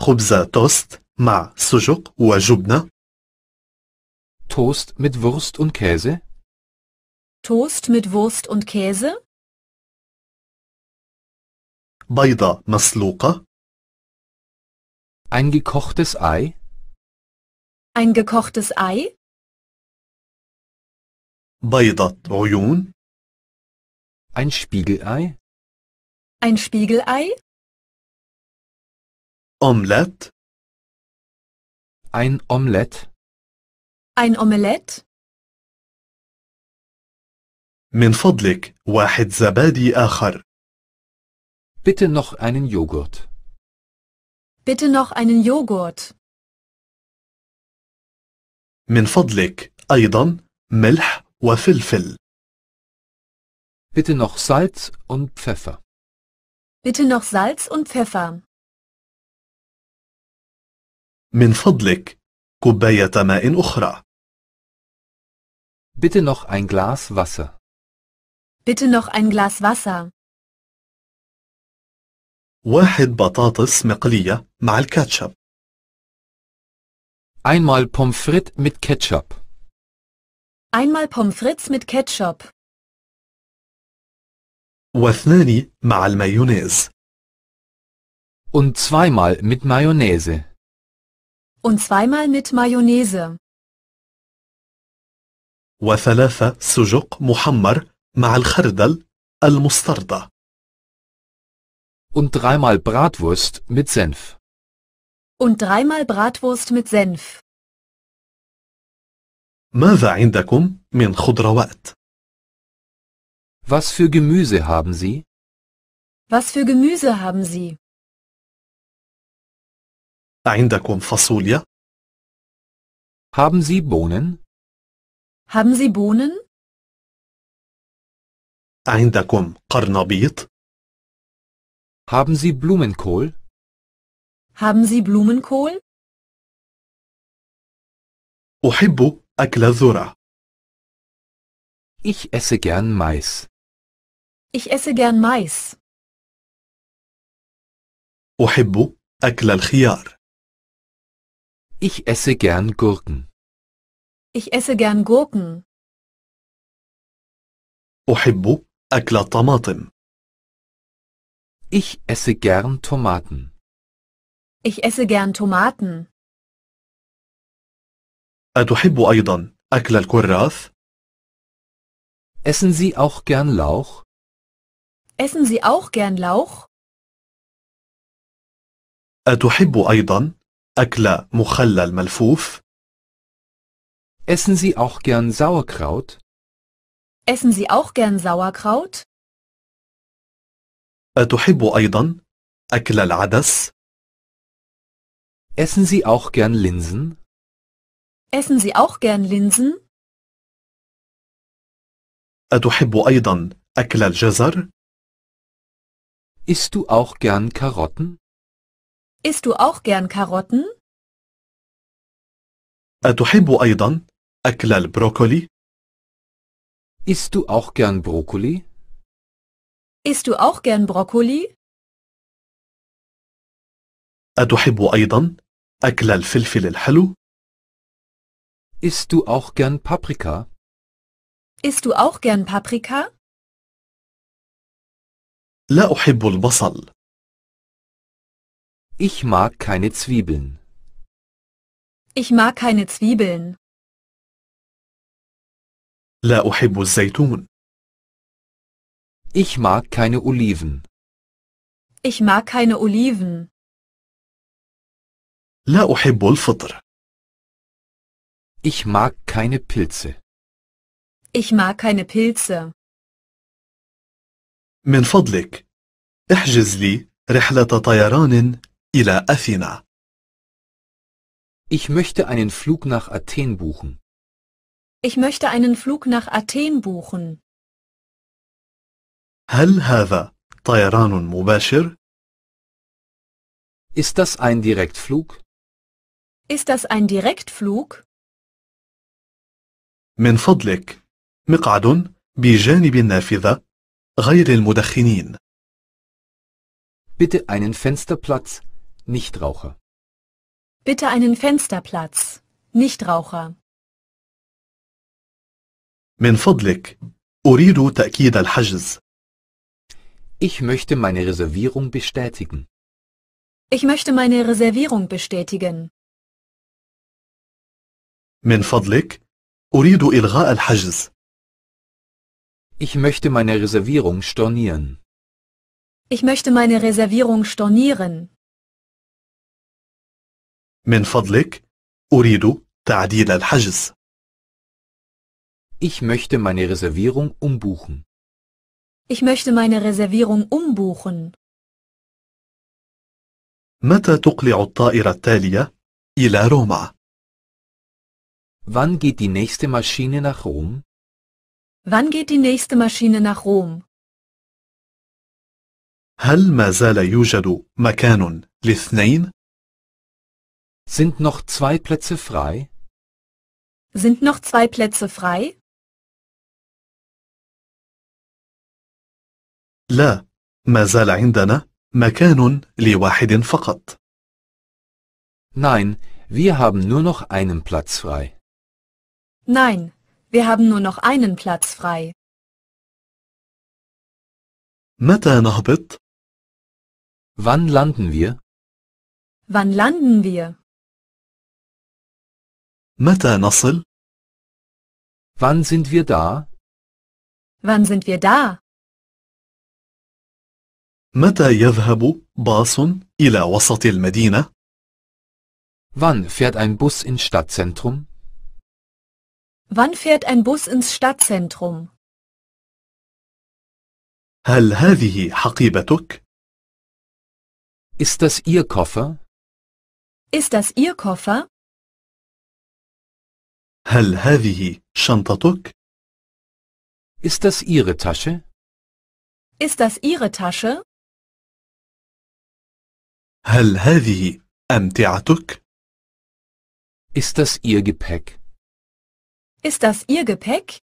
خبز توست مع سجق وجبنة Toast mit Wurst und Käse? Toast mit Wurst und Käse? بيضة مسلوقة Ein gekochtes Ei? Ein gekochtes Ei? بيضة عيون Ein Spiegelei? Ein Spiegelei? Omelett. Ein Omelett. Ein Omelett. من فضلك واحد زبادي آخر. Bitte noch einen Joghurt. Bitte noch einen Joghurt. من فضلك أيضا ملح وفلفل. Bitte noch Salz und Pfeffer. Bitte noch Salz und Pfeffer. من فضلك كوباية ماء أخرى. Bitte noch ein Glas Wasser. Bitte noch ein Glas Wasser. واحد بطاطس مقلية مع الكاتشب. Einmal Pommes frites mit Ketchup. Einmal Pommes frites mit Ketchup. واثنان مع المايونيز. Und zweimal mit Mayonnaise. Und zweimal mit Mayonnaise. وثلاثة سجق محمر مع الخردل المستردة. Und dreimal Bratwurst mit Senf. Und dreimal Bratwurst mit Senf. ماذا عندكم من خضروات؟ Was für Gemüse haben Sie? Was für Gemüse haben Sie? عندكم فاصوليا؟ Haben Sie Bohnen? Haben Sie Bohnen? عندكم قرنبيط؟ Haben Sie Blumenkohl? Haben Sie Blumenkohl? أحب أكل الذرة. Ich esse gern Mais. Ich esse gern Mais. أحب أكل الخيار. Ich esse gern Gurken. Ich esse gern Gurken. أحب أكل الطماطم. Ich esse gern Tomaten. Ich esse gern Tomaten. أتحب أيضا أكل الكراث؟ Essen Sie auch gern Lauch? Essen Sie auch gern Lauch؟ أتحب أيضا أكل مخلل ملفوف؟ Essen Sie auch gern Sauerkraut? Essen Sie auch gern Sauerkraut? أتحب أيضا أكل العدس؟ Essen Sie auch gern Linsen? Essen Sie auch gern Linsen? أتحب أيضا أكل الجزر؟ Isst du auch gern Karotten? Isst du auch gern Karotten? أتحب أيضا أكل البروكولي؟ Isst du auch gern Brokkoli? Isst du auch gern Brokkoli? أتحب أيضا أكل الفلفل الحلو؟ Isst du auch gern Paprika? Isst du auch gern Paprika? لا أحب البصل Ich mag keine Zwiebeln. Ich mag keine Zwiebeln. لا أحب الزيتون. Ich mag keine Oliven. Ich mag keine Oliven. لا أحب الفطر. Ich mag keine Pilze. Ich mag keine Pilze. من فضلك احجز لي رحلة طيران إلى أثينا. Ich möchte einen Flug nach Athen buchen. Ich möchte einen Flug nach Athen buchen. هل هذا طيران مباشر؟ Ist das ein Direktflug? Ist das ein Direktflug? من فضلك مقعد بجانب النافذة غير المدخنين. Bitte einen Fensterplatz Nichtraucher. Bitte einen Fensterplatz. Nichtraucher. من فضلك أريد تأكيد الحجز. Ich möchte meine Reservierung bestätigen. Ich möchte meine Reservierung bestätigen. من فضلك أريد إلغاء الحجز. Ich möchte meine Reservierung stornieren. Ich möchte meine Reservierung stornieren. من فضلك أريد تعديل الحجز. Ich möchte meine Reservierung umbuchen. Ich möchte meine Reservierung umbuchen. متى تقلع الطائرة التالية إلى روما؟ Wann geht die nächste Maschine nach Rom? Wann geht die nächste Maschine nach Rom? هل ما زال يوجد مكان لاثنين Sind noch zwei Plätze frei? Sind noch zwei Plätze frei? لا, ما زال عندنا مكان لواحد فقط. Nein, wir haben nur noch einen Platz frei. Nein, wir haben nur noch einen Platz frei. متى نهبط؟ Wann landen wir? Wann landen wir? متى نصل؟ Wann sind wir da? Wann sind wir da? متى يذهب باص إلى وسط المدينة؟ Wann fährt ein Bus ins Stadtzentrum? Wann fährt ein Bus ins Stadtzentrum? هل هذه حقيبتك؟ Ist das Ihr Koffer? Ist das Ihr Koffer? هل هذه شنطتك؟ Ist das Ihre Tasche? Ist das Ihre Tasche? هل هذه أمتعتك؟ Ist das Ihr Gepäck? Ist das Ihr Gepäck?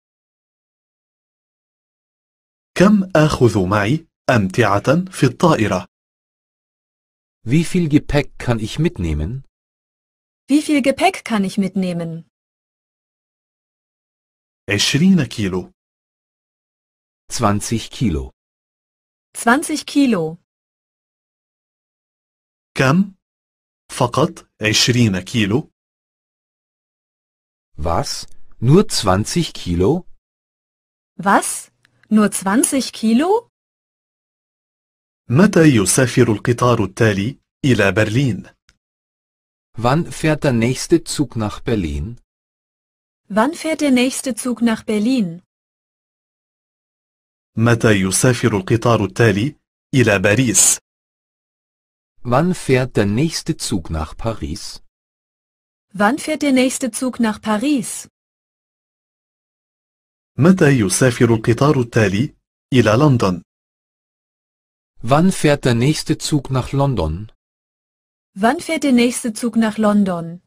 كم آخذ معي أمتعة في الطائرة؟ Wie viel Gepäck kann ich mitnehmen? Wie viel Gepäck kann ich mitnehmen? 20 كيلو 20 Kilo. 20 Kilo. كم؟ فقط 20 كيلو. Was? Nur 20 Kilo? Was? Nur 20 Kilo? متى يسافر القطار التالي إلى برلين؟ Wann fährt der nächste Zug nach Berlin? Wann fährt der nächste Zug nach Berlin? متى يسافر القطار التالي إلى باريس؟ Wann fährt der nächste Zug nach Paris? Wann fährt der nächste Zug nach Paris? متى يسافر القطار التالي إلى لندن؟ Wann fährt der nächste Zug nach London? Wann fährt der nächste Zug nach London?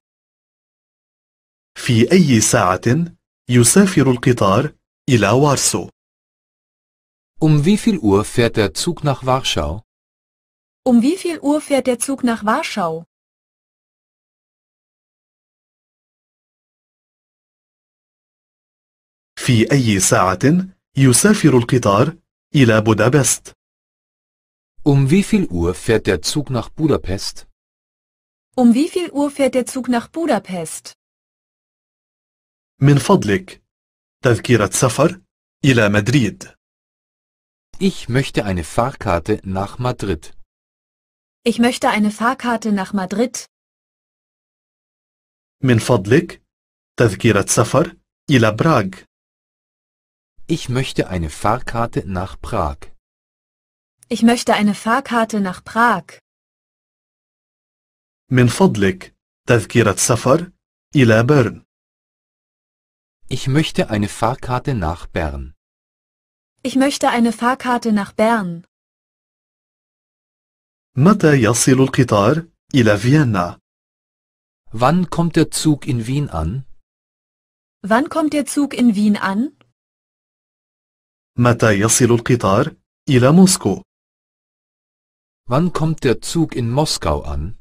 في أي ساعة يسافر القطار إلى وارسو؟ Um wie viel Uhr fährt der Zug nach Warschau? Um wie viel Uhr fährt der Zug nach Warschau? في أي ساعة يسافر القطار إلى بودابست؟ Um wie viel Uhr fährt der Zug nach Budapest? Um wie viel Uhr fährt der Zug nach Budapest? من فضلك تذكرة سفر إلى مدريد. Ich möchte eine Fahrkarte nach Madrid. Ich möchte eine Fahrkarte nach Madrid. من فضلك تذكرة سفر إلى براغ. Ich möchte eine Fahrkarte nach Prag. Ich möchte eine Fahrkarte nach Prag. من فضلك تذكرة سفر إلى برن. Ich möchte eine Fahrkarte nach Bern. Ich möchte eine Fahrkarte nach Bern. متى يصل القطار إلى فيينا؟ Wann kommt der Zug in Wien an? Wann kommt der Zug in Wien an? متى يصل القطار إلى موسكو؟ Wann kommt der Zug in Moskau an?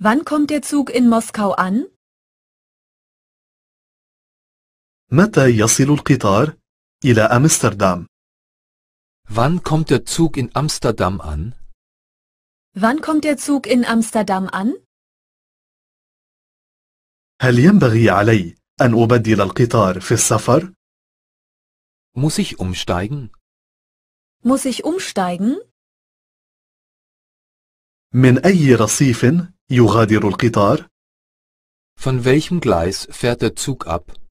Wann kommt der Zug in Moskau an? متى يصل القطار إلى أمستردام؟ Wann kommt der Zug in Amsterdam an? Wann kommt der Zug in Amsterdam an? هل ينبغي علي أن أبدل القطار في السفر؟ Muss ich umsteigen? Muss ich umsteigen? من أي رصيف يغادر القطار؟ Von welchem Gleis fährt der Zug ab?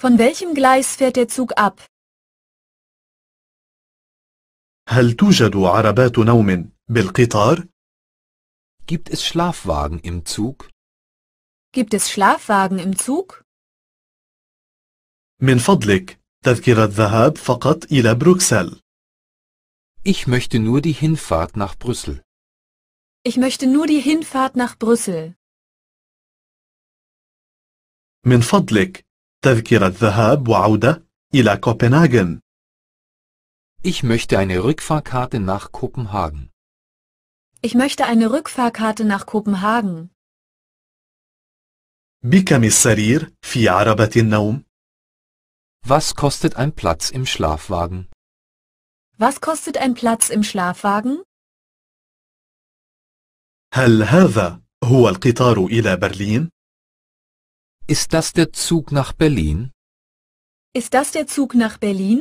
Von welchem Gleis fährt der Zug ab? هل توجد عربات نوم بالقطار؟ Gibt es Schlafwagen im Zug? Gibt es Schlafwagen im Zug? من فضلك تذكرة الذهاب فقط إلى بروكسل. Ich möchte nur die Hinfahrt nach Brüssel. Ich möchte nur die Hinfahrt nach Brüssel. من فضلك تذكرة ذهاب وعودة إلى كوبنهاgen. Ich möchte eine Rückfahrkarte nach Kopenhagen. Ich möchte eine Rückfahrkarte nach Kopenhagen. بكم السرير في عربة النوم؟ Was kostet ein Platz im Schlafwagen? Was kostet ein Platz im Schlafwagen? هل هذا هو القطار إلى برلين؟ ist das der Zug nach Berlin? Ist das der Zug nach Berlin?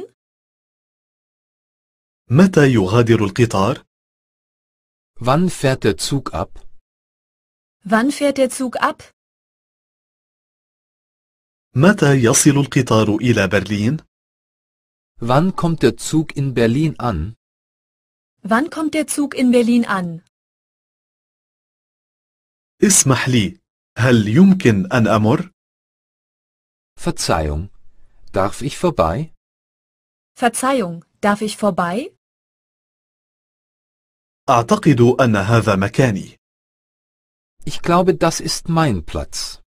متى يغادر القطار؟ Wann fährt der Zug ab? Wann fährt der Zug ab? متى يصل القطار إلى برلين؟ Wann kommt der Zug in Berlin an? Wann kommt der Zug in Berlin an? اسمح لي، هل يمكن أن أمر؟ Verzeihung, darf ich vorbei? Verzeihung, darf ich vorbei? أعتقد أن هذا مكاني. Ich glaube, das ist mein Platz.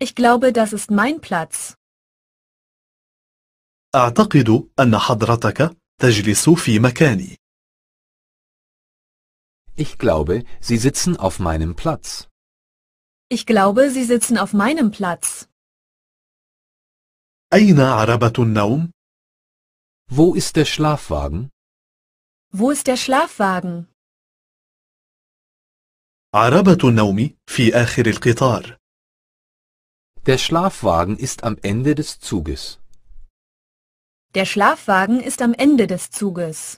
Ich glaube, das ist mein Platz. أعتقد أن حضرتك تجلس في مكاني. Ich glaube, Sie sitzen auf meinem Platz. Ich glaube, Sie sitzen auf meinem Platz. أين عربة النوم؟ Wo ist der Schlafwagen? Wo ist der Schlafwagen? عربة النوم في آخر القطار. Der Schlafwagen ist am Ende des Zuges. Der Schlafwagen ist am Ende des Zuges.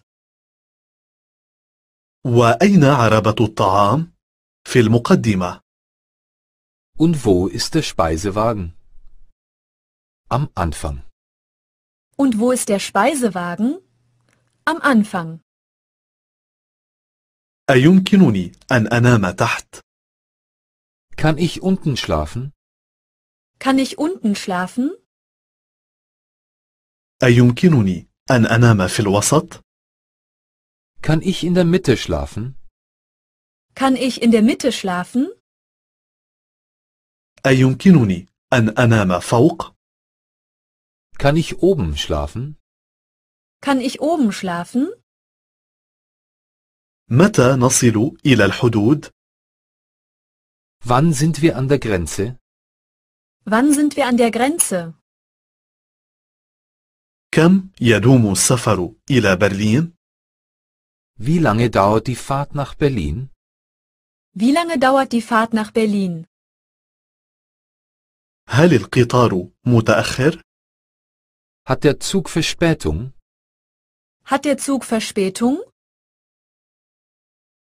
وأين عربة الطعام؟ في المقدمة. Und wo ist der Speisewagen? Am Anfang. Und wo ist der Speisewagen? Am Anfang. أيمكنني أن أنام تحت؟ Kann ich unten schlafen? Kann ich unten schlafen? أيمكنني أن أنام في الوسط؟ Kann ich in der Mitte schlafen? Kann ich in der Mitte schlafen? أيمكنني أن أنام فوق؟ kann ich oben schlafen? Kann ich oben schlafen? متى نصل إلى الحدود؟ Wann sind wir an der Grenze? Wann sind wir an der Grenze? كم يدوم السفر إلى برلين؟ Wie lange dauert die Fahrt nach Berlin? Wie lange dauert die Fahrt nach Berlin? هل القطار متأخر؟ hat der Zug Verspätung? Hat der Zug Verspätung?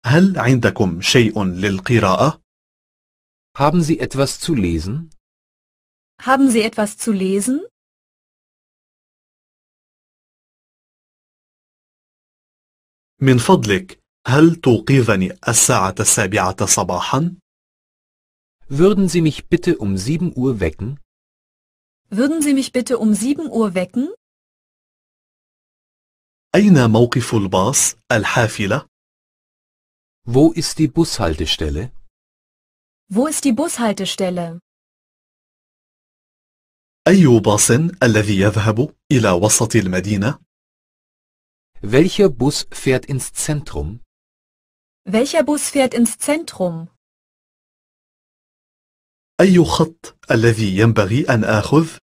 هل عندكم شيء للقراءة؟ Haben Sie etwas zu lesen? Haben Sie etwas zu lesen? من فضلك هل توقظني الساعة السابعة صباحا؟ Würden Sie mich bitte um 7 Uhr wecken? Würden Sie mich bitte um 7 Uhr wecken? أين موقف الباص الحافلة؟ Wo ist die Bushaltestelle? Wo ist die Bushaltestelle? أي باص الذي يذهب إلى وسط المدينة؟ Welcher Bus fährt ins Zentrum? Welcher Bus fährt ins Zentrum? أي خط الذي ينبغي أن آخذ؟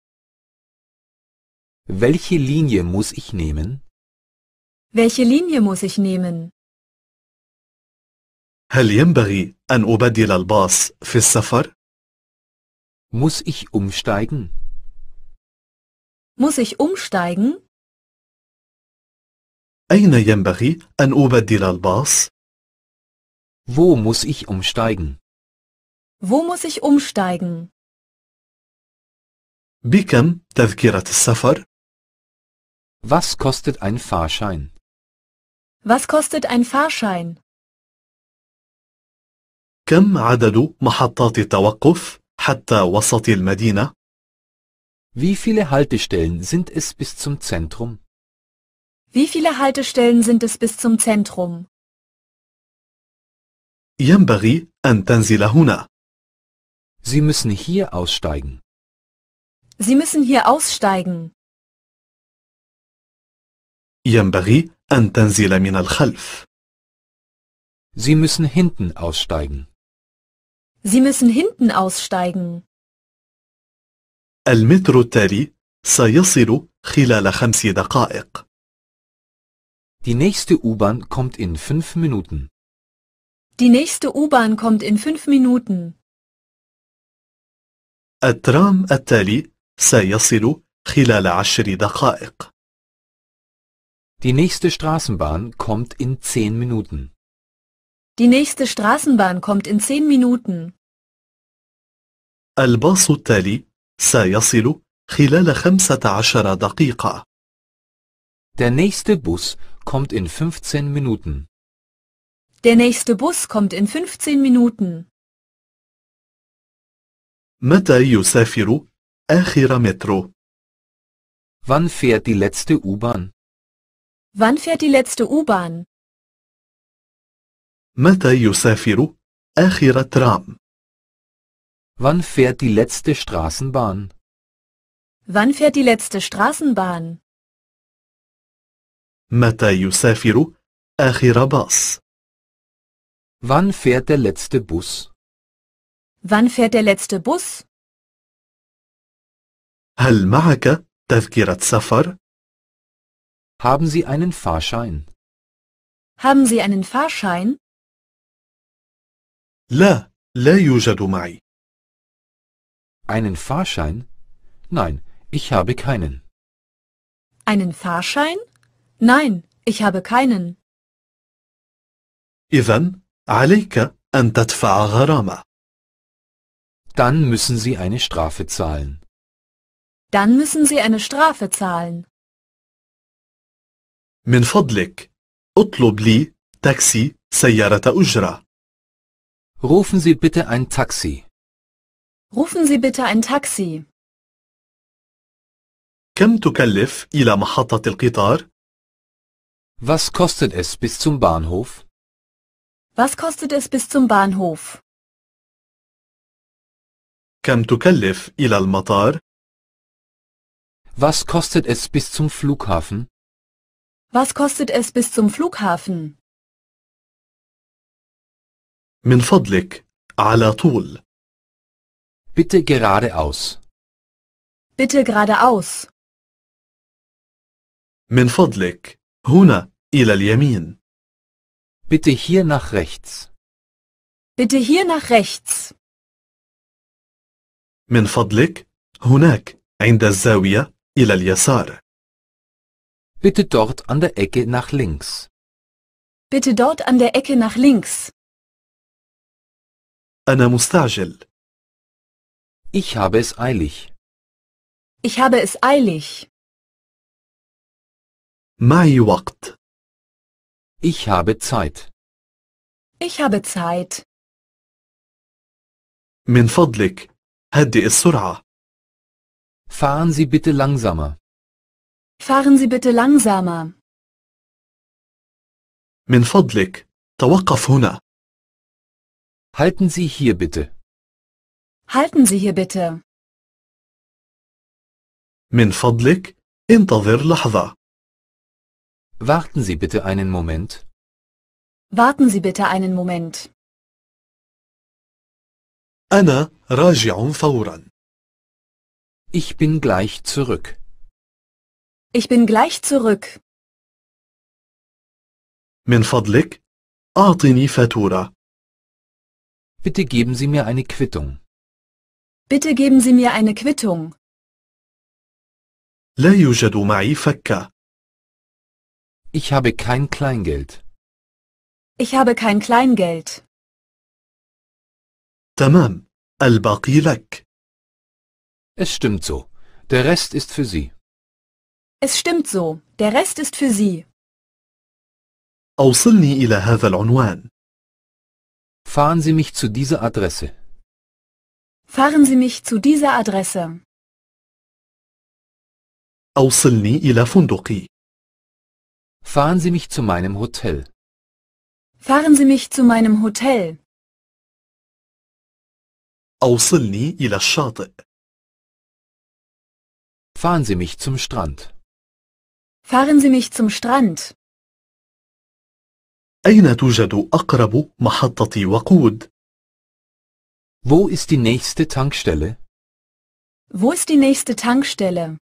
Welche Linie muss ich nehmen? Welche Linie muss ich nehmen? هل ينبغي أن أبدل الباص في السفر؟ Muss ich umsteigen? Muss ich umsteigen? أين ينبغي أن أبدل الباص؟ Wo muss ich umsteigen? Wo muss ich umsteigen? بكم تذكرة السفر؟ Was kostet ein Fahrschein? Was kostet ein Fahrschein? كم عدد محطات التوقف حتى وسط المدينة؟ Wie viele Haltestellen sind es bis zum Zentrum? Wie viele Haltestellen sind es bis zum Zentrum? ينبغي أن تنزل هنا. Sie müssen hier aussteigen. Sie müssen hier aussteigen. ينبغي أن تنزل من الخلف. Sie müssen hinten aussteigen. Sie müssen hinten aussteigen. المترو التالي سيصل خلال خمس دقائق. Die nächste U-Bahn kommt in fünf Minuten. Die nächste U-Bahn kommt in fünf Minuten. الترام التالي سيصل خلال عشر دقائق. Die nächste Straßenbahn kommt in zehn Minuten. Die nächste Straßenbahn kommt in zehn Minuten. الباص التالي سيصل خلال خمسة عشر دقيقة. Der nächste Bus kommt in 15 Minuten. Der nächste Bus kommt in 15 Minuten. متى يسافر آخر مترو؟ Wann fährt die letzte U-Bahn? Wann fährt die letzte U-Bahn? متى يسافر آخر ترام؟ Wann fährt die letzte Straßenbahn? Wann fährt die letzte Straßenbahn? متى يسافر آخر باص؟ Wann fährt der letzte Bus? Wann fährt der letzte Bus? هل معك تذكرة سفر؟ Haben Sie einen Fahrschein? Haben Sie einen Fahrschein? لا, لا يوجد معي. Einen Fahrschein? Nein, ich habe keinen. Einen Fahrschein? Nein, ich habe keinen. إذن عليك أن تدفع غرامة. Dann müssen Sie eine Strafe zahlen. Dann müssen Sie eine Strafe zahlen. من فضلك اطلب لي تاكسي سيارة أجرة. Rufen Sie bitte ein Taxi. Rufen Sie bitte ein Taxi. كم تكلف إلى محطة القطار؟ Was kostet es bis zum Bahnhof? Was kostet es bis zum Bahnhof? كم تكلف إلى المطار؟ Was kostet es bis zum Flughafen? Was kostet es bis zum Flughafen? من فضلك على طول. Bitte geradeaus. Bitte geradeaus. من فضلك هنا إلى اليمين. Bitte hier nach rechts. Bitte hier nach rechts. من فضلك هناك عند الزاوية إلى اليسار. Bitte dort an der Ecke nach links. Bitte dort an der Ecke nach links. أنا مستعجل. Ich habe es eilig. Ich habe es eilig. معي وقت. Ich habe Zeit. Ich habe Zeit. من فضلك هدئ السرعة. Fahren Sie bitte langsamer. Fahren Sie bitte langsamer. من فضلك توقف هنا. Halten Sie hier bitte. Halten Sie hier bitte. من فضلك انتظر لحظة. Warten Sie bitte einen Moment. Warten Sie bitte einen Moment. أنا راجع فورا. Ich bin gleich zurück. Ich bin gleich zurück. من فضلك أعطني فاتورة. Bitte geben Sie mir eine Quittung. Bitte geben Sie mir eine Quittung. لا يوجد معي فكة. Ich habe kein Kleingeld. Ich habe kein Kleingeld. تمام. الباقي لك. Es stimmt so. Der Rest ist für Sie. Es stimmt so. Der Rest ist für Sie. أوصلني إلى هذا العنوان. Fahren Sie mich zu dieser Adresse. Fahren Sie mich zu dieser Adresse. أوصلني إلى فندقي. Fahren Sie mich zu meinem Hotel. Fahren Sie mich zu meinem Hotel. أوصلني إلى الشاطئ. Fahren Sie mich zum Strand. Fahren Sie mich zum Strand. أين توجد أقرب محطة وقود؟ Wo ist die nächste Tankstelle? Wo ist die nächste Tankstelle?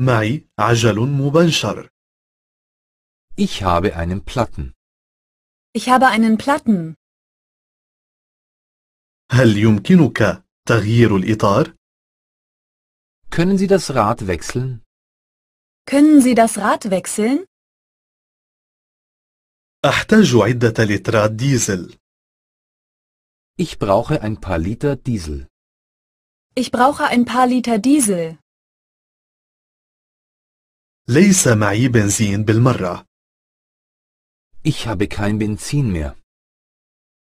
معي عجل مبنشر. Ich habe einen Platten. Ich habe einen Platten. هل يمكنك تغيير الإطار؟ Können Sie das Rad wechseln? Können Sie das Rad wechseln? أحتاج عدة لترات ديزل. Ich brauche ein paar Liter Diesel. Ich brauche ein paar Liter Diesel. ليس معي بنزين بالمرة. Ich habe kein Benzin mehr.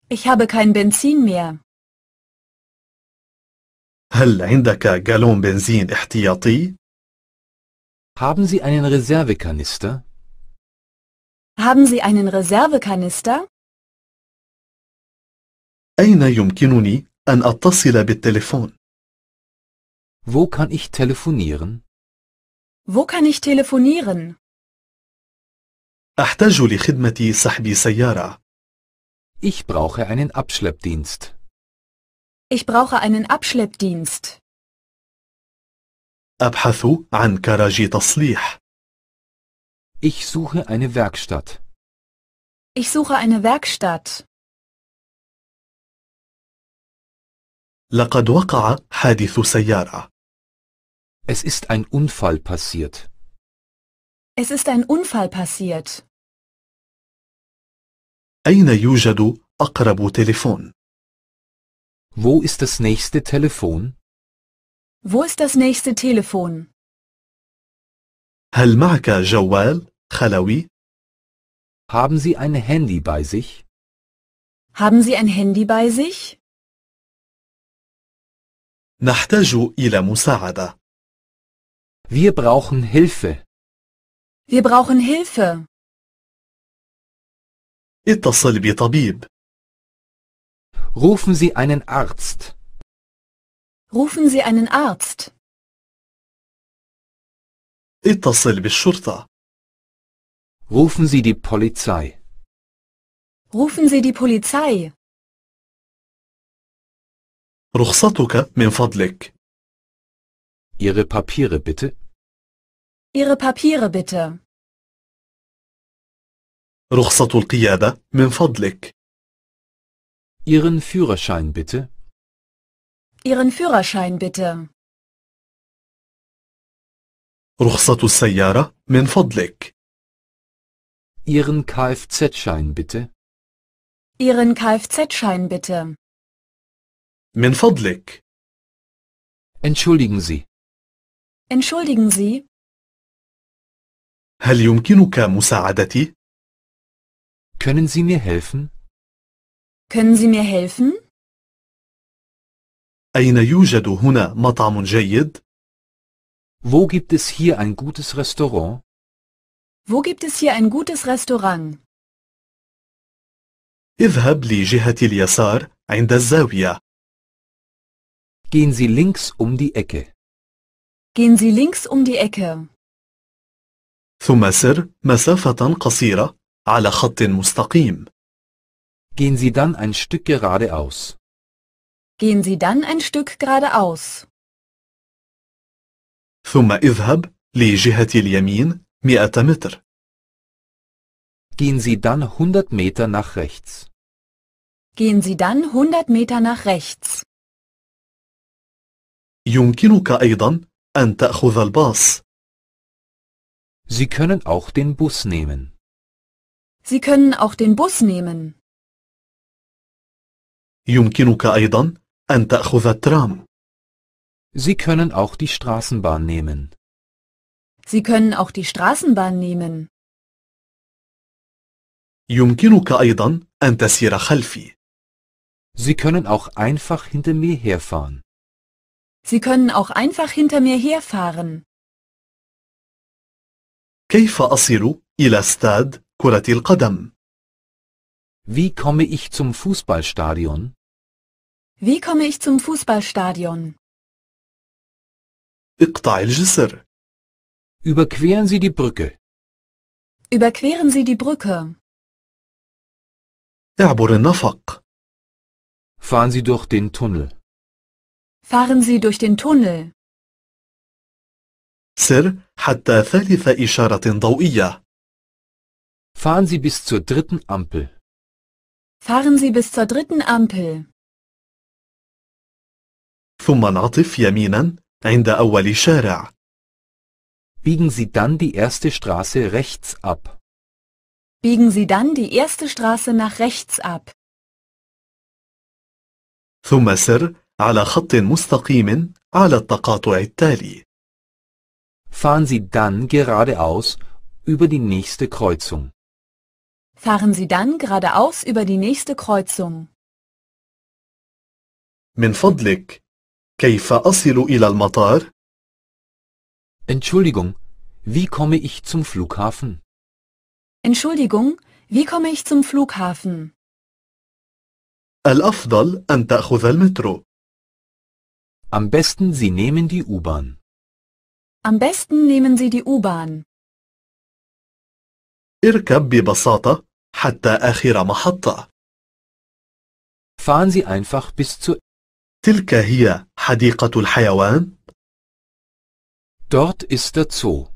Ich habe kein Benzin mehr. هل عندك جالون بنزين احتياطي؟ Haben Sie einen Reservekanister? Haben Sie einen Reservekanister? أين يمكنني أن أتصل بالتليفون؟ Wo kann ich telefonieren? Wo kann ich telefonieren? أحتاج لخدمة سحب سيارة. Ich brauche einen Abschleppdienst. Ich brauche einen Abschleppdienst. أبحث عن كراج تصليح. Ich suche eine Werkstatt. Ich suche eine Werkstatt. لقد وقع حادث سيارة. Es ist ein Unfall passiert. Es ist ein Unfall passiert. أين يوجد أقرب تليفون؟ wo ist das nächste Telefon? Wo ist das nächste Telefon? هل معك جوال خلوي؟ Haben Sie ein Handy bei sich? Haben Sie ein Handy bei sich? نحتاج إلى مساعدة. Wir brauchen Hilfe. Wir brauchen Hilfe. اتصل بطبيب. Rufen Sie einen Arzt. Rufen Sie einen Arzt. اتصل بالشرطة. Rufen Sie die Polizei. Rufen Sie die Polizei. رخصتك من فضلك. Ihre Papiere bitte. Ihre Papiere bitte. رخصة القيادة من فضلك. Ihren Führerschein bitte. Ihren Führerschein bitte. رخصة السيارة من فضلك. Ihren Kfz-Schein bitte. Ihren Kfz-Schein bitte. من فضلك. Entschuldigen Sie. Entschuldigen Sie. هل يمكنك مساعدتي؟ Können Sie mir helfen? können Sie mir helfen? أين يوجد هنا مطعم جيد؟ Wo gibt es hier ein gutes Restaurant? Wo gibt es hier ein gutes Restaurant? اذهب لجهة اليسار عند الزاوية. Gehen Sie links um die Ecke. Gehen Sie links um die Ecke. ثم سر مسافة قصيرة على خط مستقيم. Gehen Sie dann ein Stück geradeaus. Gehen Sie dann ein Stück geradeaus. ثم اذهب لجهة اليمين 100 متر. Gehen Sie dann 100 Meter nach rechts. Gehen Sie dann 100 Meter nach rechts. يمكنك أيضا أن تأخذ الباص. Sie können auch den Bus nehmen. Sie können auch den Bus nehmen. يمكنك أيضا أن تأخذ الترام. Sie können auch die Straßenbahn nehmen. Sie können auch die Straßenbahn nehmen. يمكنك أيضا أن تسير خلفي. Sie können auch einfach hinter mir herfahren. Sie können auch einfach hinter mir herfahren. كيف أصل إلى استاد كرة القدم؟ Wie komme ich zum Fußballstadion? Wie komme ich zum Fußballstadion? Überqueren Sie die Brücke. Überqueren Sie die Brücke. Fahren Sie durch den Tunnel. Fahren Sie durch den Tunnel. سر Fahren Sie bis zur dritten Ampel. Fahren Sie bis zur dritten Ampel. ثم انعطف يمينا عند أول شارع. Biegen Sie dann die erste Straße rechts ab. Biegen Sie dann die erste Straße nach rechts ab. ثم سر على خط مستقيم على التقاطع التالي. Fahren Sie dann geradeaus über die nächste Kreuzung. Fahren Sie dann geradeaus über die nächste Kreuzung. من فضلك كيف أصل إلى المطار؟ Entschuldigung, wie komme ich zum Flughafen? Entschuldigung, wie komme ich zum Flughafen? الأفضل أن تأخذ المترو. Am besten Sie nehmen die U-Bahn. Am besten nehmen Sie die U-Bahn. اركب ببساطة حتى آخر محطة. Fahren Sie einfach bis zur تلك هي حديقة الحيوان. Dort ist der Zoo.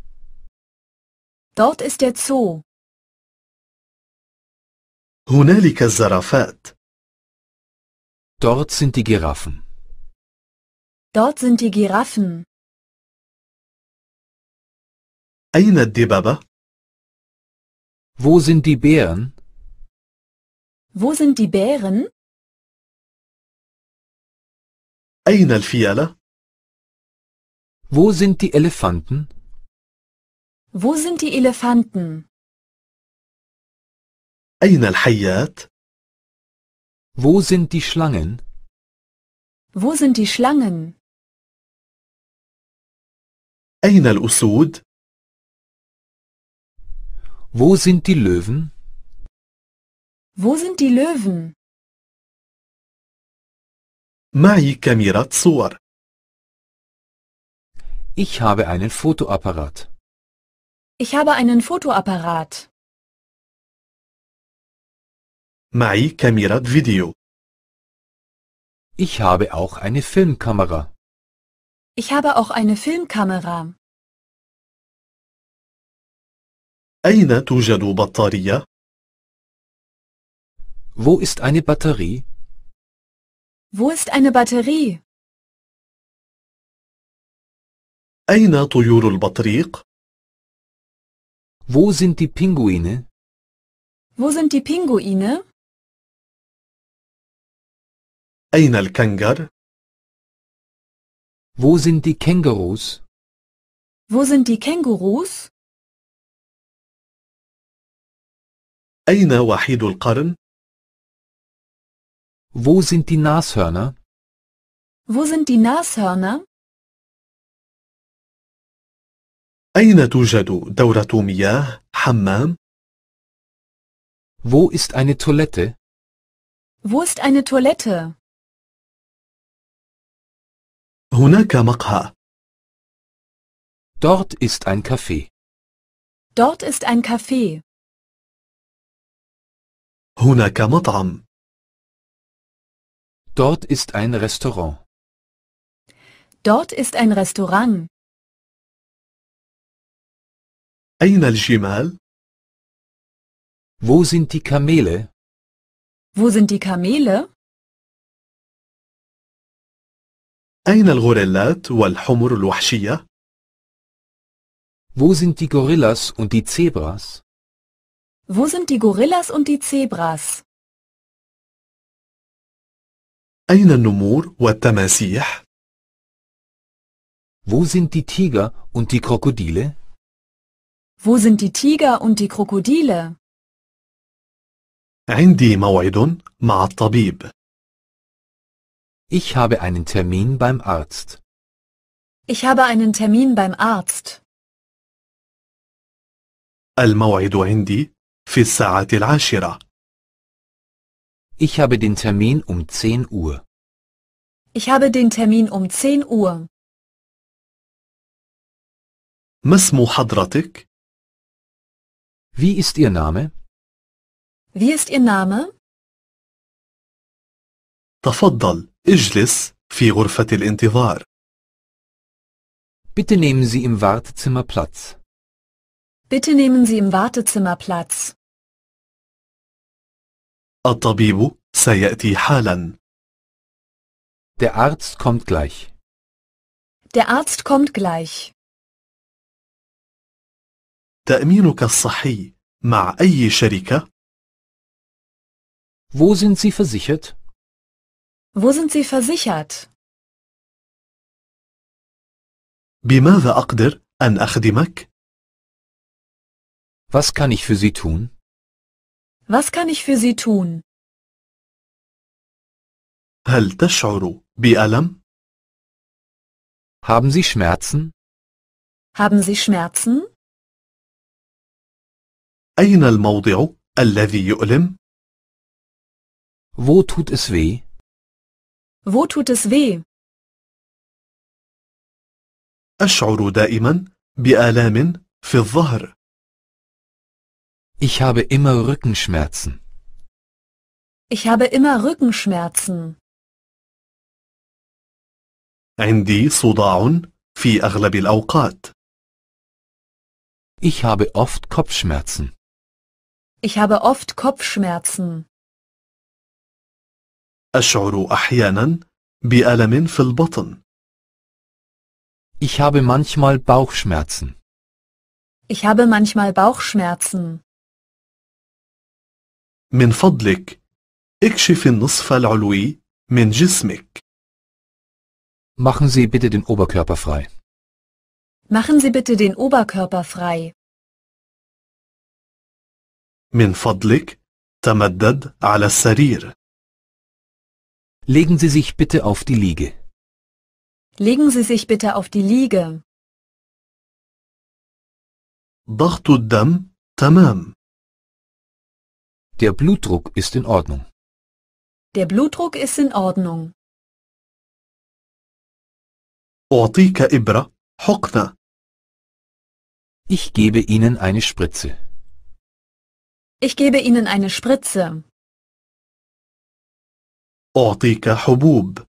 Dort ist der Zoo. هنالك الزرافات. Dort sind die Giraffen. Dort sind die Giraffen. أين الدببة؟ Wo sind die Bären? Wo sind die Bären? أين الفيلة؟ Wo sind die Elefanten? Wo sind die Elefanten? أين الحيات؟ Wo sind die Schlangen? Wo sind die Schlangen? أين الأسود؟ Wo sind die Löwen? Wo sind die Löwen? معي كاميرا صور. Ich habe einen Fotoapparat. Ich habe einen Fotoapparat. معي كاميرا فيديو. Ich habe auch eine Filmkamera. Ich habe auch eine Filmkamera. أين توجد بطارية؟ Wo ist eine Batterie? Wo ist eine Batterie? أين طيور البطريق؟ Wo sind die Pinguine? Wo sind die Pinguine? أين الكنغر؟ Wo sind die Kängurus? Wo sind die Kängurus? أين وحيد القرن؟ Wo sind die Nashörner? Wo sind die Nashörner? أين توجد دورة مياه حمام؟ Wo ist eine Toilette? Wo ist eine Toilette? هناك مقهى. Dort ist ein Café. Dort ist ein Café. هناك مطعم. Dort ist ein Restaurant. Dort ist ein Restaurant. أين الجمال؟ Wo sind die Kamele? Wo sind die Kamele? أين الغوريلات والحمر الوحشية؟ Wo sind die Gorillas und die Zebras? Wo sind die Gorillas und die Zebras? أين النمور والتماسيح؟ Wo sind die Tiger und die Krokodile? Wo sind die Tiger und die Krokodile? عندي موعد مع الطبيب. Ich habe einen Termin beim Arzt. Ich habe einen Termin beim Arzt. الموعد عندي في الساعة العاشرة. Ich habe den Termin um 10 Uhr. Ich habe den Termin um 10 Uhr. Wie ist Ihr Name? Wie ist Ihr Name? تفضل اجلس في غرفة الانتظار. Bitte nehmen Sie im Wartezimmer Platz. Bitte nehmen Sie im Wartezimmer Platz. الطبيب سيأتي حالا. Der Arzt kommt gleich. Der Arzt kommt gleich. تأمينك الصحي مع أي شركة؟ Wo sind Sie versichert? Wo sind Sie versichert? بماذا أقدر أن أخدمك؟ Was kann ich für Sie tun? Was kann ich für Sie tun? هل تشعر بألم؟ Haben Sie Schmerzen? Haben Sie Schmerzen? أين الموضع الذي يؤلم؟ Wo tut es weh? Wo tut es weh? أشعر دائما بآلام في الظهر. Ich habe immer Rückenschmerzen. Ich habe immer Rückenschmerzen. عندي صداع في أغلب الأوقات. Ich habe oft Kopfschmerzen. Ich habe oft Kopfschmerzen. أشعر أحيانا بألم في البطن. Ich habe manchmal Bauchschmerzen. Ich habe manchmal Bauchschmerzen. من فضلك اكشف النصف العلوي من جسمك. Machen Sie bitte den Oberkörper frei. Machen Sie bitte den Oberkörper frei. من فضلك تمدد على السرير. Legen Sie sich bitte auf die Liege. Legen Sie sich bitte auf die Liege. ضغط الدم تمام. Der Blutdruck ist in Ordnung. Der Blutdruck ist in Ordnung. أعطيك إبرة حقنة. Ich gebe Ihnen eine Spritze. Ich gebe Ihnen eine Spritze. أعطيك حبوب.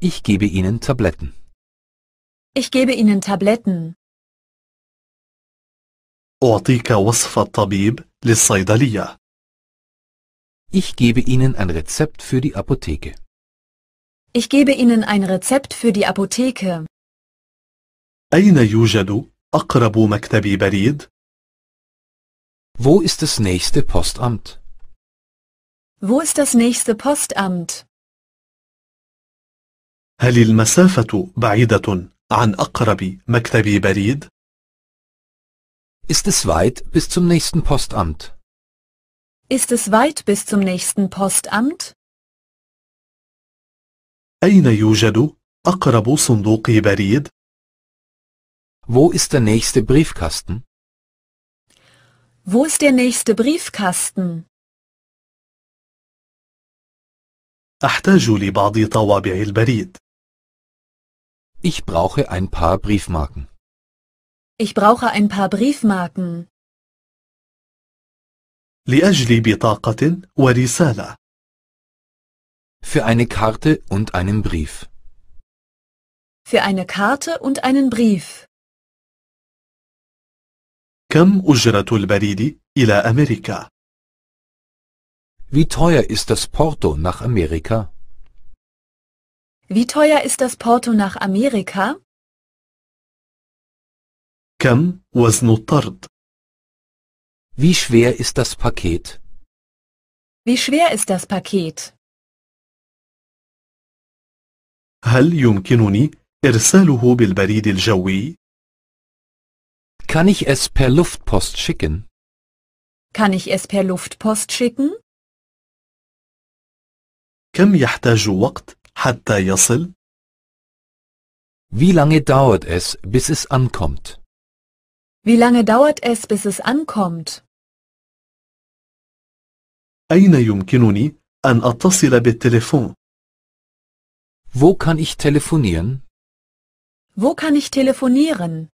Ich gebe Ihnen Tabletten. Ich gebe Ihnen Tabletten. أعطيك وصف الطبيب للصيدلية. Ich gebe Ihnen ein Rezept für die Apotheke. Ich gebe Ihnen ein Rezept für die Apotheke. أين يوجد أقرب مكتب بريد؟ Wo ist das nächste Postamt? Wo ist das nächste Postamt? هل المسافة بعيدة عن أقرب مكتب بريد؟ Ist es weit bis zum nächsten Postamt? Ist es weit bis zum nächsten Postamt? أين يوجد أقرب صندوق بريد؟ Wo ist der nächste Briefkasten? Wo ist der nächste Briefkasten? أحتاج لبعض طوابع البريد. Ich brauche ein paar Briefmarken. Ich brauche ein paar Briefmarken. لأجل بطاقة ورسالة. Für eine Karte und einen Brief. Für eine Karte und einen Brief. كم أجرة البريد إلى أمريكا؟ Wie teuer ist das Porto nach Amerika? Wie teuer ist das Porto nach Amerika? كم وزن الطرد؟ Wie schwer ist das Paket? Wie schwer ist das Paket? هل يمكنني إرساله بالبريد الجوي؟ Kann ich es per Luftpost schicken? Kann ich es per Luftpost schicken? كم يحتاج وقت حتى يصل؟ Wie lange dauert es, bis es ankommt? Wie lange dauert es, bis es ankommt? أين يمكنني أن أتصل بالتليفون؟ Wo kann ich telefonieren? Wo kann ich telefonieren?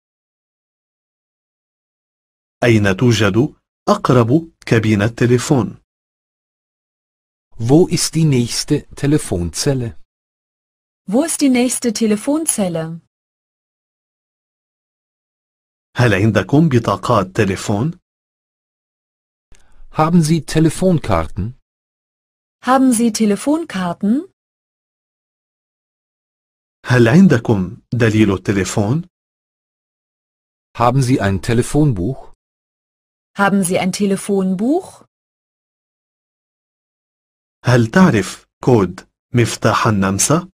أين توجد أقرب كابينة تليفون؟ Wo ist die nächste Telefonzelle? Wo ist die nächste Telefonzelle? هل عندكم بطاقات تليفون؟ Haben Sie Telefonkarten? Haben Sie Telefonkarten? هل عندكم دليل التليفون؟ Haben Sie ein Telefonbuch? Haben Sie ein Telefonbuch? هل تعرف كود مفتاح النمسا؟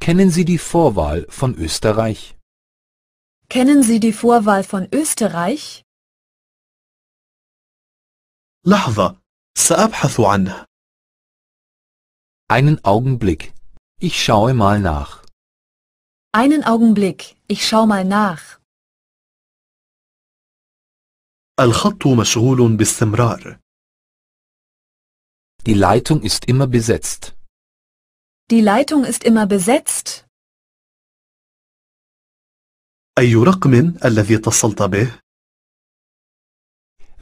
Kennen Sie die Vorwahl von Österreich? Kennen Sie die Vorwahl von Österreich? لحظة سأبحث عنه Einen Augenblick. Ich schaue mal nach. Einen Augenblick, ich schau mal nach. الخط مشغول باستمرار Die Leitung ist immer besetzt. Die Leitung ist immer besetzt. أي رقم الذي اتصلت به؟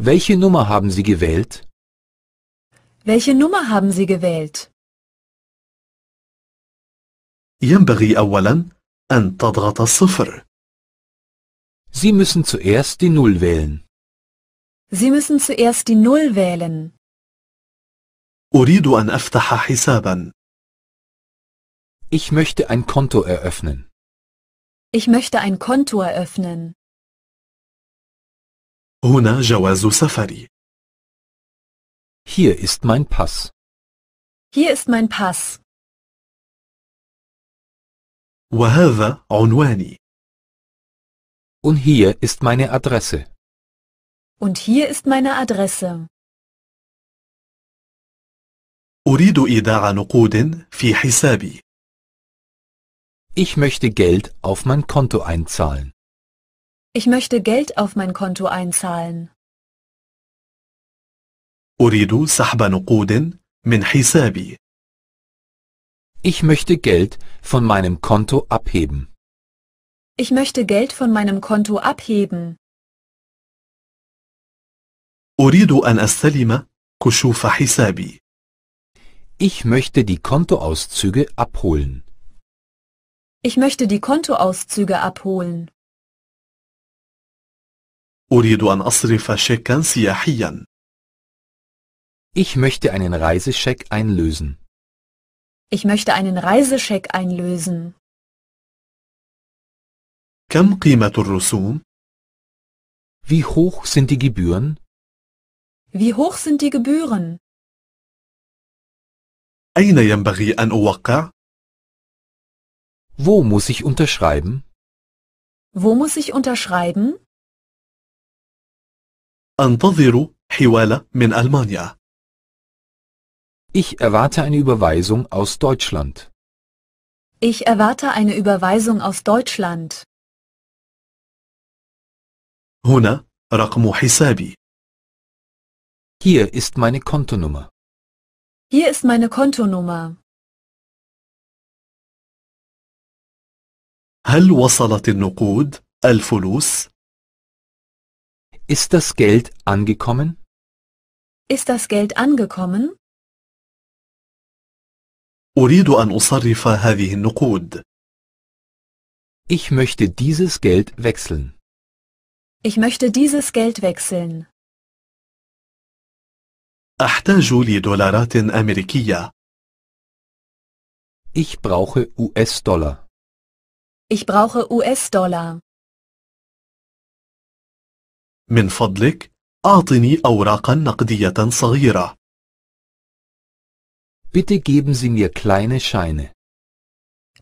Welche Nummer haben Sie gewählt? Welche Nummer haben Sie gewählt? ينبغي أولا أن تضغط الصفر. Sie müssen zuerst die Null wählen. Sie müssen zuerst die Null wählen. أريد أن أفتح حسابا. Ich möchte ein Konto eröffnen. Ich möchte ein Konto eröffnen. هنا جواز سفري. Hier ist mein Pass. Hier ist mein Pass. وهذا عنواني. Und hier ist meine Adresse. Und hier ist meine Adresse. أريد إيداع نقود في حسابي. Ich möchte Geld auf mein Konto einzahlen. Ich möchte Geld auf mein Konto einzahlen. أريد سحب نقود من حسابي. Ich möchte Geld von meinem Konto abheben. Ich möchte Geld von meinem Konto abheben. أريد أن أستلم كشوف حسابي. Ich möchte die Kontoauszüge abholen. Ich möchte die Kontoauszüge abholen. أريد أن أصرف شيكا سياحيا. Ich möchte einen Reisescheck einlösen. Ich möchte einen Reisescheck einlösen. كم قيمة الرسوم؟ Wie hoch sind die Gebühren? Wie hoch sind die Gebühren? أين ينبغي أن أوقع؟ wo muss ich unterschreiben? Wo muss ich unterschreiben? أنتظر حوالة من ألمانيا. Ich erwarte eine Überweisung aus Deutschland. Ich erwarte eine Überweisung aus Deutschland. هنا رقم حسابي. Hier ist meine Kontonummer. Hier ist meine Kontonummer. هل وصلت النقود الفلوس؟ Ist das Geld angekommen? Ist das Geld angekommen? أريد أن أصرف هذه النقود. Ich möchte dieses Geld wechseln. Ich möchte dieses Geld wechseln. أحتاج لدولارات أمريكية. Ich brauche US-Dollar. Ich brauche US-Dollar. من فضلك أعطني أوراقا نقدية صغيرة. Bitte geben Sie mir kleine Scheine.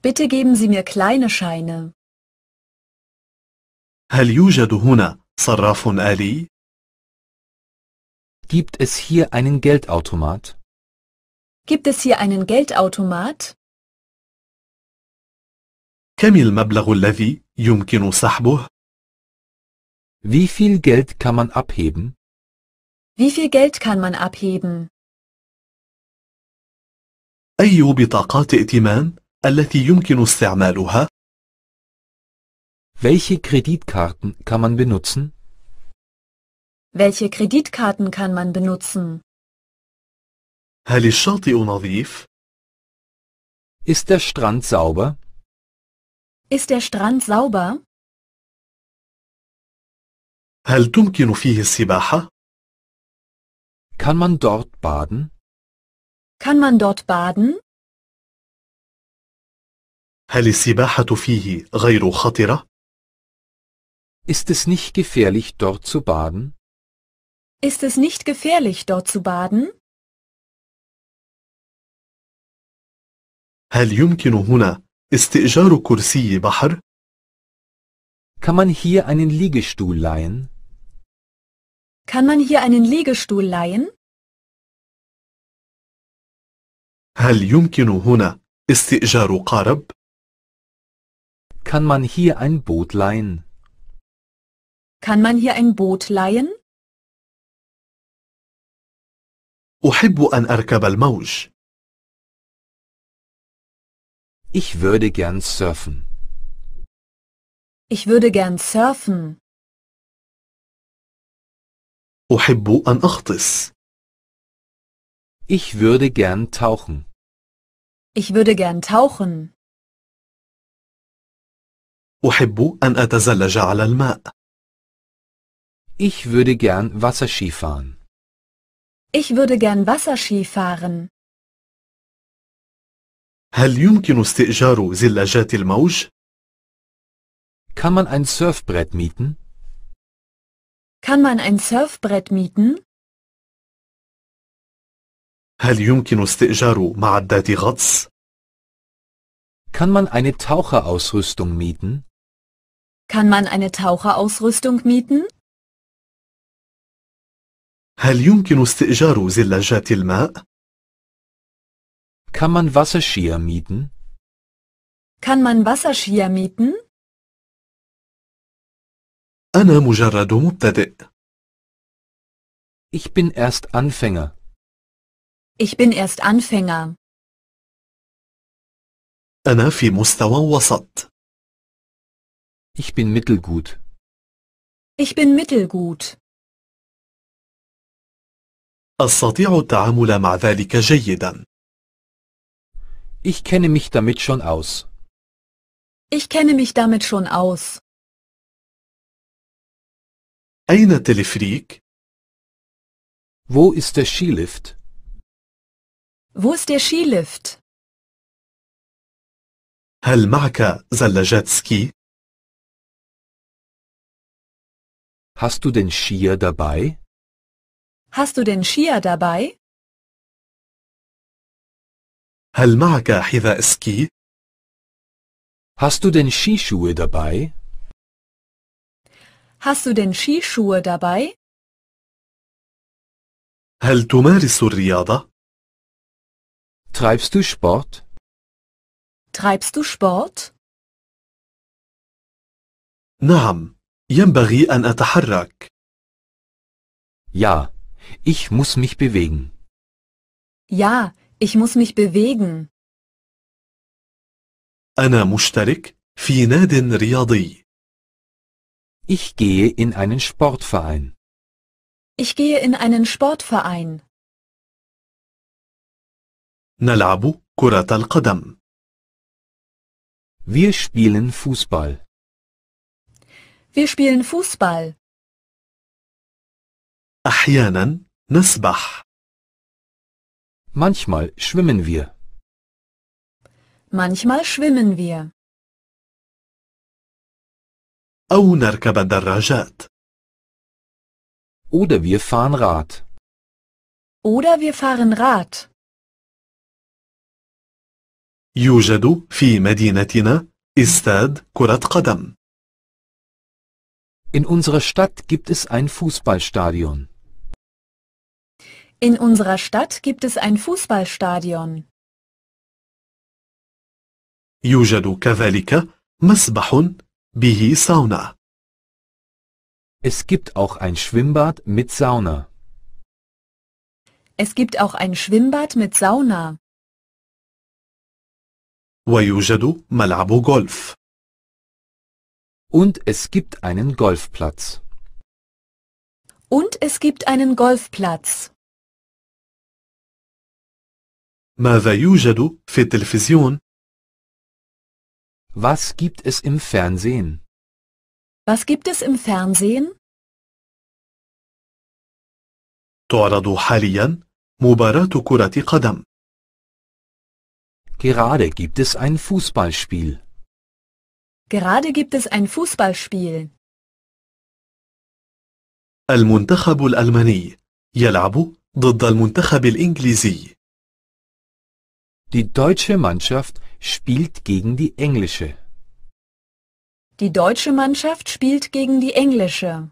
Bitte geben Sie mir kleine Scheine. هل يوجد هنا صراف آلي؟ Gibt es hier einen Geldautomat? Gibt es hier einen Geldautomat? كم المبلغ الذي يمكن سحبه؟ Wie viel Geld kann man abheben? Wie viel Geld kann man abheben? أي بطاقات ائتمان التي يمكن استعمالها؟ Welche Kreditkarten kann man benutzen? Welche Kreditkarten kann man benutzen? هل الشاطئ نظيف؟ Ist der Strand sauber? Ist der Strand sauber? هل تمكن فيه السباحة؟ Kann man dort baden? Kann man dort baden? هل السباحة فيه غير خطرة؟ Ist es nicht gefährlich, dort zu baden? Ist es nicht gefährlich, dort zu baden? هل يمكن هنا استئجار كرسي بحر Kann man hier einen Liegestuhl leihen? Kann man hier einen Liegestuhl leihen? هل يمكن هنا استئجار قارب؟ Kann man hier ein Boot leihen? Kann man hier ein Boot leihen? أحب أن أركب الموج. Ich würde gern surfen. Ich würde gern surfen. أحب أن أغطس. Ich würde gern tauchen. Ich würde gern tauchen. أحب أن أتزلج على الماء. Ich würde gern Wasserski fahren. Ich würde gern Wasserski fahren. هل يمكن استئجار زلاجات الموج؟ Kann man ein Surfbrett mieten? Kann man ein Surfbrett mieten? هل يمكن استئجار معدات غطس؟ Kann man eine Taucherausrüstung mieten? Kann man eine Taucherausrüstung mieten? هل يمكن استئجار زلاجات الماء؟ Kann man Wasserskier mieten? Kann man Wasserskier mieten? أنا مجرد مبتدئ. Ich bin erst Anfänger. Ich bin erst Anfänger. أنا في مستوى وسط. Ich bin mittelgut. Ich bin mittelgut. أستطيع التعامل مع ذلك جيداً. Ich kenne mich damit schon aus. Ich kenne mich damit schon aus. أين تلفريك؟ Wo ist der Skilift? Wo ist der Skilift? هل معك زلاجات سكي؟ Hast du den Skier dabei? Hast du den Skier dabei? هل معك حذاء سكي؟ Hast du denn Skischuhe dabei? Hast du denn Skischuhe dabei? هل تمارس الرياضة؟ Treibst du Sport? Treibst du Sport? نعم، ينبغي أن أتحرك. Ja, ich muss mich bewegen. Ja, ich muss mich bewegen. أنا مشترك في ناد رياضي. Ich gehe in einen Sportverein. Ich gehe in einen Sportverein. نلعب كرة القدم. Wir spielen Fußball. Wir spielen Fußball. أحيانا نسبح. Manchmal schwimmen wir. Manchmal schwimmen wir. أو نركب الدراجات. Oder wir fahren Rad. Oder wir fahren Rad. يوجد في مدينتنا استاد كرة قدم. In unserer Stadt gibt es ein Fußballstadion. In unserer Stadt gibt es ein Fußballstadion. يوجد كذلك مسبح به ساونا. Es gibt auch ein Schwimmbad mit Sauna. Es gibt auch ein Schwimmbad mit Sauna. ويوجد ملعب غولف. Und es gibt einen Golfplatz. Und es gibt einen Golfplatz. ماذا يوجد في التلفزيون؟ Was gibt es im Fernsehen? Was gibt es im Fernsehen? تعرض حاليا مباراة كرة قدم. Gerade gibt es ein Fußballspiel. Gerade gibt es ein Fußballspiel. المنتخب الألماني يلعب ضد المنتخب الإنجليزي. Die deutsche Mannschaft spielt gegen die englische. Die deutsche Mannschaft spielt gegen die englische.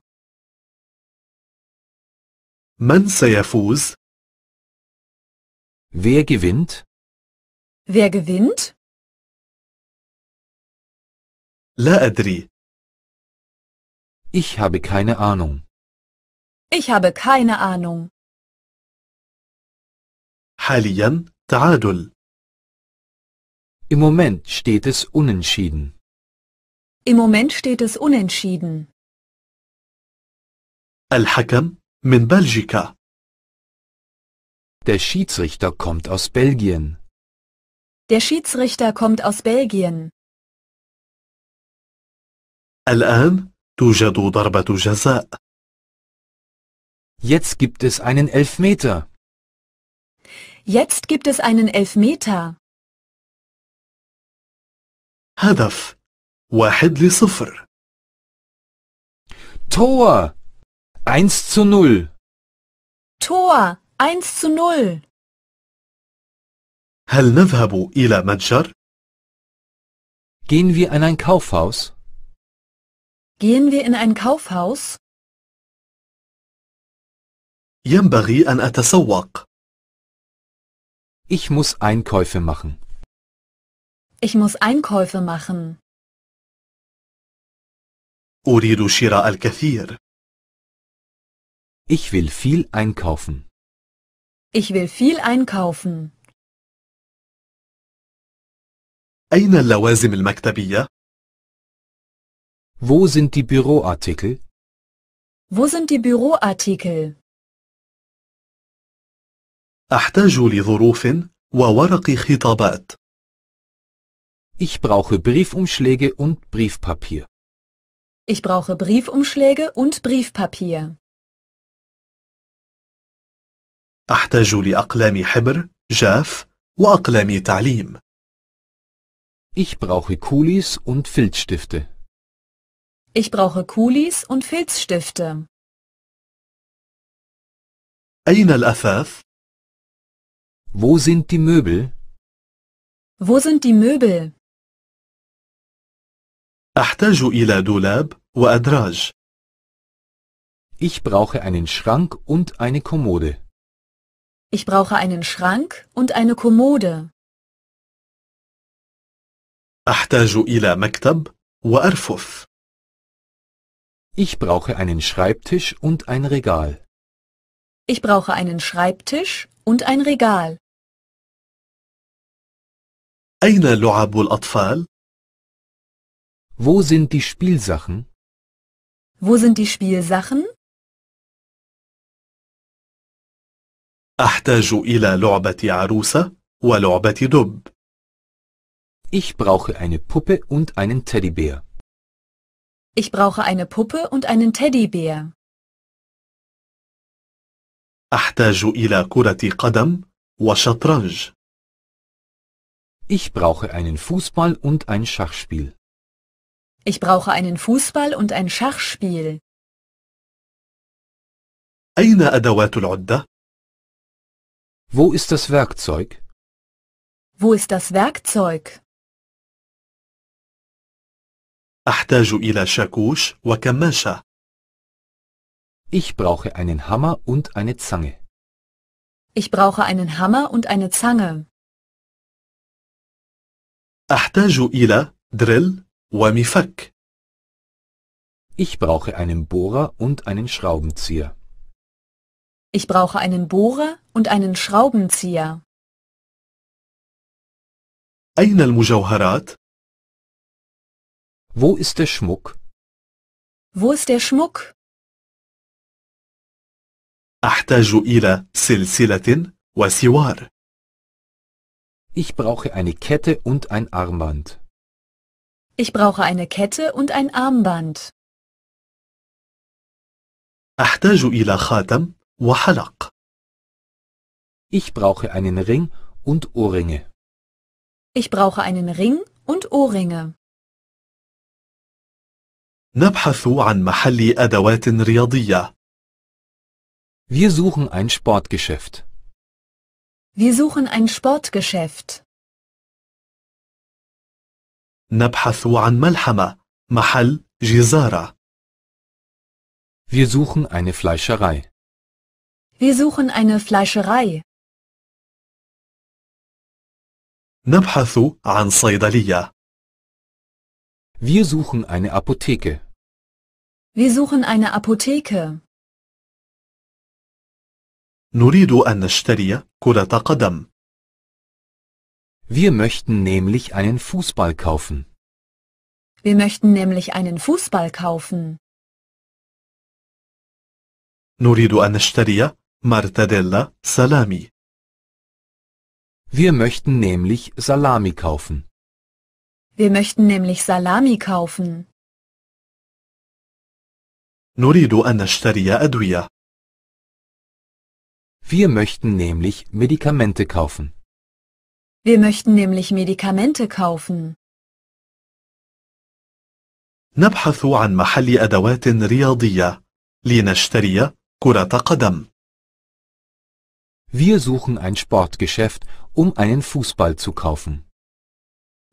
من سيفوز؟ Wer gewinnt? Wer gewinnt? لا أدري. Ich habe keine Ahnung. Ich habe keine Ahnung. حاليا تعادل. Im Moment steht es unentschieden. Im Moment steht es unentschieden. الحكم من بلجيكا. Der Schiedsrichter kommt aus Belgien. Der Schiedsrichter kommt aus Belgien. الآن توجد ضربة جزاء. Jetzt gibt es einen Elfmeter. Jetzt gibt es einen Elfmeter. هدف واحد لصفر Tor 1 zu 0 Tor 1 zu 0 هل نذهب إلى متجر؟ Gehen wir in ein Kaufhaus? Gehen wir in ein Kaufhaus? ينبغي أن أتسوق. Ich muss Einkäufe machen. Ich muss Einkäufe machen. أريد شراء الكثير. Ich will viel einkaufen. Ich will viel einkaufen. أين اللوازم المكتبية؟ Wo sind die Büroartikel? Wo sind die Büroartikel? أحتاج لظروف وورق خطابات. Ich brauche Briefumschläge und Briefpapier. Ich brauche Briefumschläge und Briefpapier. أحتاج لأقلام حبر، جاف وأقلام تعليم. Ich brauche Kulis und Filzstifte. Ich brauche Kulis und Filzstifte. أين الأثاث؟ Wo sind die Möbel? Wo sind die Möbel? أحتاج إلى دولاب وأدراج. Ich brauche einen Schrank und eine Kommode. Ich brauche einen Schrank und eine Kommode. أحتاج إلى مكتب وأرفف. Ich brauche einen Schreibtisch und ein Regal. Ich brauche einen Schreibtisch und ein Regal. أين لعب الأطفال؟ wo sind die Spielsachen? Wo sind die Spielsachen? أحتاج إلى لعبة عروسة ولعبة دب. Ich brauche eine Puppe und einen Teddybär. Ich brauche eine Puppe und einen Teddybär. أحتاج إلى كرة قدم وشطرنج. Ich brauche einen Fußball und ein Schachspiel. Ich brauche einen Fußball und ein Schachspiel. أين أدوات العدة؟ Wo ist das Werkzeug? Wo ist das Werkzeug? أحتاج إلى شاكوش وكماشة. Ich brauche einen Hammer und eine Zange. Ich brauche einen Hammer und eine Zange. أحتاج إلى دريل ومفك Ich brauche einen Bohrer und einen Schraubenzieher. Ich brauche einen Bohrer und einen Schraubenzieher. أين المجوهرات؟ Wo ist der Schmuck? Wo ist der Schmuck? أحتاج إلى سلسلة وسوار. Ich brauche eine Kette und ein Armband. Ich brauche eine Kette und ein Armband. Ich brauche einen Ring und Ohrringe. Ich brauche einen Ring und Ohrringe. Wir suchen ein Sportgeschäft. Wir suchen ein Sportgeschäft. نبحث عن ملحمة محل جزارة Wir suchen eine Fleischerei. Wir suchen eine Fleischerei. نبحث عن صيدلية. Wir suchen eine Apotheke. Wir suchen eine Apotheke. نريد أن نشتري كرة قدم. Wir möchten nämlich einen Fußball kaufen. Wir möchten nämlich einen Fußball kaufen. نريد أن نشتري مرتديلا سلامي. Wir möchten nämlich Salami kaufen. Wir möchten nämlich Salami kaufen. نريد أن نشتري أدوية. Wir möchten nämlich Medikamente kaufen. Wir möchten nämlich Medikamente kaufen. نبحث عن محل أدوات رياضية لنشتري كرة قدم. Wir suchen ein Sportgeschäft, um einen Fußball zu kaufen.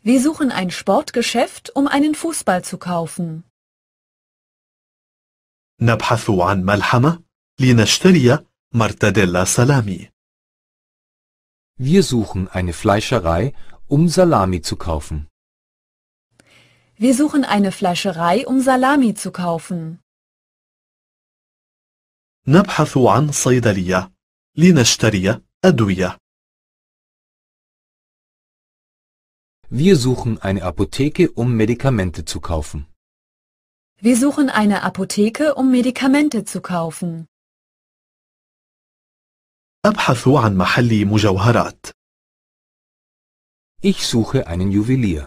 Wir suchen ein Sportgeschäft, um einen Fußball zu kaufen. نبحث عن ملحمة لنشتري مرتديلا سلامي. Wir suchen eine Fleischerei, um Salami zu kaufen. Wir suchen eine Fleischerei, um Salami zu kaufen. نبحث عن صيدلية لنشتري أدوية. Wir suchen eine Apotheke, um Medikamente zu kaufen. Wir suchen eine Apotheke, um Medikamente zu kaufen. أبحث عن محل مجوهرات. Ich suche einen Juwelier.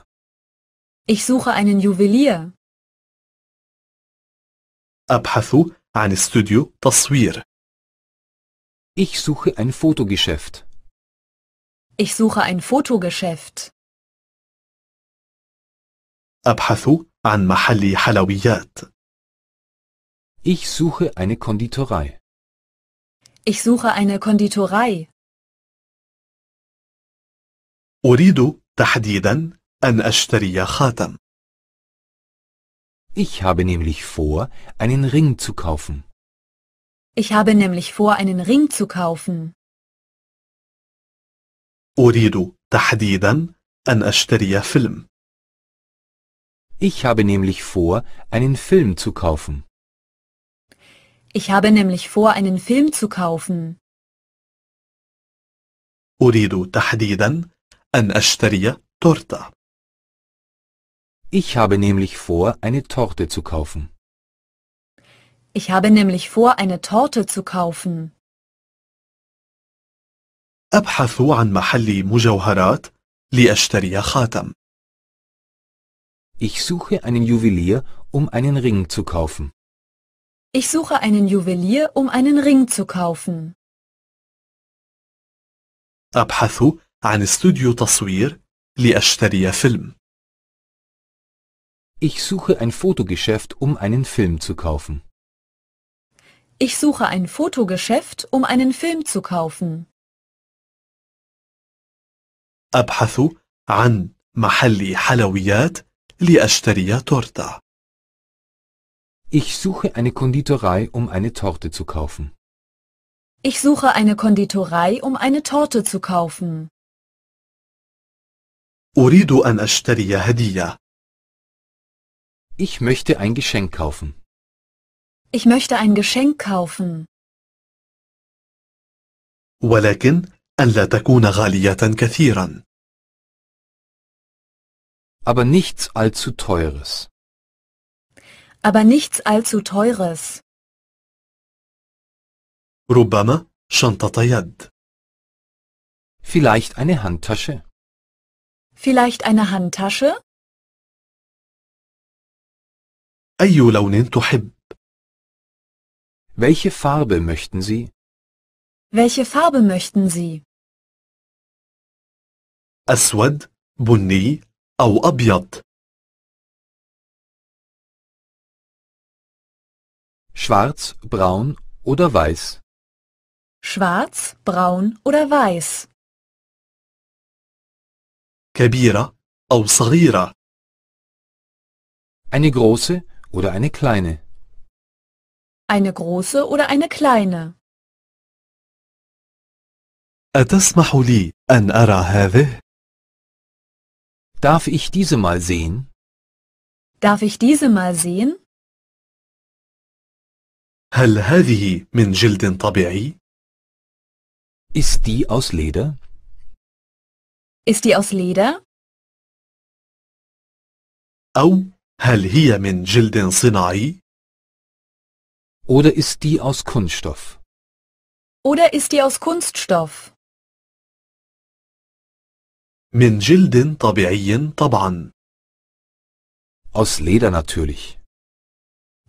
Ich suche einen Juwelier. أبحث عن استوديو تصوير. Ich suche ein Fotogeschäft. Ich suche ein Fotogeschäft. أبحث عن محل حلويات. Ich suche eine Konditorei. Ich suche eine Konditorei. أريد تحديدا أن أشتري خاتم. Ich habe nämlich vor, einen Ring zu kaufen. Ich habe nämlich vor, einen Ring zu kaufen. أريد تحديدا أن أشتري فيلم. Ich habe nämlich vor, einen Film zu kaufen. Ich habe nämlich vor, einen Film zu kaufen. أريد تحديدا أن أشتري تورتة. Ich habe nämlich vor, eine Torte zu kaufen. Ich habe nämlich vor, eine Torte zu kaufen. أبحث عن محل مجوهرات لأشتري خاتم. Ich suche einen Juwelier, um einen Ring zu kaufen. Ich suche einen Juwelier, um einen Ring zu kaufen. أبحث عن استوديو تصوير لأشتري فيلم. Ich suche ein Fotogeschäft, um einen Film zu kaufen. Ich suche ein Fotogeschäft, um einen Film zu kaufen. أبحث عن محل حلويات لأشتري تورتة. Ich suche eine Konditorei, um eine Torte zu kaufen. Ich suche eine Konditorei, um eine Torte zu kaufen. أريد أن أشتري هدية. Ich möchte ein Geschenk kaufen. Ich möchte ein Geschenk kaufen. ولكن ألا تكون غالية كثيرا. Aber nichts allzu teures aber nichts allzu teures. Rubama Shantata Yad. Vielleicht eine Handtasche. Vielleicht eine Handtasche? أي لون تحب؟ Welche Farbe möchten Sie? Welche Farbe möchten Sie? أسود، بني أو أبيض. Schwarz, braun oder weiß? Schwarz, braun oder weiß? Kabira أو sagira? Eine große oder eine kleine? Eine große oder eine kleine? أتسمح لي أن أرى هذه؟ Darf ich diese mal sehen? Darf ich diese mal sehen? هل هذه من جلد طبيعي؟ Ist die aus Leder? Ist die aus Leder? أو هل هي من جلد صناعي؟ Oder ist die aus Kunststoff? Oder ist die aus Kunststoff? من جلد طبيعي طبعا. Aus Leder natürlich.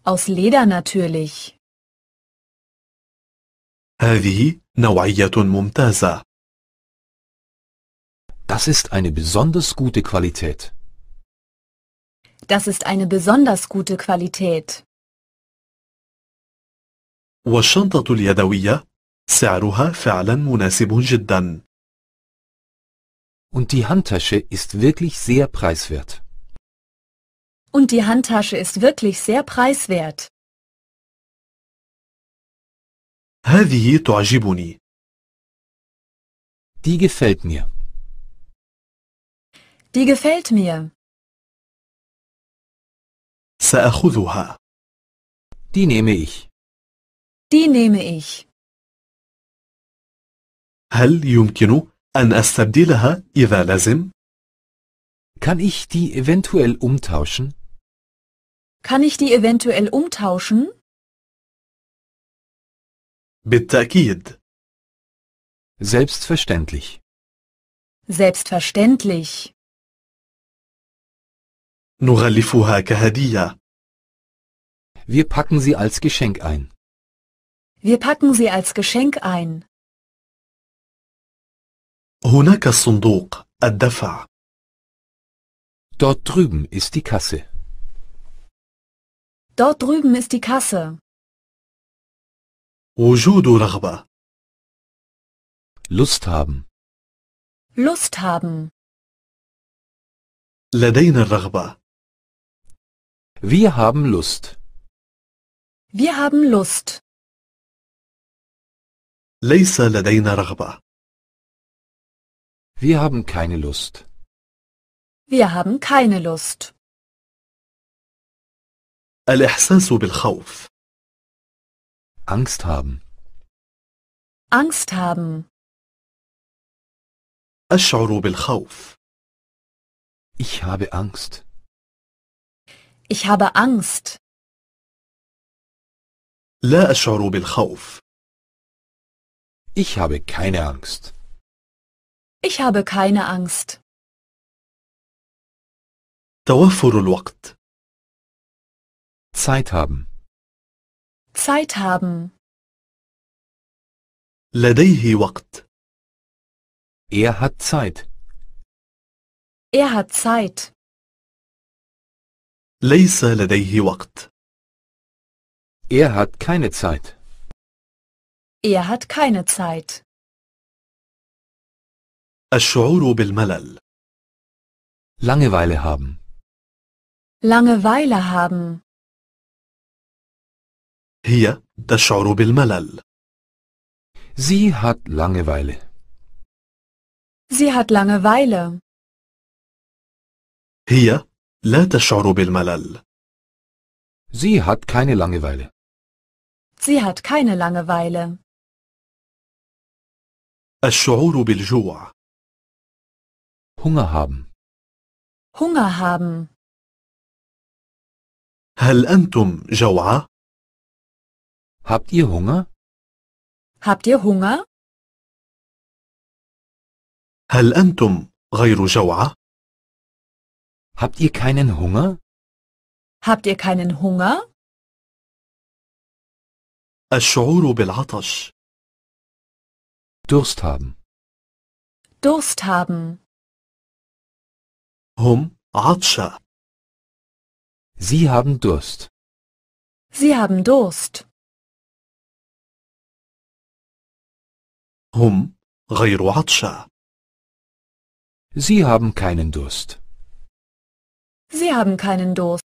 Aus Leder natürlich. هذه نوعية ممتازة. Das ist eine besonders gute Qualität. Das ist eine besonders gute Qualität. والشنطة اليدوية سعرها فعلا مناسب جدا. Und die Handtasche ist wirklich sehr preiswert. Und die Handtasche ist wirklich sehr preiswert. هذه تعجبني. Die gefällt mir. Die gefällt mir. سأخذها. Die nehme ich. Die nehme ich. هل يمكن أن أستبدلها إذا لازم؟ Kann ich die eventuell umtauschen? Kann ich die eventuell umtauschen? بالتأكيد. Selbstverständlich. Selbstverständlich. نغلفها كهدية. Wir packen sie als Geschenk ein. Wir packen sie als Geschenk ein. هناك الصندوق الدفع. Dort drüben ist die Kasse. Dort drüben ist die Kasse. وجود رغبة Lust haben Lust haben لدينا الرغبة Wir haben Lust Wir haben Lust ليس لدينا رغبة Wir haben keine Lust Wir haben keine Lust الإحساس بالخوف Angst haben. Angst haben. أشعر بالخوف. Ich habe Angst. Ich habe Angst. لا أشعر بالخوف. Ich habe keine Angst. Ich habe keine Angst. توفر الوقت. Zeit haben. Zeit haben. لديه وقت. Er hat Zeit. Er hat Zeit. ليس لديه وقت. Er hat keine Zeit. Er hat keine Zeit. الشعور بالملل. Langeweile haben. Langeweile haben. هي تشعر بالملل. Sie hat Langeweile. Sie hat Langeweile. هي لا تشعر بالملل. Sie hat keine Langeweile. Sie hat keine Langeweile. الشعور بالجوع. Hunger haben. Hunger haben. هل أنتم جوعى؟ Habt ihr Hunger? Habt ihr Hunger? هل أنتم غير جوعى؟ Habt ihr keinen Hunger? Habt ihr keinen Hunger? الشعور بالعطش Durst haben. Durst haben. هم عطشة Sie haben Durst. Sie haben Durst. هم غير عطشى. Sie haben keinen Durst. Sie haben keinen Durst.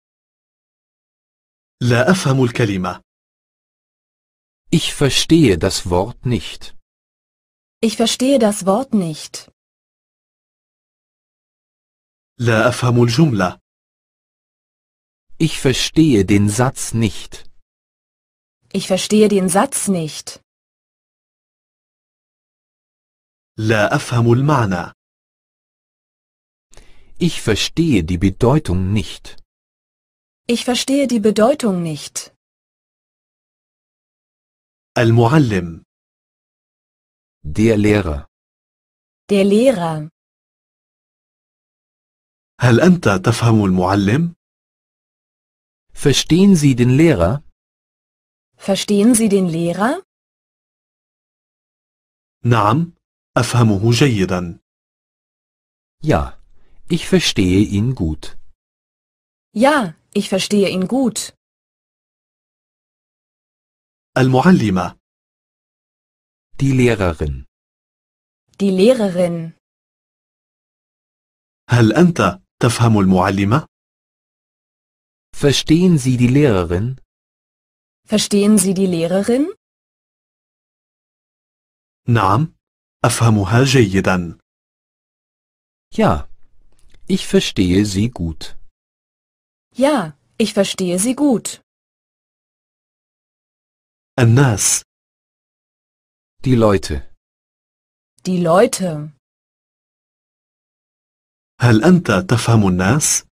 لا أفهم الكلمة. Ich verstehe das Wort nicht. Ich verstehe das Wort nicht. لا أفهم الجملة. Ich verstehe den Satz nicht. Ich verstehe den Satz nicht. Ich verstehe die Bedeutung nicht. Ich verstehe die Bedeutung nicht. المعلم. Der Lehrer. Der Lehrer. هل أنت تفهم المعلم؟ Verstehen Sie den Lehrer? Verstehen Sie den Lehrer? نعم أفهمه جيدا. Ja, ich verstehe ihn gut. Ja, ich verstehe ihn gut. المعلمة Die Lehrerin. Die Lehrerin. هل أنت تفهم المعلمة؟ Verstehen Sie die Lehrerin? Verstehen Sie die Lehrerin? نعم أفهمها جيدا. Ja, ich verstehe sie gut. Ja, ich verstehe sie gut. الناس. Die Leute. Die Leute. هل أنت تفهم الناس؟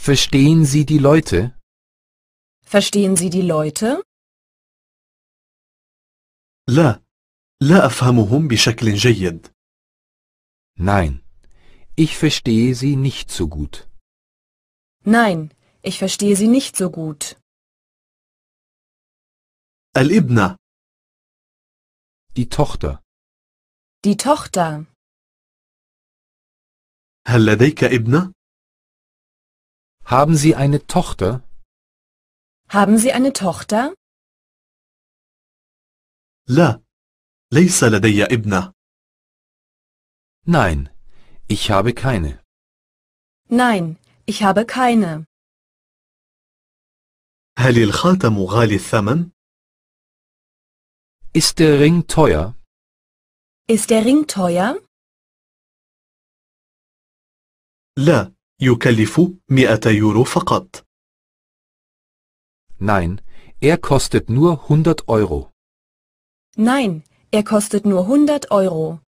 Verstehen Sie die Leute? Verstehen Sie die Leute? لا, لا أفهمهم بشكل جيد. Nein, ich verstehe sie nicht so gut. Nein, ich verstehe sie nicht so gut. الابنة Die Tochter. Die Tochter. هل لديك ابنة؟ Haben Sie eine Tochter? Haben Sie eine Tochter? La. ليس لدي ابنة. Nein, ich habe keine. Nein, ich habe keine. هل الخاتم غالي الثمن؟ Ist der Ring teuer? Ist der Ring teuer? لا, يكلف 100 يورو فقط. Nein, er kostet nur 100 Euro. Nein, er kostet nur 100 Euro.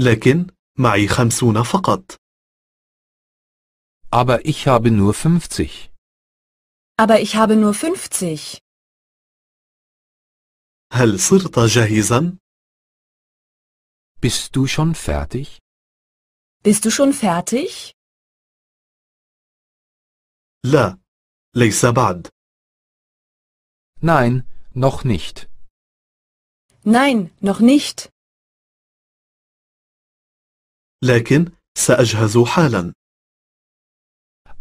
لكن معي خمسون فقط. Aber ich habe nur 50. Aber ich habe nur 50. هل صرت جاهزا؟ Bist du schon fertig? Bist du schon fertig? لا، ليس بعد. Nein, noch nicht. Nein, noch nicht. لكن سأجهز حالا.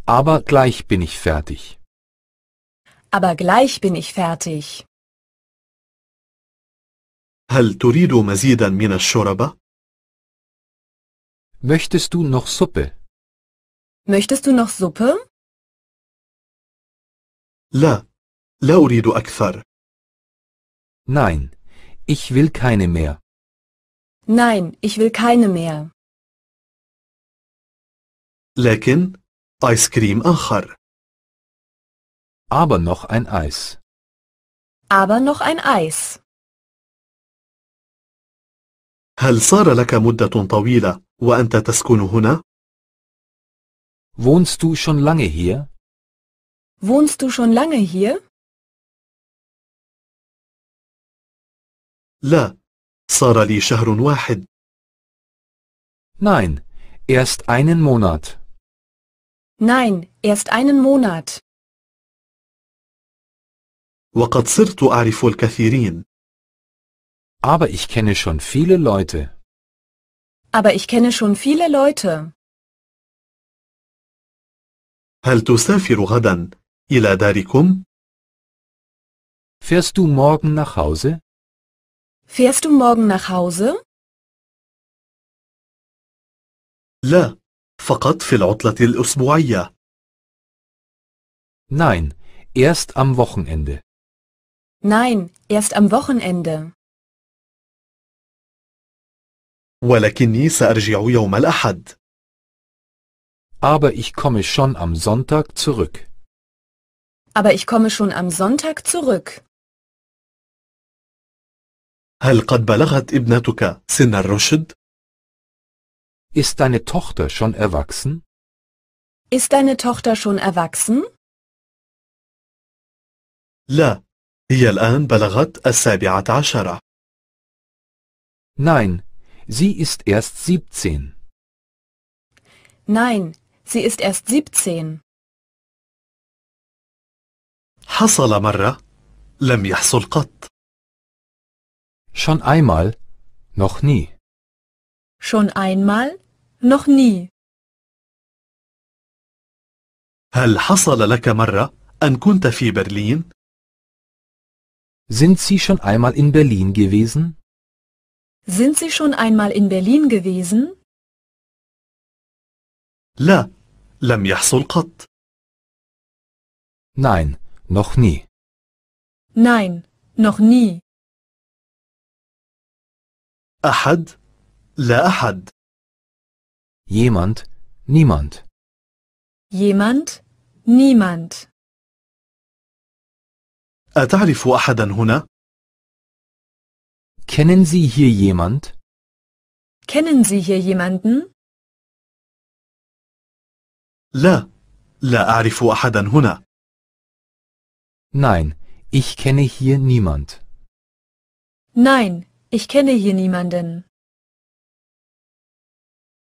Aber gleich bin ich fertig. Aber gleich bin ich fertig. هل تريد مزيدا من الشوربة؟ Möchtest du noch Suppe? Möchtest du noch Suppe? لا، لا أريد أكثر. Nein, ich will keine mehr. Nein, ich will keine mehr. لكن آيس كريم آخر. Aber noch ein Eis. Aber noch ein Eis. هل صار لك مدة طويلة وأنت تسكن هنا؟ Wohnst du schon lange hier? Wohnst du schon lange hier? لا صار لي شهر واحد Nein, erst einen Monat. Nein, erst einen Monat. وقد صرت أعرف الكثيرين. Aber ich kenne schon viele Leute. Aber ich kenne schon viele Leute. هل تسافر غدا إلى داركم؟ Fährst du morgen nach Hause? Fährst du morgen nach Hause? لا، فقط في العطلة الأسبوعية. Nein, erst am Wochenende. Nein, erst am Wochenende. ولكني سأرجع يوم الأحد. Aber ich komme schon am Sonntag zurück. Aber ich komme schon am Sonntag zurück. هل قد بلغت ابنتك سن الرشد؟ Ist deine Tochter schon erwachsen? Ist deine Tochter schon erwachsen? لا، هي الآن بلغت السابعة عشرة. Nein, sie ist erst 17. Nein, sie ist erst 17. حصل مرة لم يحصل قط. Schon einmal, noch nie. Schon einmal, noch nie. هل حصل لك مرة أن كنت في برلين؟ Sind Sie schon einmal in Berlin gewesen? Sind Sie schon einmal in Berlin gewesen? لا, لم يحصل قط. Nein, noch nie. Nein, noch nie. أحد la أحد jemand niemand jemand niemand أتعرف أحدا هنا؟ Kennen Sie hier jemand? Kennen Sie hier jemanden? لا لا أعرف أحدا هنا. Nein, ich kenne hier niemand. Nein, ich kenne hier niemanden.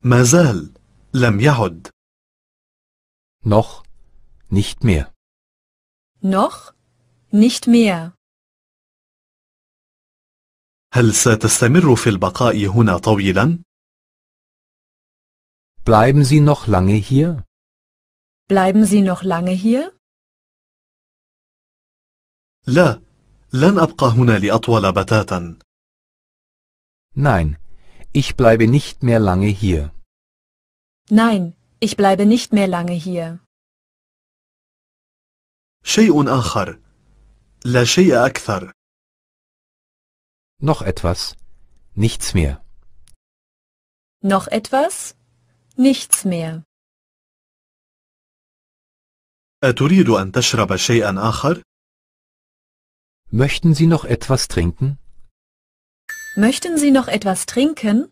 ما زال لم يعد. Noch nicht mehr. Noch nicht mehr. هل ستستمر في البقاء هنا طويلا؟ Bleiben Sie noch lange hier? Bleiben Sie noch lange hier? لا, لن أبقى هنا لأطول بتاتا. Nein, ich bleibe nicht mehr lange hier. Nein, ich bleibe nicht mehr lange hier. شيء آخر. لا شيء أكثر. Noch etwas. Nichts mehr. Noch etwas? Nichts mehr. أتريد أن تشرب شيئا آخر؟ Möchten Sie noch etwas trinken? Möchten Sie noch etwas trinken?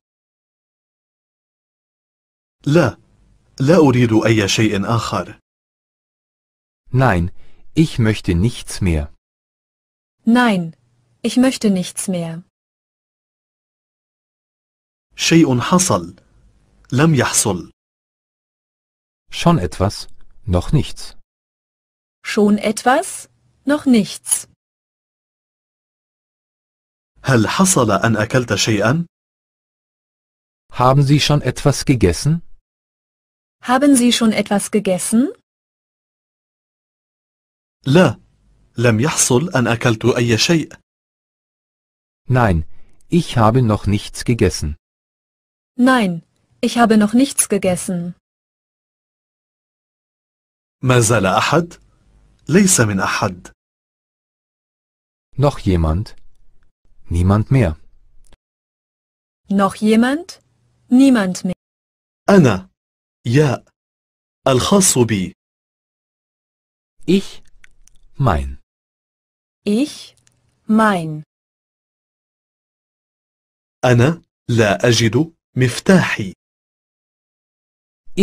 لا لا أريد أي شيء آخر. Nein, ich möchte nichts mehr. Nein, ich möchte nichts mehr. شيء حصل. لم يحصل. Schon etwas, noch nichts. Schon etwas, noch nichts. هل حصل أن أكلت شيئا؟ Haben Sie schon etwas gegessen? Haben Sie schon etwas gegessen? لا, لم يحصل أن أكلت أي شيء. Nein, ich habe noch nichts gegessen. Nein, ich habe noch nichts gegessen. ما زال أحد؟ ليس من أحد. Noch jemand? Niemand mehr. Noch jemand? Niemand mehr. Anna. Ja. al بي. Ich. Mein. Ich. Mein. Anna. La ajidu miftahi.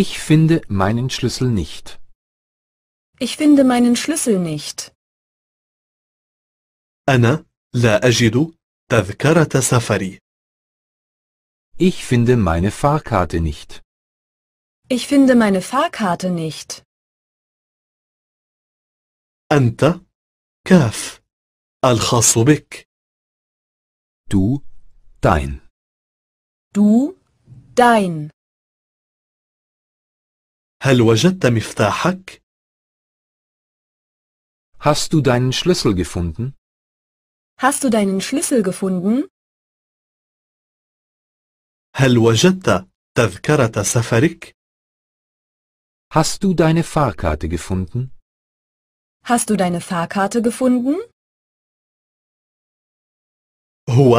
Ich finde meinen Schlüssel nicht. Ich finde meinen Schlüssel nicht. أنا لا أجد تذكرة سفري. Ich finde meine Fahrkarte nicht. Ich finde meine Fahrkarte nicht. أنت كاف الخاص بك. Du dein. Du dein. هل وجدت مفتاحك؟ Hast du deinen Schlüssel gefunden? Hast du deinen Schlüssel gefunden? هل وجدت تذكرة سفرك؟ Hast du deine Fahrkarte gefunden? Hast du deine Fahrkarte gefunden? هو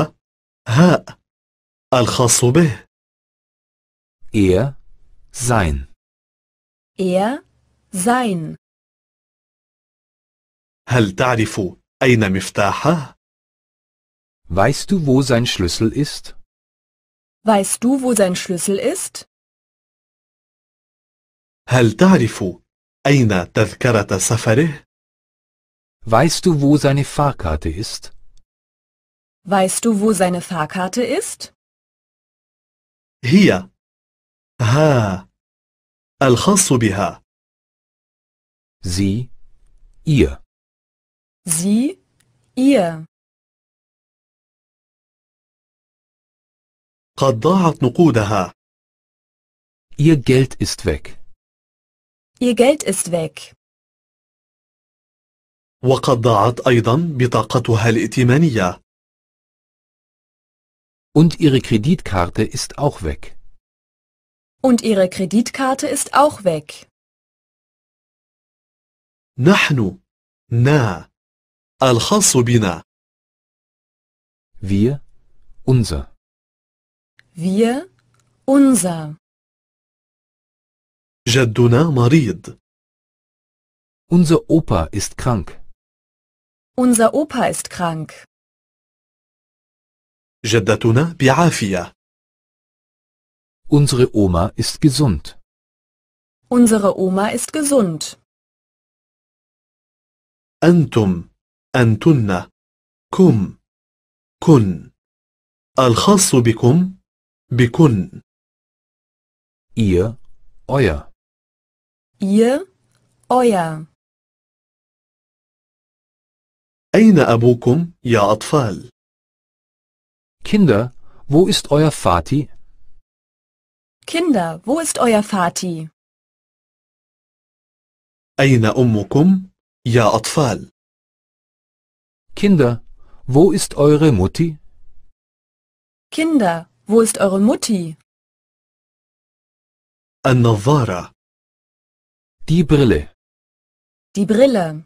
هاء الخاص به Er sein Er sein هل تعرف أين مفتاحه؟ Weißt du, wo sein Schlüssel ist? Weißt du, wo sein Schlüssel ist? هل تعرف أين تذكرة سفره؟ Weißt du, wo seine Fahrkarte ist? Weißt du, wo seine Fahrkarte ist? هي ها الخاص بها Sie, ihr. Sie, ihr. قد ضاعت نقودها. Ihr Geld ist weg. Ihr Geld ist weg. وقد ضاعت أيضا بطاقتها الائتمانية. Und ihre Kreditkarte ist auch weg. Und ihre Kreditkarte ist auch weg. نحن نا الخاص بنا. Wir unser wir, unser. جدنا مريض. Unser Opa ist krank. Unser Opa ist krank. جدتنا بعافية. Unsere Oma ist gesund. Unsere Oma ist gesund. أنتم أنتن كم كن الخاص بكم bekunden. Ihr, euer. Ihr, euer. أين أبوكم يا أطفال؟ Kinder, wo ist euer Vati? Kinder, wo ist euer Vati? أين أمكم يا أطفال؟ Kinder, wo ist eure Mutti? Kinder, wo ist eure Mutti? النظارة Die Brille. Die Brille.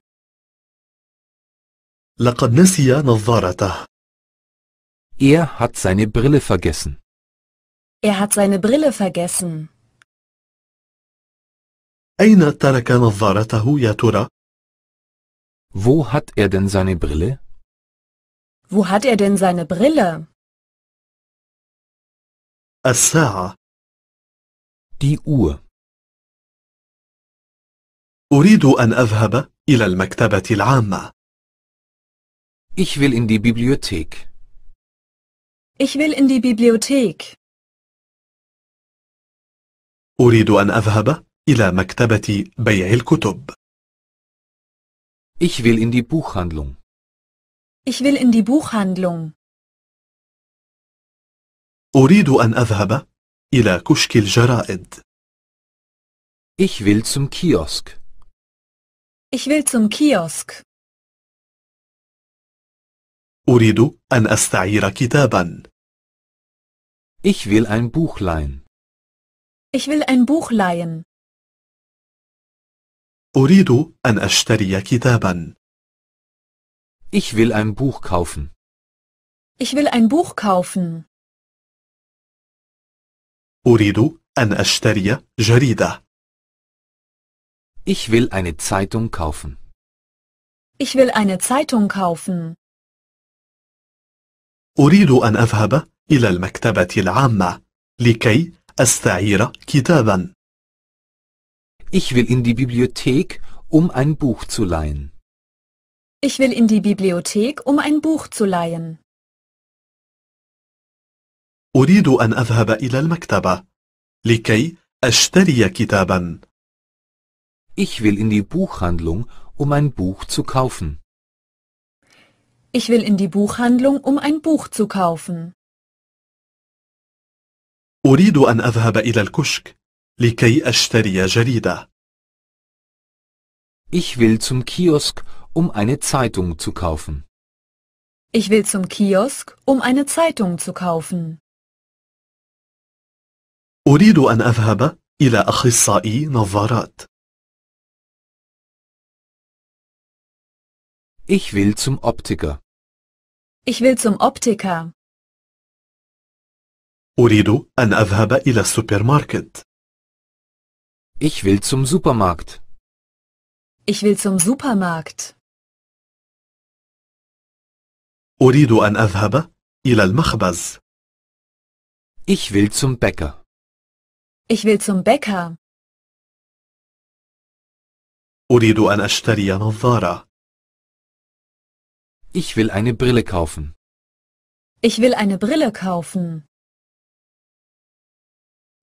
لقد نسي نظارته. Er hat seine Brille vergessen. Er hat seine Brille vergessen. أين ترك نظارته يا ترى؟ Wo hat er denn seine Brille? Wo hat er denn seine Brille? الساعة Die Uhr أريد أن أذهب إلى المكتبة العامة. Ich will in die Bibliothek. Ich will in die Bibliothek. أريد أن أذهب إلى مكتبة بيع الكتب. Ich will in die Buchhandlung. Ich will in die Buchhandlung. أريد أن أذهب إلى كشك الجرائد. Ich will zum Kiosk. Ich will zum Kiosk. أريد أن أستعير كتابا. Ich will ein Buch leihen. Ich will ein Buch leihen. أريد أن أشتري كتابا. Ich will ein Buch kaufen. Ich will ein Buch kaufen. أريد أن أشتري جريدة. Ich will eine Zeitung kaufen. Ich will eine Zeitung kaufen. أريد أن أذهب إلى المكتبة العامة لكي أستعير كتابا. Ich will in die Bibliothek, um ein Buch zu leihen. Ich will in die Bibliothek, um ein Buch zu leihen. أريد أن أذهب إلى المكتبة لكي أشتري كتابا. Ich will in die Buchhandlung, um ein Buch zu kaufen. Ich will in die Buchhandlung, um ein Buch zu kaufen. أريد أن أذهب إلى الكشك لكي أشتري جريدة. Ich will zum Kiosk, um eine Zeitung zu kaufen. Ich will zum Kiosk, um eine Zeitung zu kaufen. أريد أن أذهب إلى أخصائي نظارات. Ich will zum Optiker. Ich will zum Optiker. أريد أن أذهب إلى السوبرماركت. Ich will zum Supermarkt. Ich will zum Supermarkt. أريد أن أذهب إلى المخبز. Ich will zum Bäcker. Ich will zum Bäcker. أريد أن أشتري نظارة. Ich will eine Brille kaufen. Ich will eine Brille kaufen.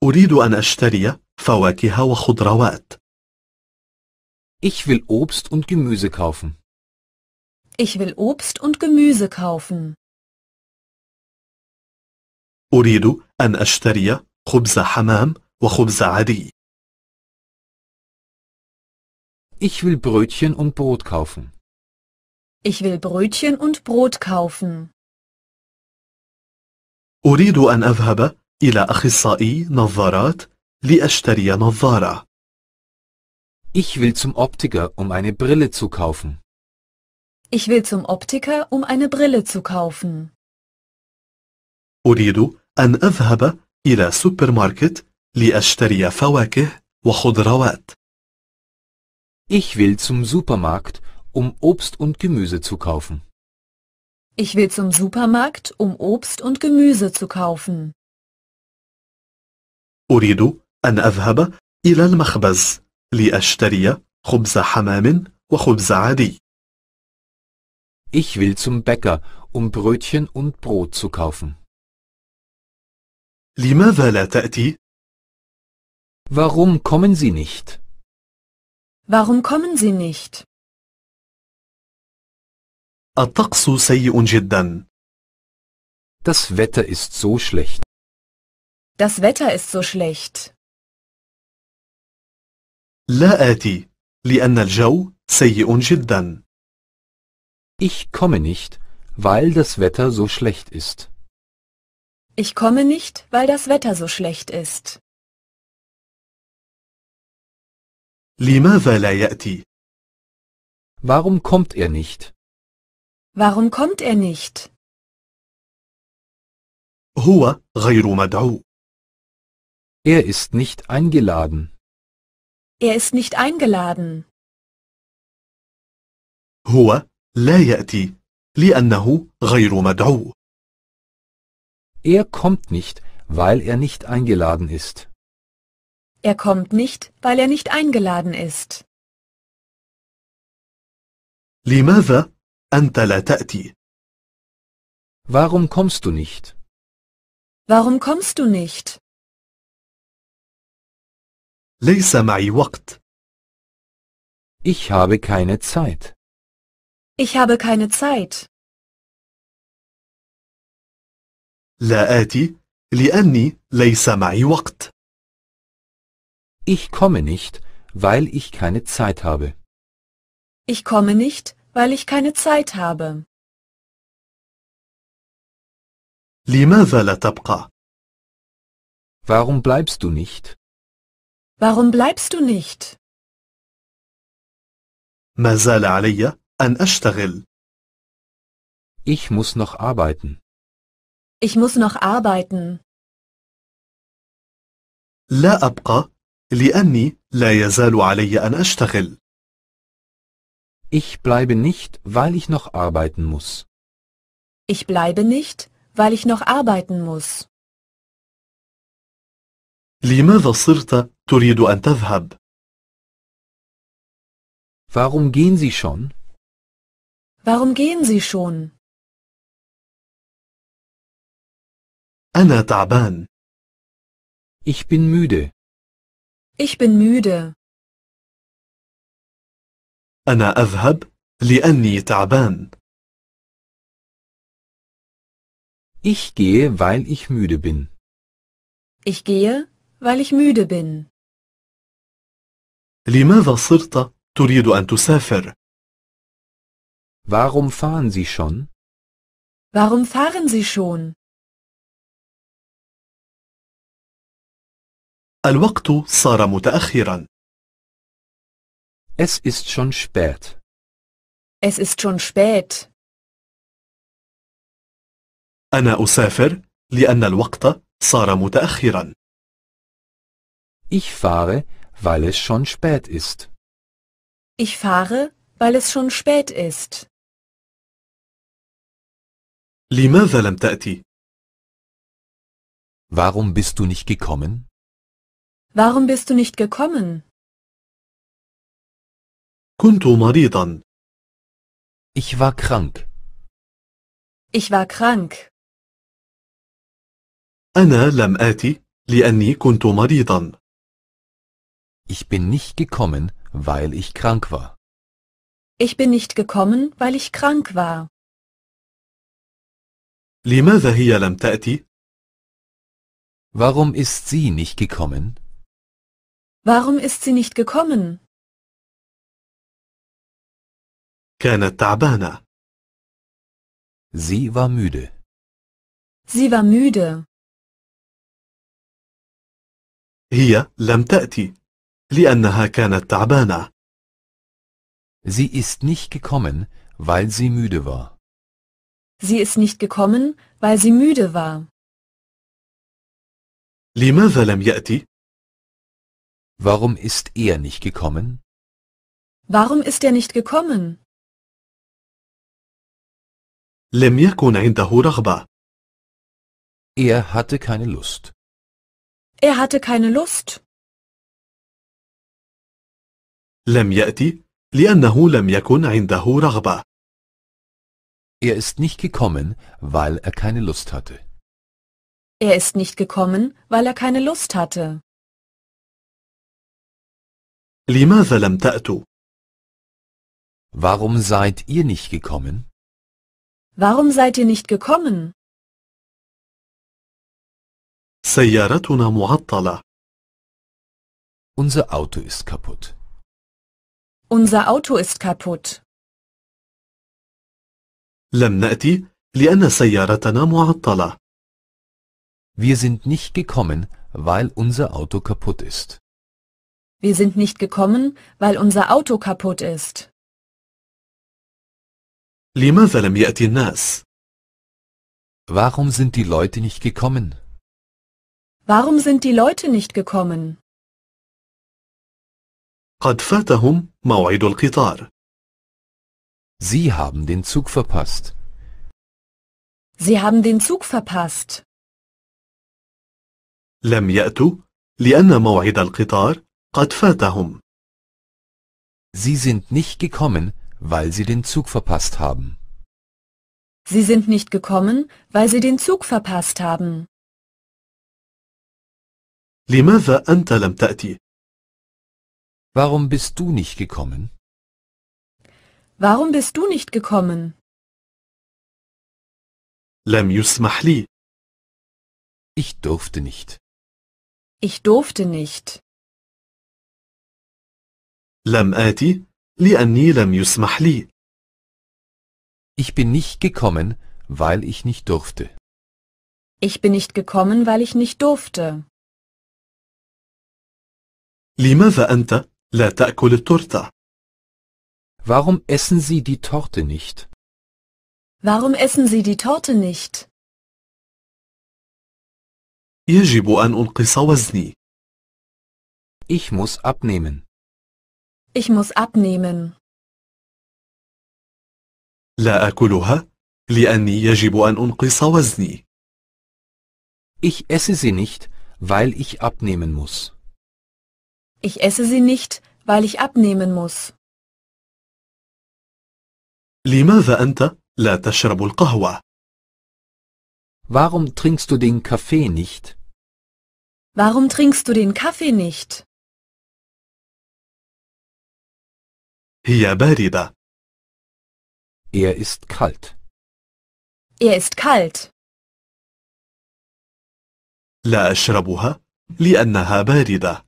أريد أن أشتري فواكه وخضروات. Ich will Obst und Gemüse kaufen. Ich will Obst und Gemüse kaufen. أريد أن أشتري خبز حمام وخبز عادي. Ich will Brötchen und Brot kaufen. Ich will Brötchen und Brot kaufen. أريد أن أذهب إلى أخصائي نظارات لأشتري نظارة. Ich will zum Optiker, um eine Brille zu kaufen. Ich will zum Optiker, um eine Brille zu kaufen. أريد أن أذهب إلى سوبرماركت لأشتري فواكه وخضروات. Ich will zum Supermarkt, um Obst und Gemüse zu kaufen. Ich will zum Supermarkt, um Obst und Gemüse zu kaufen. أريد أن أذهب إلى المخبز لأشتري خبز حمام وخبز عادي. Ich will zum Bäcker, um Brötchen und Brot zu kaufen. لماذا لا تأتي Warum kommen Sie nicht? Warum kommen Sie nicht? الطقس سيء جدا. Das Wetter ist so schlecht. Das Wetter ist so schlecht. لا آتي لأن الجو سيء جدا. Ich komme nicht, weil das Wetter so schlecht ist. Ich komme nicht, weil das Wetter so schlecht ist. لماذا لا يأتي؟ Warum kommt er nicht? Warum kommt er nicht? هو غير مدعو. Er ist nicht eingeladen. Er ist nicht eingeladen. هو لا يأتي لأنه غير مدعو. Er kommt nicht, weil er nicht eingeladen ist. Er kommt nicht, weil er nicht eingeladen ist. لماذا أنت لا تأتي؟ Warum kommst du nicht? Warum kommst du nicht? ليس معي وقت. Ich habe keine Zeit. Ich habe keine Zeit. لا آتي لأني ليس معي وقت. Ich komme nicht, weil ich keine Zeit habe. Ich komme nicht, weil ich keine Zeit habe. لماذا لا تبقى؟ Warum bleibst du nicht? Warum bleibst du nicht? ما زال علي أن أشتغل. Ich muss noch arbeiten. Ich muss noch arbeiten. لا أبقى لأني لا يزال علي أن أشتغل. Ich bleibe nicht, weil ich noch arbeiten muss. Ich bleibe nicht, weil ich noch arbeiten muss. لماذا صرت تريد أن تذهب؟ Warum gehen Sie schon? Warum gehen Sie schon? أنا تعبان. Ich bin müde. Ich bin müde. أنا أذهب لأني تعبان. Ich gehe, weil ich müde bin. Ich gehe, weil ich müde bin. لماذا صرت تريد أن تسافر؟ Warum fahren Sie schon? Warum fahren Sie schon? الوقت صار متأخرا. Es ist schon spät. Es ist schon spät. أنا أسافر لأن الوقت صار متأخرا. Ich fahre, weil es schon spät ist. Ich fahre, weil es schon spät ist. لماذا لم تأتي؟ Warum bist du nicht gekommen? Warum bist du nicht gekommen? كنت مريضا. Ich war krank. Ich war krank. أنا لم آتي لأني كنت مريضا. Ich bin nicht gekommen, weil ich krank war. Ich bin nicht gekommen, weil ich krank war. لماذا هي لم تأتي؟ Warum ist sie nicht gekommen? Warum ist sie nicht gekommen? كانت تعبانة. Sie war müde. Sie war müde. هي لم تأتي لأنها كانت تعبانة. Sie ist nicht gekommen, weil sie müde war. Sie ist nicht gekommen, weil sie müde war. لماذا لم يأتي؟ Warum ist er nicht gekommen? Warum ist er nicht gekommen? لم يكن عنده رغبة. Er hatte keine Lust. Er hatte keine Lust. لم يأتي لأنه لم يكن عنده رغبة. Er ist nicht gekommen, weil er keine Lust hatte. Er ist nicht gekommen, weil er keine Lust hatte. لماذا لم تأتوا؟ Warum seid ihr nicht gekommen? Warum seid ihr nicht gekommen? سيارتنا معطلة. Unser Auto ist kaputt. Unser Auto ist kaputt. لم نأتي لأن سيارتنا معطلة. Wir sind nicht gekommen, weil unser Auto kaputt ist. Wir sind nicht gekommen, weil unser Auto kaputt ist. Warum sind die Leute nicht gekommen? Warum sind die Leute nicht gekommen? Sie haben den Zug verpasst. Sie haben den Zug verpasst. لم يأتوا لأن موعد القطار قد فاتهم. Sie sind nicht gekommen, weil sie den Zug verpasst haben. Sie sind nicht gekommen, weil sie den Zug verpasst haben. لماذا أنت لم تأتي؟ Warum bist du nicht gekommen? Warum bist du nicht gekommen? لم يسمح لي. Ich durfte nicht. Ich durfte nicht. لم آتي لأني لم يسمح لي. Ich bin nicht gekommen, weil ich nicht durfte. Ich bin nicht gekommen, weil ich nicht durfte. لماذا أنت لا تأكل التورتة؟ Warum essen Sie die Torte nicht? Warum essen Sie die Torte nicht? يجب أن أنقص وزني. Ich muss abnehmen. Ich muss abnehmen. لا أكلها لأني يجب أن أنقص وزني. Ich esse sie nicht, weil ich abnehmen muss. Ich esse sie nicht, weil ich abnehmen muss. لماذا أنت لا تشرب القهوة؟ Warum trinkst du den Kaffee nicht? Warum trinkst du den Kaffee nicht? هي باردة. Er ist kalt. Er ist kalt. لا أشربها لأنها باردة.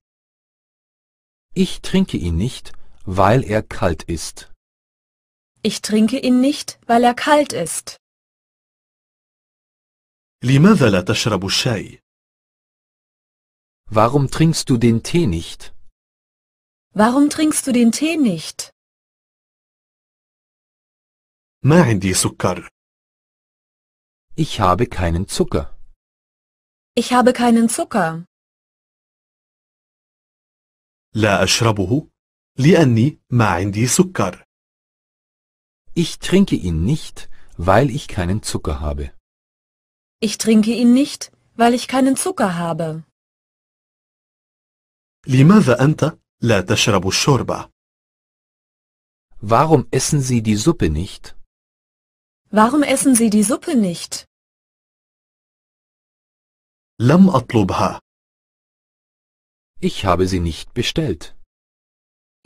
Ich trinke ihn nicht, weil er kalt ist. Ich trinke ihn nicht, weil er kalt ist. لماذا لا تشرب الشاي؟ Warum trinkst du den Tee nicht? Warum trinkst du den Tee nicht? ما عندي سكر. Ich habe keinen Zucker. Ich habe keinen Zucker. لا أشربه لأني ما عندي سكر. Ich trinke ihn nicht, weil ich keinen Zucker habe. Ich trinke ihn nicht, weil ich keinen Zucker habe. لماذا أنت لا تشرب الشوربة؟ Warum essen Sie die Suppe nicht? Warum essen Sie die Suppe nicht? لم أطلبها. Ich habe sie nicht bestellt.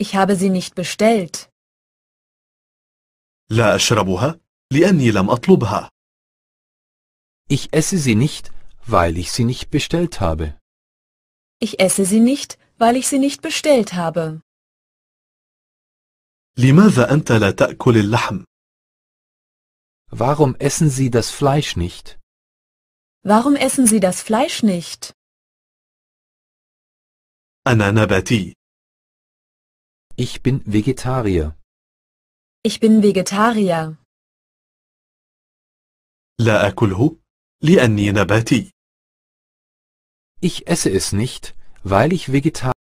Ich habe sie nicht bestellt. لا أشربها لأني لم أطلبها. Ich esse sie nicht, weil ich sie nicht bestellt habe. Ich esse sie nicht, weil ich sie nicht bestellt habe. لماذا أنت لا تأكل اللحم؟ Warum essen Sie das Fleisch nicht? Warum essen Sie das Fleisch nicht? أنا Ich bin Vegetarier. Ich bin Vegetarier. لا أكله لأني نباتي. Ich esse es nicht, weil ich Vegetarier